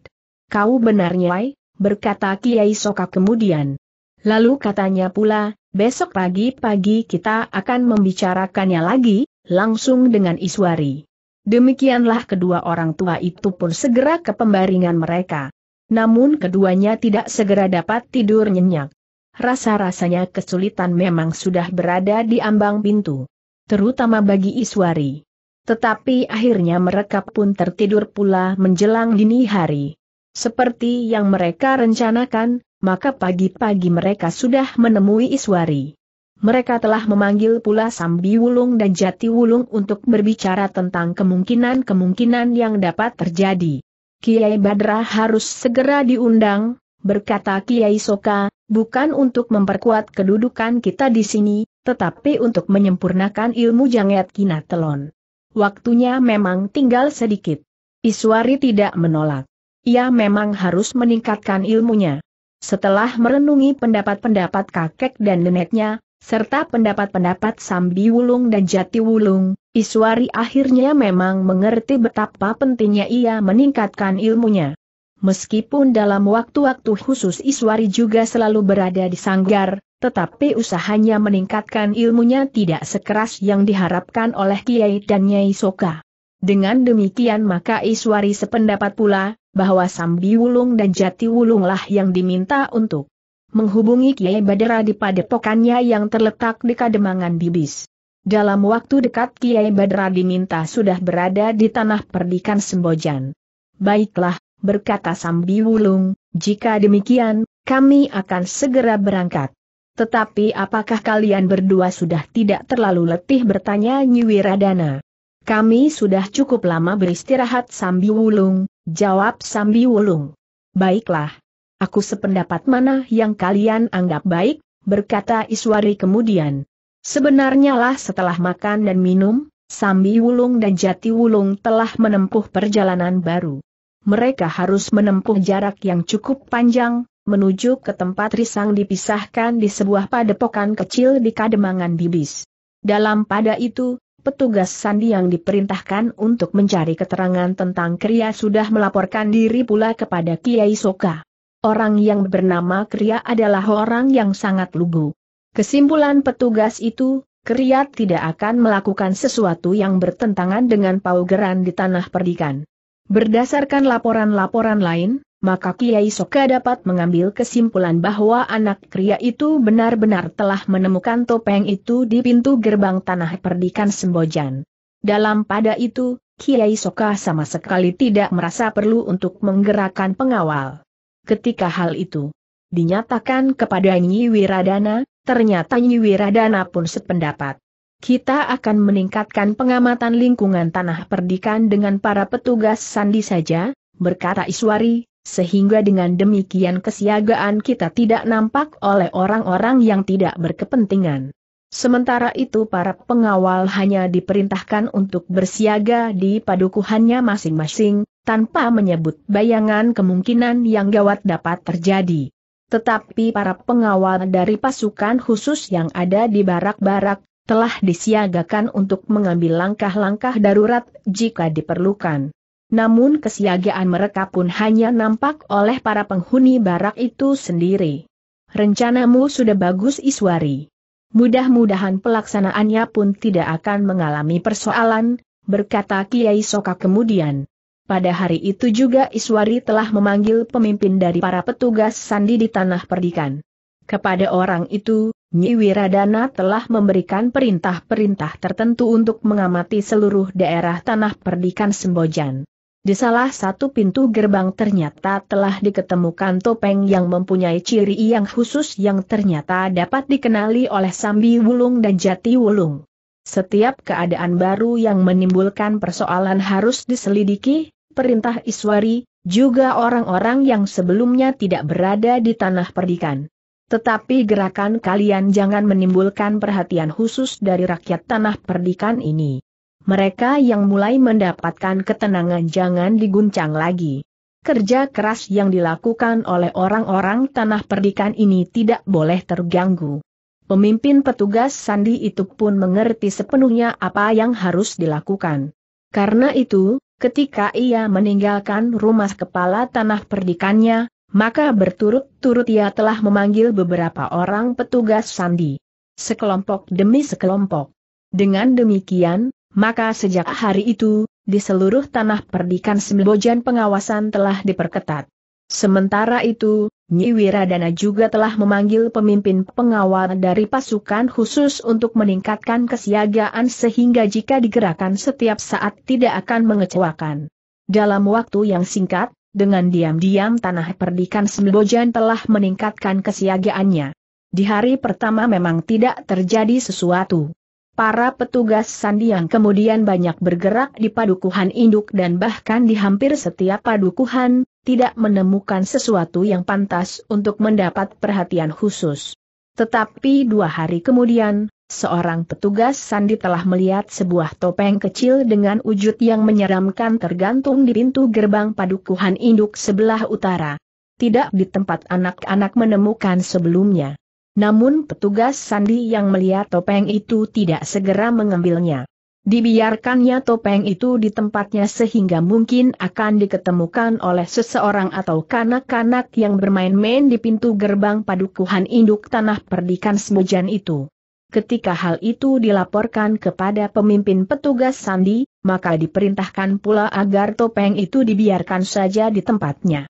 Kau benar Nyai, berkata Kiai Soka kemudian. Lalu katanya pula, besok pagi-pagi kita akan membicarakannya lagi, langsung dengan Iswari. Demikianlah kedua orang tua itu pun segera ke pembaringan mereka. Namun keduanya tidak segera dapat tidur nyenyak. Rasa-rasanya kesulitan memang sudah berada di ambang pintu. Terutama bagi Iswari. Tetapi akhirnya mereka pun tertidur pula menjelang dini hari. Seperti yang mereka rencanakan, maka pagi-pagi mereka sudah menemui Iswari. Mereka telah memanggil pula Sambi Wulung dan Jati Wulung untuk berbicara tentang kemungkinan-kemungkinan yang dapat terjadi. Kiai Badra harus segera diundang, berkata Kiai Soka, bukan untuk memperkuat kedudukan kita di sini, tetapi untuk menyempurnakan ilmu jangat kinatelon. Waktunya memang tinggal sedikit. Iswari tidak menolak. Ia memang harus meningkatkan ilmunya. Setelah merenungi pendapat-pendapat kakek dan neneknya, serta pendapat-pendapat Sambi Wulung dan Jati Wulung, Iswari akhirnya memang mengerti betapa pentingnya ia meningkatkan ilmunya. Meskipun dalam waktu-waktu khusus Iswari juga selalu berada di sanggar, tetapi usahanya meningkatkan ilmunya tidak sekeras yang diharapkan oleh Kiai dan Nyai Soka. Dengan demikian maka Iswari sependapat pula, bahwa Sambi Wulung dan Jati Wulunglah yang diminta untuk menghubungi Kiai Badra di padepokannya yang terletak di Kademangan Bibis. Dalam waktu dekat Kiai Badra diminta sudah berada di tanah perdikan Sembojan. Baiklah, berkata Sambi Wulung, jika demikian, kami akan segera berangkat. Tetapi apakah kalian berdua sudah tidak terlalu letih bertanya Nyiwiradana? Kami sudah cukup lama beristirahat Sambi Wulung, jawab Sambi Wulung. Baiklah, Aku sependapat mana yang kalian anggap baik, berkata Iswari kemudian. Sebenarnya lah setelah makan dan minum, Sambi Wulung dan Jati Wulung telah menempuh perjalanan baru. Mereka harus menempuh jarak yang cukup panjang, menuju ke tempat risang dipisahkan di sebuah padepokan kecil di Kademangan Bibis. Dalam pada itu, petugas Sandi yang diperintahkan untuk mencari keterangan tentang Kria sudah melaporkan diri pula kepada Kiai Soka. Orang yang bernama Kria adalah orang yang sangat lugu. Kesimpulan petugas itu, Kria tidak akan melakukan sesuatu yang bertentangan dengan paugeran di tanah perdikan. Berdasarkan laporan-laporan lain, maka Kiai Soka dapat mengambil kesimpulan bahwa anak kria itu benar-benar telah menemukan topeng itu di pintu gerbang tanah perdikan Sembojan. Dalam pada itu, Kiai Soka sama sekali tidak merasa perlu untuk menggerakkan pengawal. Ketika hal itu dinyatakan kepada Nyi Wiradana, ternyata Nyi Wiradana pun sependapat. Kita akan meningkatkan pengamatan lingkungan tanah perdikan dengan para petugas sandi saja, berkata Iswari, sehingga dengan demikian kesiagaan kita tidak nampak oleh orang-orang yang tidak berkepentingan. Sementara itu para pengawal hanya diperintahkan untuk bersiaga di padukuhannya masing-masing, tanpa menyebut bayangan kemungkinan yang gawat dapat terjadi. Tetapi para pengawal dari pasukan khusus yang ada di barak-barak, telah disiagakan untuk mengambil langkah-langkah darurat jika diperlukan. Namun kesiagaan mereka pun hanya nampak oleh para penghuni barak itu sendiri. Rencanamu sudah bagus Iswari. Mudah-mudahan pelaksanaannya pun tidak akan mengalami persoalan, berkata Kiai Soka kemudian. Pada hari itu juga Iswari telah memanggil pemimpin dari para petugas sandi di tanah perdikan. Kepada orang itu, Nyi Wiradana telah memberikan perintah-perintah tertentu untuk mengamati seluruh daerah tanah perdikan Sembojan. Di salah satu pintu gerbang ternyata telah diketemukan topeng yang mempunyai ciri yang khusus yang ternyata dapat dikenali oleh Sambi Wulung dan Jati Wulung. Setiap keadaan baru yang menimbulkan persoalan harus diselidiki, perintah Iswari, juga orang-orang yang sebelumnya tidak berada di tanah perdikan. Tetapi gerakan kalian jangan menimbulkan perhatian khusus dari rakyat tanah perdikan ini. Mereka yang mulai mendapatkan ketenangan jangan diguncang lagi. Kerja keras yang dilakukan oleh orang-orang tanah perdikan ini tidak boleh terganggu. Pemimpin petugas Sandi itu pun mengerti sepenuhnya apa yang harus dilakukan. Karena itu, Ketika ia meninggalkan rumah kepala tanah perdikannya, maka berturut-turut ia telah memanggil beberapa orang petugas sandi. Sekelompok demi sekelompok. Dengan demikian, maka sejak hari itu, di seluruh tanah perdikan Sembojan pengawasan telah diperketat. Sementara itu, Nyi Wiradana juga telah memanggil pemimpin pengawal dari pasukan khusus untuk meningkatkan kesiagaan sehingga jika digerakkan setiap saat tidak akan mengecewakan. Dalam waktu yang singkat, dengan diam-diam tanah perdikan Sembojan telah meningkatkan kesiagaannya. Di hari pertama memang tidak terjadi sesuatu. Para petugas sandi yang kemudian banyak bergerak di padukuhan induk dan bahkan di hampir setiap padukuhan, tidak menemukan sesuatu yang pantas untuk mendapat perhatian khusus. Tetapi dua hari kemudian, seorang petugas sandi telah melihat sebuah topeng kecil dengan wujud yang menyeramkan tergantung di pintu gerbang padukuhan induk sebelah utara. Tidak di tempat anak-anak menemukan sebelumnya. Namun petugas sandi yang melihat topeng itu tidak segera mengambilnya. Dibiarkannya topeng itu di tempatnya sehingga mungkin akan diketemukan oleh seseorang atau kanak-kanak yang bermain-main di pintu gerbang padukuhan induk tanah perdikan Semojan itu. Ketika hal itu dilaporkan kepada pemimpin petugas sandi, maka diperintahkan pula agar topeng itu dibiarkan saja di tempatnya.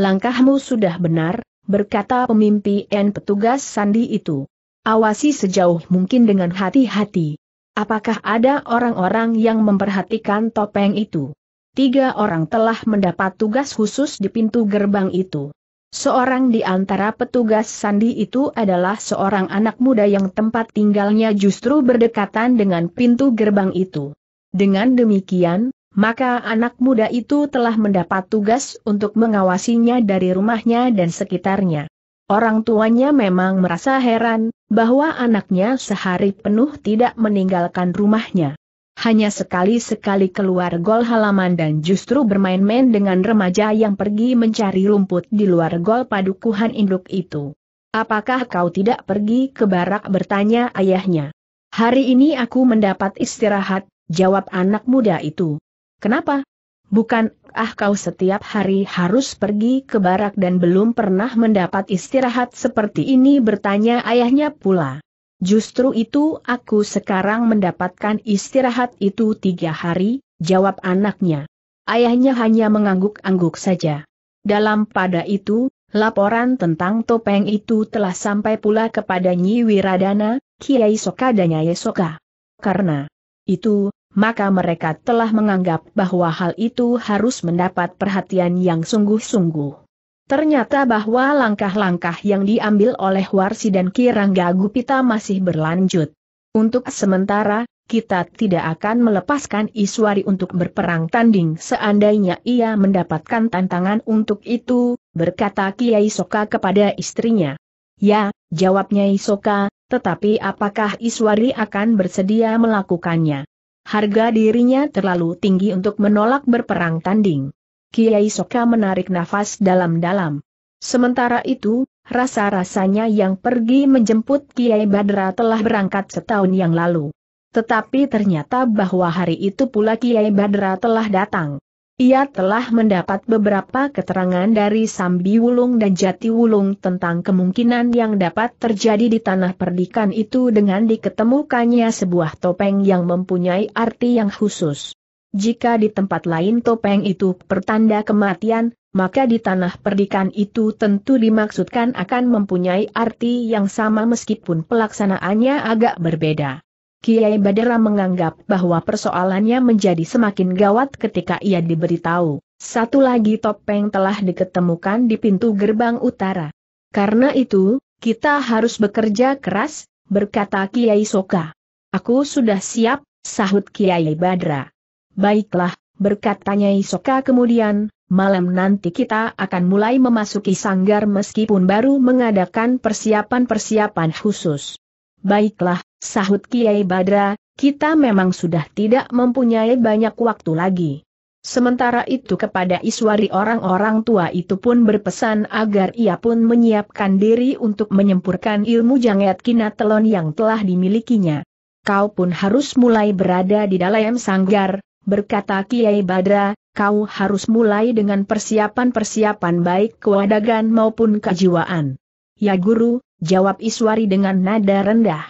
Langkahmu sudah benar, berkata pemimpin petugas sandi itu. Awasi sejauh mungkin dengan hati-hati. Apakah ada orang-orang yang memperhatikan topeng itu? Tiga orang telah mendapat tugas khusus di pintu gerbang itu. Seorang di antara petugas sandi itu adalah seorang anak muda yang tempat tinggalnya justru berdekatan dengan pintu gerbang itu. Dengan demikian, maka anak muda itu telah mendapat tugas untuk mengawasinya dari rumahnya dan sekitarnya. Orang tuanya memang merasa heran bahwa anaknya sehari penuh tidak meninggalkan rumahnya. Hanya sekali-sekali keluar gol halaman dan justru bermain-main dengan remaja yang pergi mencari rumput di luar gol padukuhan induk itu. Apakah kau tidak pergi ke barak bertanya ayahnya? Hari ini aku mendapat istirahat, jawab anak muda itu. Kenapa? Bukan, ah kau setiap hari harus pergi ke barak dan belum pernah mendapat istirahat seperti ini bertanya ayahnya pula. Justru itu aku sekarang mendapatkan istirahat itu tiga hari, jawab anaknya. Ayahnya hanya mengangguk-angguk saja. Dalam pada itu, laporan tentang topeng itu telah sampai pula kepada Nyi Wiradana, Kiai Soka dan Nyai Soka. Karena itu, maka mereka telah menganggap bahwa hal itu harus mendapat perhatian yang sungguh-sungguh. Ternyata bahwa langkah-langkah yang diambil oleh Warsi dan Kirangga Gupita masih berlanjut. Untuk sementara, kita tidak akan melepaskan Iswari untuk berperang tanding seandainya ia mendapatkan tantangan untuk itu, berkata Kiai Soka kepada istrinya. Ya, jawabnya Isoka, tetapi apakah Iswari akan bersedia melakukannya? harga dirinya terlalu tinggi untuk menolak berperang tanding. Kiai Soka menarik nafas dalam-dalam. Sementara itu, rasa-rasanya yang pergi menjemput Kiai Badra telah berangkat setahun yang lalu. Tetapi ternyata bahwa hari itu pula Kiai Badra telah datang. Ia telah mendapat beberapa keterangan dari Sambi Wulung dan Jati Wulung tentang kemungkinan yang dapat terjadi di tanah perdikan itu dengan diketemukannya sebuah topeng yang mempunyai arti yang khusus. Jika di tempat lain topeng itu pertanda kematian, maka di tanah perdikan itu tentu dimaksudkan akan mempunyai arti yang sama meskipun pelaksanaannya agak berbeda. Kiai Badera menganggap bahwa persoalannya menjadi semakin gawat ketika ia diberitahu, satu lagi topeng telah diketemukan di pintu gerbang utara. Karena itu, kita harus bekerja keras, berkata Kiai Soka. Aku sudah siap, sahut Kiai Badra. Baiklah, berkata berkatanya Soka kemudian, malam nanti kita akan mulai memasuki sanggar meskipun baru mengadakan persiapan-persiapan khusus. Baiklah, sahut Kiai Badra, kita memang sudah tidak mempunyai banyak waktu lagi. Sementara itu kepada Iswari orang-orang tua itu pun berpesan agar ia pun menyiapkan diri untuk menyempurkan ilmu jangat kinatelon yang telah dimilikinya. Kau pun harus mulai berada di dalam sanggar, berkata Kiai Badra, kau harus mulai dengan persiapan-persiapan baik kewadagan maupun kejiwaan. Ya guru, jawab Iswari dengan nada rendah.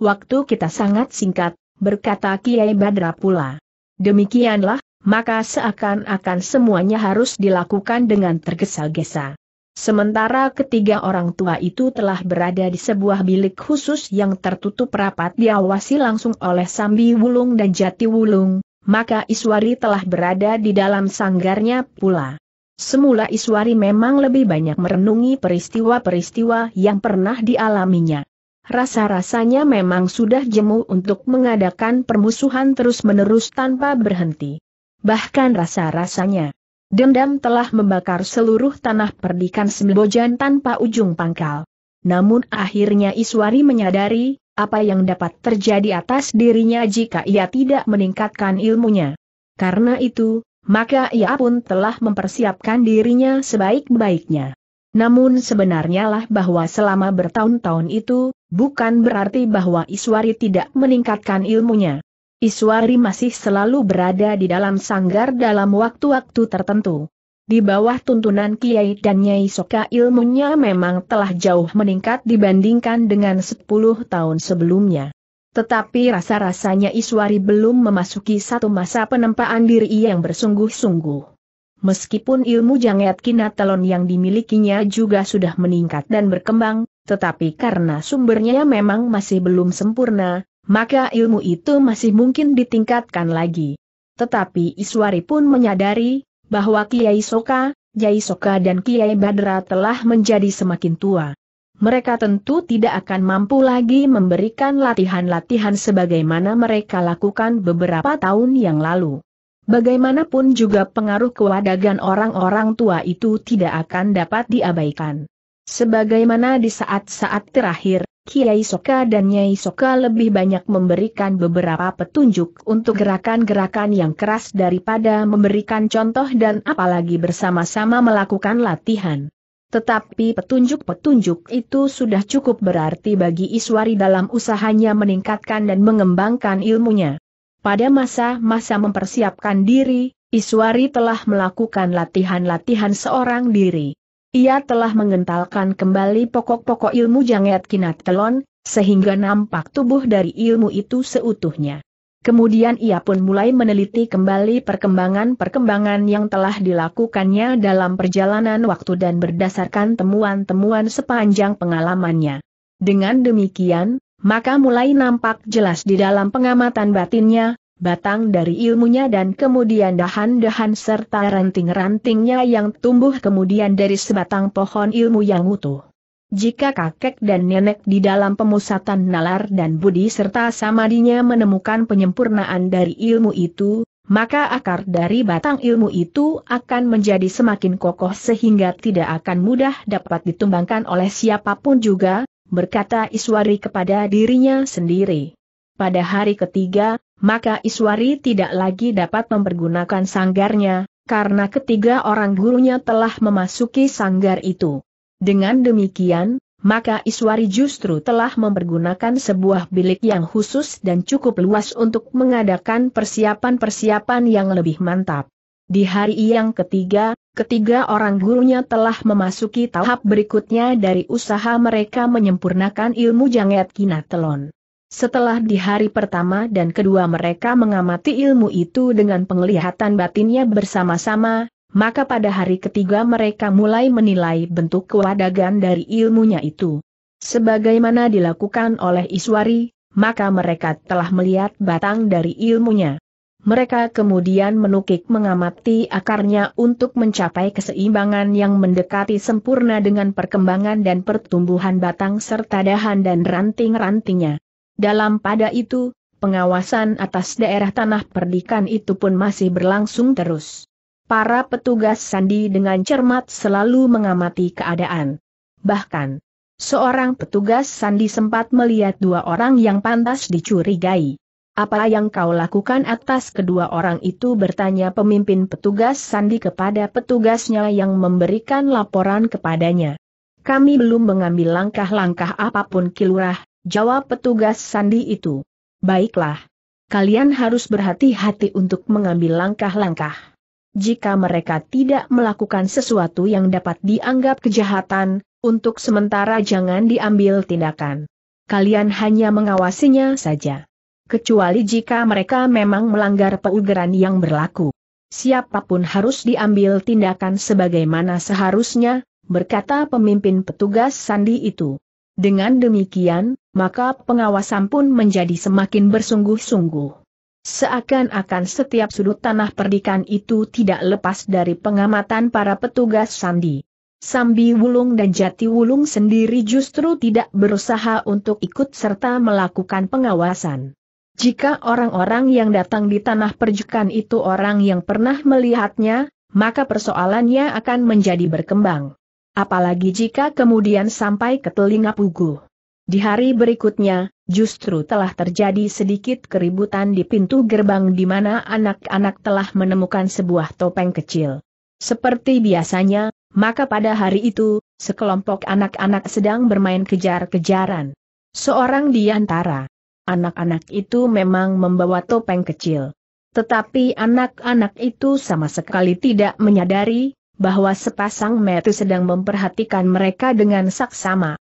Waktu kita sangat singkat, berkata Kiai Badra pula. Demikianlah, maka seakan-akan semuanya harus dilakukan dengan tergesa-gesa. Sementara ketiga orang tua itu telah berada di sebuah bilik khusus yang tertutup rapat diawasi langsung oleh Sambi Wulung dan Jati Wulung, maka Iswari telah berada di dalam sanggarnya pula. Semula Iswari memang lebih banyak merenungi peristiwa-peristiwa yang pernah dialaminya. Rasa-rasanya memang sudah jemu untuk mengadakan permusuhan terus-menerus tanpa berhenti. Bahkan rasa-rasanya, dendam telah membakar seluruh tanah perdikan Sembojan tanpa ujung pangkal. Namun akhirnya Iswari menyadari, apa yang dapat terjadi atas dirinya jika ia tidak meningkatkan ilmunya. Karena itu, maka ia pun telah mempersiapkan dirinya sebaik-baiknya. Namun sebenarnya lah bahwa selama bertahun-tahun itu, bukan berarti bahwa Iswari tidak meningkatkan ilmunya. Iswari masih selalu berada di dalam sanggar dalam waktu-waktu tertentu. Di bawah tuntunan Kiai dan Nyai Soka ilmunya memang telah jauh meningkat dibandingkan dengan 10 tahun sebelumnya. Tetapi rasa-rasanya Iswari belum memasuki satu masa penempaan diri yang bersungguh-sungguh. Meskipun ilmu jangat kinatelon yang dimilikinya juga sudah meningkat dan berkembang, tetapi karena sumbernya memang masih belum sempurna, maka ilmu itu masih mungkin ditingkatkan lagi. Tetapi Iswari pun menyadari, bahwa Kiai Soka, Jai Soka dan Kiai Badra telah menjadi semakin tua mereka tentu tidak akan mampu lagi memberikan latihan-latihan sebagaimana mereka lakukan beberapa tahun yang lalu. Bagaimanapun juga pengaruh kewadagan orang-orang tua itu tidak akan dapat diabaikan. Sebagaimana di saat-saat terakhir, Kiai Soka dan Nyai Soka lebih banyak memberikan beberapa petunjuk untuk gerakan-gerakan yang keras daripada memberikan contoh dan apalagi bersama-sama melakukan latihan. Tetapi petunjuk-petunjuk itu sudah cukup berarti bagi Iswari dalam usahanya meningkatkan dan mengembangkan ilmunya. Pada masa-masa mempersiapkan diri, Iswari telah melakukan latihan-latihan seorang diri. Ia telah mengentalkan kembali pokok-pokok ilmu janget kinat telon, sehingga nampak tubuh dari ilmu itu seutuhnya. Kemudian ia pun mulai meneliti kembali perkembangan-perkembangan yang telah dilakukannya dalam perjalanan waktu dan berdasarkan temuan-temuan sepanjang pengalamannya. Dengan demikian, maka mulai nampak jelas di dalam pengamatan batinnya, batang dari ilmunya dan kemudian dahan-dahan serta ranting-rantingnya yang tumbuh kemudian dari sebatang pohon ilmu yang utuh. Jika kakek dan nenek di dalam pemusatan nalar dan budi serta samadinya menemukan penyempurnaan dari ilmu itu, maka akar dari batang ilmu itu akan menjadi semakin kokoh sehingga tidak akan mudah dapat ditumbangkan oleh siapapun juga, berkata Iswari kepada dirinya sendiri. Pada hari ketiga, maka Iswari tidak lagi dapat mempergunakan sanggarnya, karena ketiga orang gurunya telah memasuki sanggar itu. Dengan demikian, maka Iswari justru telah mempergunakan sebuah bilik yang khusus dan cukup luas untuk mengadakan persiapan-persiapan yang lebih mantap. Di hari yang ketiga, ketiga orang gurunya telah memasuki tahap berikutnya dari usaha mereka menyempurnakan ilmu kina kinatelon. Setelah di hari pertama dan kedua mereka mengamati ilmu itu dengan penglihatan batinnya bersama-sama, maka pada hari ketiga mereka mulai menilai bentuk kewadagan dari ilmunya itu. Sebagaimana dilakukan oleh Iswari, maka mereka telah melihat batang dari ilmunya. Mereka kemudian menukik mengamati akarnya untuk mencapai keseimbangan yang mendekati sempurna dengan perkembangan dan pertumbuhan batang serta dahan dan ranting-rantingnya. Dalam pada itu, pengawasan atas daerah tanah perdikan itu pun masih berlangsung terus para petugas sandi dengan cermat selalu mengamati keadaan. Bahkan, seorang petugas sandi sempat melihat dua orang yang pantas dicurigai. Apa yang kau lakukan atas kedua orang itu bertanya pemimpin petugas sandi kepada petugasnya yang memberikan laporan kepadanya. Kami belum mengambil langkah-langkah apapun kilurah, jawab petugas sandi itu. Baiklah. Kalian harus berhati-hati untuk mengambil langkah-langkah jika mereka tidak melakukan sesuatu yang dapat dianggap kejahatan, untuk sementara jangan diambil tindakan. Kalian hanya mengawasinya saja. Kecuali jika mereka memang melanggar peugeran yang berlaku. Siapapun harus diambil tindakan sebagaimana seharusnya, berkata pemimpin petugas sandi itu. Dengan demikian, maka pengawasan pun menjadi semakin bersungguh-sungguh. Seakan-akan setiap sudut tanah perdikan itu tidak lepas dari pengamatan para petugas Sandi. Sambi Wulung dan Jati Wulung sendiri justru tidak berusaha untuk ikut serta melakukan pengawasan. Jika orang-orang yang datang di tanah perjukan itu orang yang pernah melihatnya, maka persoalannya akan menjadi berkembang. Apalagi jika kemudian sampai ke telinga Puguh. Di hari berikutnya, justru telah terjadi sedikit keributan di pintu gerbang di mana anak-anak telah menemukan sebuah topeng kecil. Seperti biasanya, maka pada hari itu, sekelompok anak-anak sedang bermain kejar-kejaran. Seorang di antara anak-anak itu memang membawa topeng kecil. Tetapi anak-anak itu sama sekali tidak menyadari bahwa sepasang metu sedang memperhatikan mereka dengan saksama.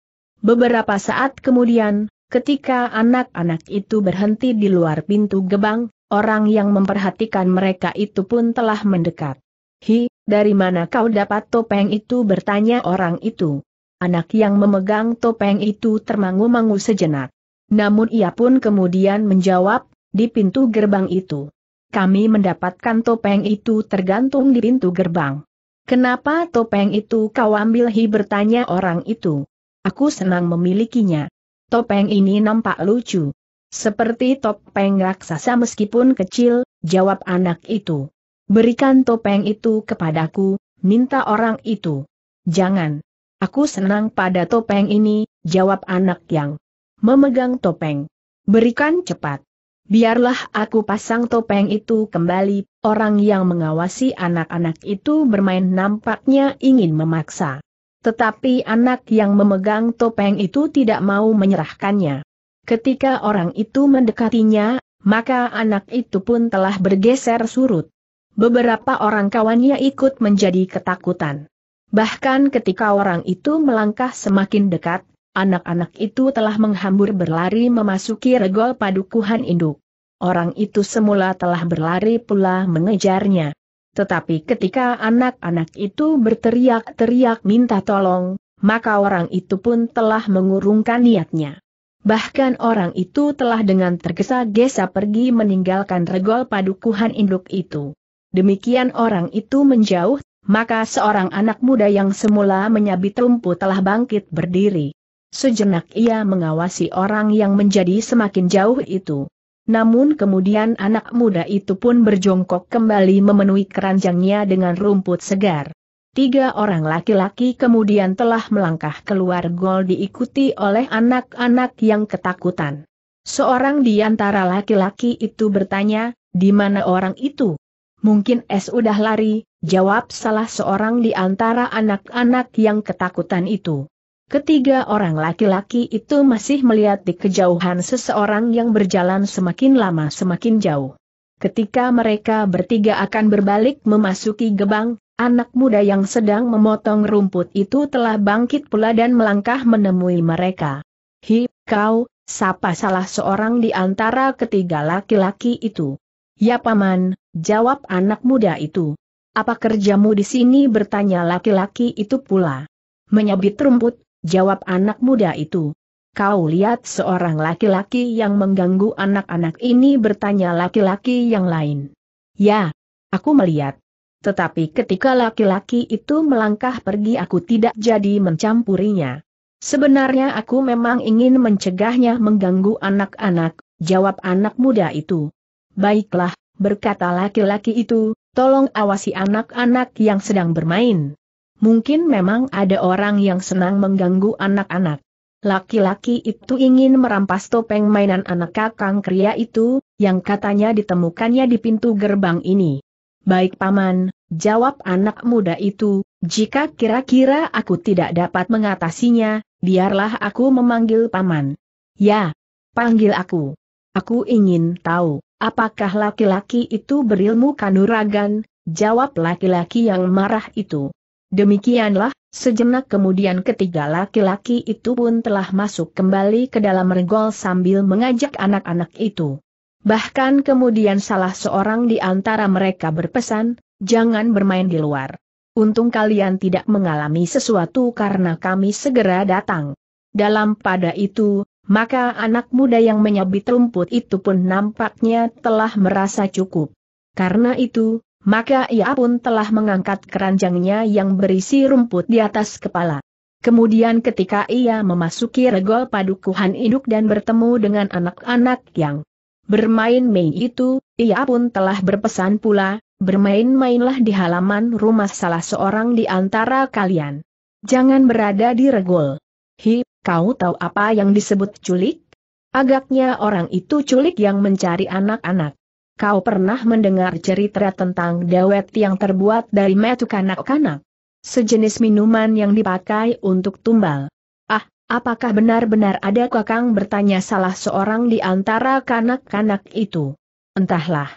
Beberapa saat kemudian, ketika anak-anak itu berhenti di luar pintu gebang, orang yang memperhatikan mereka itu pun telah mendekat. Hi, dari mana kau dapat topeng itu bertanya orang itu. Anak yang memegang topeng itu termangu-mangu sejenak. Namun ia pun kemudian menjawab, di pintu gerbang itu. Kami mendapatkan topeng itu tergantung di pintu gerbang. Kenapa topeng itu kau ambil hi bertanya orang itu. Aku senang memilikinya. Topeng ini nampak lucu. Seperti topeng raksasa meskipun kecil, jawab anak itu. Berikan topeng itu kepadaku, minta orang itu. Jangan. Aku senang pada topeng ini, jawab anak yang memegang topeng. Berikan cepat. Biarlah aku pasang topeng itu kembali, orang yang mengawasi anak-anak itu bermain nampaknya ingin memaksa. Tetapi anak yang memegang topeng itu tidak mau menyerahkannya. Ketika orang itu mendekatinya, maka anak itu pun telah bergeser surut. Beberapa orang kawannya ikut menjadi ketakutan. Bahkan ketika orang itu melangkah semakin dekat, anak-anak itu telah menghambur berlari memasuki regol padukuhan induk. Orang itu semula telah berlari pula mengejarnya. Tetapi ketika anak-anak itu berteriak-teriak minta tolong, maka orang itu pun telah mengurungkan niatnya. Bahkan orang itu telah dengan tergesa-gesa pergi meninggalkan regol padukuhan induk itu. Demikian orang itu menjauh, maka seorang anak muda yang semula menyabit rumput telah bangkit berdiri. Sejenak ia mengawasi orang yang menjadi semakin jauh itu. Namun kemudian anak muda itu pun berjongkok kembali memenuhi keranjangnya dengan rumput segar. Tiga orang laki-laki kemudian telah melangkah keluar gol diikuti oleh anak-anak yang ketakutan. Seorang di antara laki-laki itu bertanya, di mana orang itu? Mungkin es udah lari, jawab salah seorang di antara anak-anak yang ketakutan itu. Ketiga orang laki-laki itu masih melihat di kejauhan seseorang yang berjalan semakin lama semakin jauh. Ketika mereka bertiga akan berbalik memasuki gebang, anak muda yang sedang memotong rumput itu telah bangkit pula dan melangkah menemui mereka. Hi, kau, sapa salah seorang di antara ketiga laki-laki itu. Ya paman, jawab anak muda itu. Apa kerjamu di sini bertanya laki-laki itu pula. Menyabit rumput, jawab anak muda itu. Kau lihat seorang laki-laki yang mengganggu anak-anak ini bertanya laki-laki yang lain. Ya, aku melihat. Tetapi ketika laki-laki itu melangkah pergi aku tidak jadi mencampurinya. Sebenarnya aku memang ingin mencegahnya mengganggu anak-anak, jawab anak muda itu. Baiklah, berkata laki-laki itu, tolong awasi anak-anak yang sedang bermain. Mungkin memang ada orang yang senang mengganggu anak-anak. Laki-laki itu ingin merampas topeng mainan anak kakang kria itu, yang katanya ditemukannya di pintu gerbang ini. Baik paman, jawab anak muda itu, jika kira-kira aku tidak dapat mengatasinya, biarlah aku memanggil paman. Ya, panggil aku. Aku ingin tahu, apakah laki-laki itu berilmu kanuragan, jawab laki-laki yang marah itu. Demikianlah, sejenak kemudian ketiga laki-laki itu pun telah masuk kembali ke dalam regol sambil mengajak anak-anak itu. Bahkan kemudian salah seorang di antara mereka berpesan, jangan bermain di luar. Untung kalian tidak mengalami sesuatu karena kami segera datang. Dalam pada itu, maka anak muda yang menyabit rumput itu pun nampaknya telah merasa cukup. Karena itu, maka ia pun telah mengangkat keranjangnya yang berisi rumput di atas kepala. Kemudian ketika ia memasuki regol padukuhan induk dan bertemu dengan anak-anak yang bermain-main itu, ia pun telah berpesan pula, bermain-mainlah di halaman rumah salah seorang di antara kalian. Jangan berada di regol. Hi, kau tahu apa yang disebut culik? Agaknya orang itu culik yang mencari anak-anak. Kau pernah mendengar cerita tentang dawet yang terbuat dari metu kanak-kanak? Sejenis minuman yang dipakai untuk tumbal. Ah, apakah benar-benar ada kakang bertanya salah seorang di antara kanak-kanak itu? Entahlah.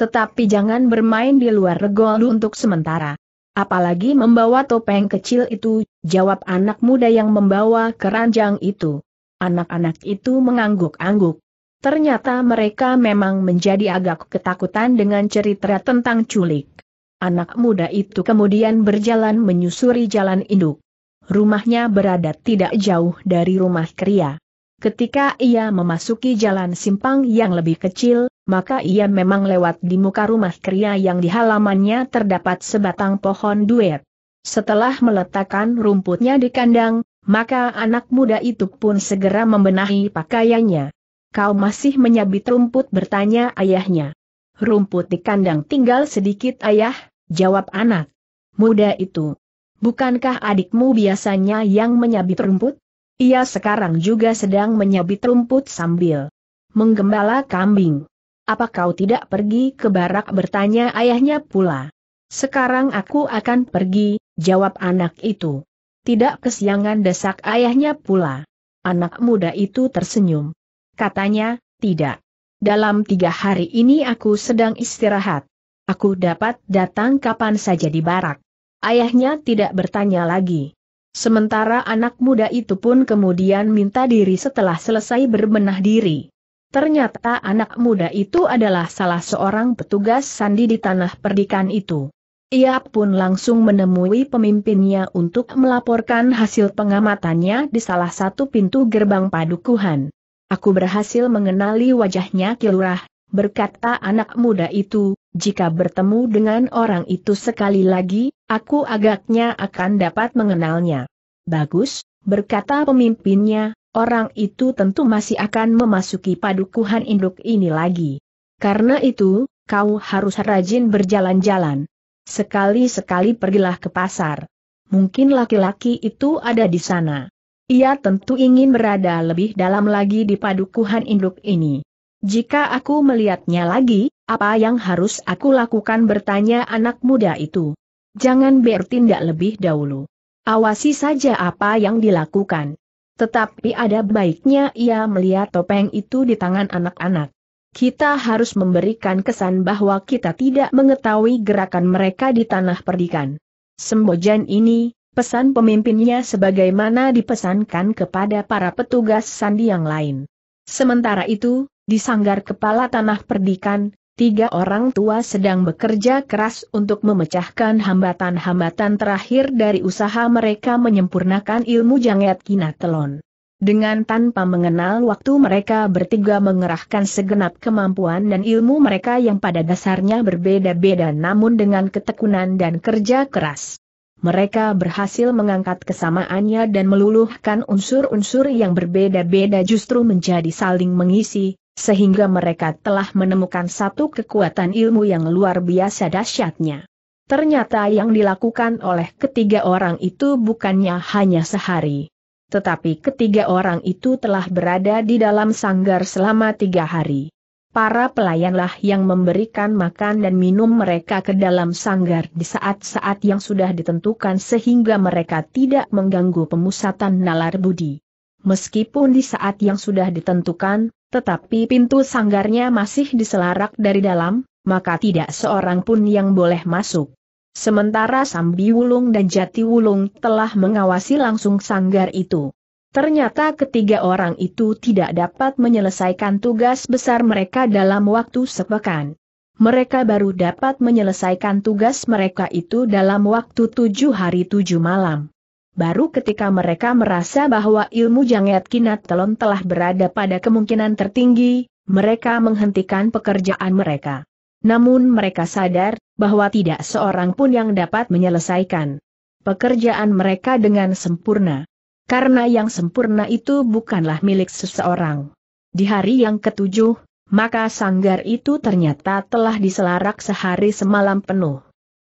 Tetapi jangan bermain di luar regol untuk sementara. Apalagi membawa topeng kecil itu, jawab anak muda yang membawa keranjang itu. Anak-anak itu mengangguk-angguk. Ternyata mereka memang menjadi agak ketakutan dengan cerita tentang culik. Anak muda itu kemudian berjalan menyusuri jalan induk. Rumahnya berada tidak jauh dari rumah Kria. Ketika ia memasuki jalan simpang yang lebih kecil, maka ia memang lewat di muka rumah Kria yang di halamannya terdapat sebatang pohon duet. Setelah meletakkan rumputnya di kandang, maka anak muda itu pun segera membenahi pakaiannya. Kau masih menyabit rumput bertanya ayahnya. Rumput di kandang tinggal sedikit ayah, jawab anak. Muda itu. Bukankah adikmu biasanya yang menyabit rumput? Ia sekarang juga sedang menyabit rumput sambil menggembala kambing. Apa kau tidak pergi ke barak bertanya ayahnya pula? Sekarang aku akan pergi, jawab anak itu. Tidak kesiangan desak ayahnya pula. Anak muda itu tersenyum. Katanya, tidak. Dalam tiga hari ini aku sedang istirahat. Aku dapat datang kapan saja di barak. Ayahnya tidak bertanya lagi. Sementara anak muda itu pun kemudian minta diri setelah selesai berbenah diri. Ternyata anak muda itu adalah salah seorang petugas sandi di tanah perdikan itu. Ia pun langsung menemui pemimpinnya untuk melaporkan hasil pengamatannya di salah satu pintu gerbang padukuhan. Aku berhasil mengenali wajahnya Kilurah, berkata anak muda itu, jika bertemu dengan orang itu sekali lagi, aku agaknya akan dapat mengenalnya. Bagus, berkata pemimpinnya, orang itu tentu masih akan memasuki padukuhan induk ini lagi. Karena itu, kau harus rajin berjalan-jalan. Sekali-sekali pergilah ke pasar. Mungkin laki-laki itu ada di sana. Ia tentu ingin berada lebih dalam lagi di padukuhan induk ini. Jika aku melihatnya lagi, apa yang harus aku lakukan bertanya anak muda itu. Jangan bertindak lebih dahulu. Awasi saja apa yang dilakukan. Tetapi ada baiknya ia melihat topeng itu di tangan anak-anak. Kita harus memberikan kesan bahwa kita tidak mengetahui gerakan mereka di tanah perdikan. Sembojan ini, pesan pemimpinnya sebagaimana dipesankan kepada para petugas sandi yang lain. Sementara itu, di sanggar kepala tanah perdikan, tiga orang tua sedang bekerja keras untuk memecahkan hambatan-hambatan terakhir dari usaha mereka menyempurnakan ilmu kina kinatelon. Dengan tanpa mengenal waktu mereka bertiga mengerahkan segenap kemampuan dan ilmu mereka yang pada dasarnya berbeda-beda namun dengan ketekunan dan kerja keras. Mereka berhasil mengangkat kesamaannya dan meluluhkan unsur-unsur yang berbeda-beda justru menjadi saling mengisi, sehingga mereka telah menemukan satu kekuatan ilmu yang luar biasa dahsyatnya. Ternyata yang dilakukan oleh ketiga orang itu bukannya hanya sehari. Tetapi ketiga orang itu telah berada di dalam sanggar selama tiga hari para pelayanlah yang memberikan makan dan minum mereka ke dalam sanggar di saat-saat yang sudah ditentukan sehingga mereka tidak mengganggu pemusatan nalar budi. Meskipun di saat yang sudah ditentukan, tetapi pintu sanggarnya masih diselarak dari dalam, maka tidak seorang pun yang boleh masuk. Sementara Sambi Wulung dan Jati Wulung telah mengawasi langsung sanggar itu. Ternyata ketiga orang itu tidak dapat menyelesaikan tugas besar mereka dalam waktu sepekan. Mereka baru dapat menyelesaikan tugas mereka itu dalam waktu tujuh hari tujuh malam. Baru ketika mereka merasa bahwa ilmu Janget Kinat Telon telah berada pada kemungkinan tertinggi, mereka menghentikan pekerjaan mereka. Namun mereka sadar, bahwa tidak seorang pun yang dapat menyelesaikan pekerjaan mereka dengan sempurna karena yang sempurna itu bukanlah milik seseorang. Di hari yang ketujuh, maka sanggar itu ternyata telah diselarak sehari semalam penuh.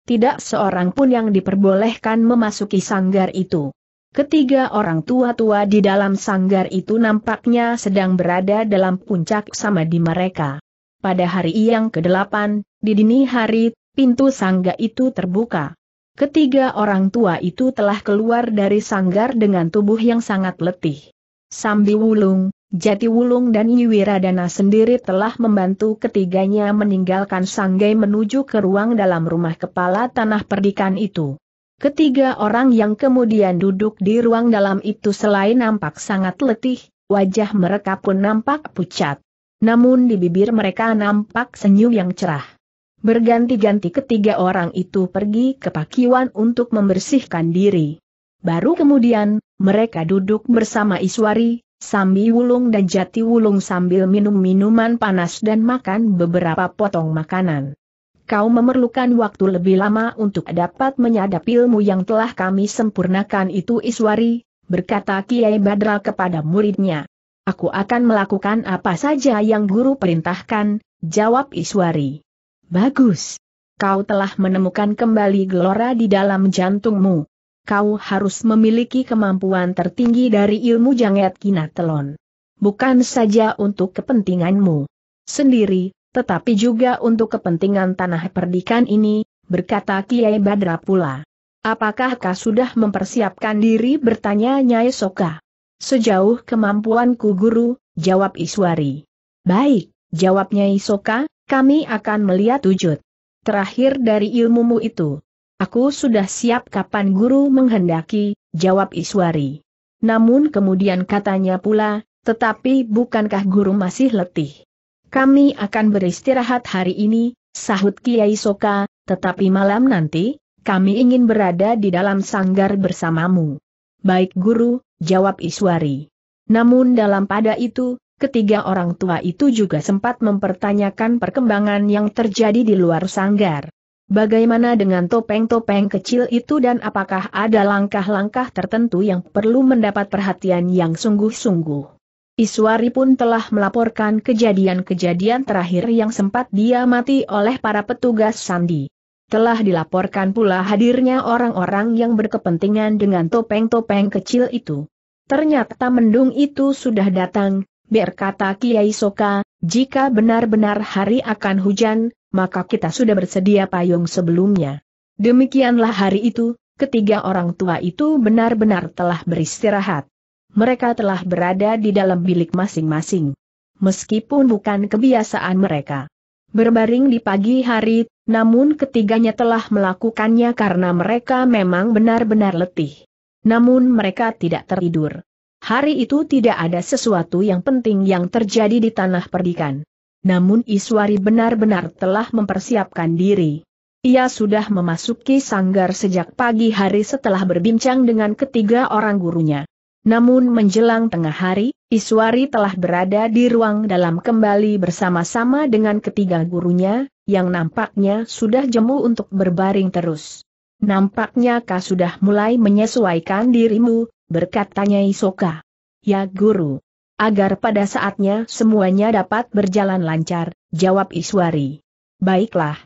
Tidak seorang pun yang diperbolehkan memasuki sanggar itu. Ketiga orang tua-tua di dalam sanggar itu nampaknya sedang berada dalam puncak sama di mereka. Pada hari yang kedelapan, di dini hari, pintu sangga itu terbuka. Ketiga orang tua itu telah keluar dari sanggar dengan tubuh yang sangat letih. Sambi Wulung, Jati Wulung dan Yiwiradana sendiri telah membantu ketiganya meninggalkan Sanggai menuju ke ruang dalam rumah kepala tanah perdikan itu. Ketiga orang yang kemudian duduk di ruang dalam itu selain nampak sangat letih, wajah mereka pun nampak pucat. Namun di bibir mereka nampak senyum yang cerah. Berganti-ganti ketiga orang itu pergi ke pakiwan untuk membersihkan diri. Baru kemudian, mereka duduk bersama Iswari, Sambi Wulung dan Jati Wulung sambil minum minuman panas dan makan beberapa potong makanan. Kau memerlukan waktu lebih lama untuk dapat menyadap ilmu yang telah kami sempurnakan itu Iswari, berkata Kiai Badra kepada muridnya. Aku akan melakukan apa saja yang guru perintahkan, jawab Iswari. Bagus. Kau telah menemukan kembali gelora di dalam jantungmu. Kau harus memiliki kemampuan tertinggi dari ilmu janget kinatelon. Bukan saja untuk kepentinganmu sendiri, tetapi juga untuk kepentingan tanah perdikan ini, berkata Kiai Badra pula. Apakah kau sudah mempersiapkan diri bertanya Nyai Soka? Sejauh kemampuanku guru, jawab Iswari. Baik, jawabnya Soka kami akan melihat wujud terakhir dari ilmumu itu. Aku sudah siap kapan guru menghendaki, jawab Iswari. Namun kemudian katanya pula, tetapi bukankah guru masih letih? Kami akan beristirahat hari ini, sahut Kiai Soka, tetapi malam nanti, kami ingin berada di dalam sanggar bersamamu. Baik guru, jawab Iswari. Namun dalam pada itu, ketiga orang tua itu juga sempat mempertanyakan perkembangan yang terjadi di luar sanggar. Bagaimana dengan topeng-topeng kecil itu dan apakah ada langkah-langkah tertentu yang perlu mendapat perhatian yang sungguh-sungguh? Iswari pun telah melaporkan kejadian-kejadian terakhir yang sempat dia mati oleh para petugas Sandi. Telah dilaporkan pula hadirnya orang-orang yang berkepentingan dengan topeng-topeng kecil itu. Ternyata mendung itu sudah datang, berkata Kiai Soka, jika benar-benar hari akan hujan, maka kita sudah bersedia payung sebelumnya. Demikianlah hari itu, ketiga orang tua itu benar-benar telah beristirahat. Mereka telah berada di dalam bilik masing-masing. Meskipun bukan kebiasaan mereka berbaring di pagi hari, namun ketiganya telah melakukannya karena mereka memang benar-benar letih. Namun mereka tidak tertidur hari itu tidak ada sesuatu yang penting yang terjadi di tanah perdikan. Namun Iswari benar-benar telah mempersiapkan diri. Ia sudah memasuki sanggar sejak pagi hari setelah berbincang dengan ketiga orang gurunya. Namun menjelang tengah hari, Iswari telah berada di ruang dalam kembali bersama-sama dengan ketiga gurunya, yang nampaknya sudah jemu untuk berbaring terus. Nampaknya kau sudah mulai menyesuaikan dirimu, berkatanya Isoka. Ya guru. Agar pada saatnya semuanya dapat berjalan lancar, jawab Iswari. Baiklah.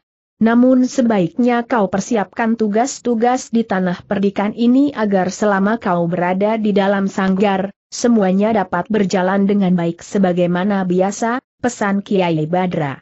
Namun sebaiknya kau persiapkan tugas-tugas di tanah perdikan ini agar selama kau berada di dalam sanggar, semuanya dapat berjalan dengan baik sebagaimana biasa, pesan Kiai Badra.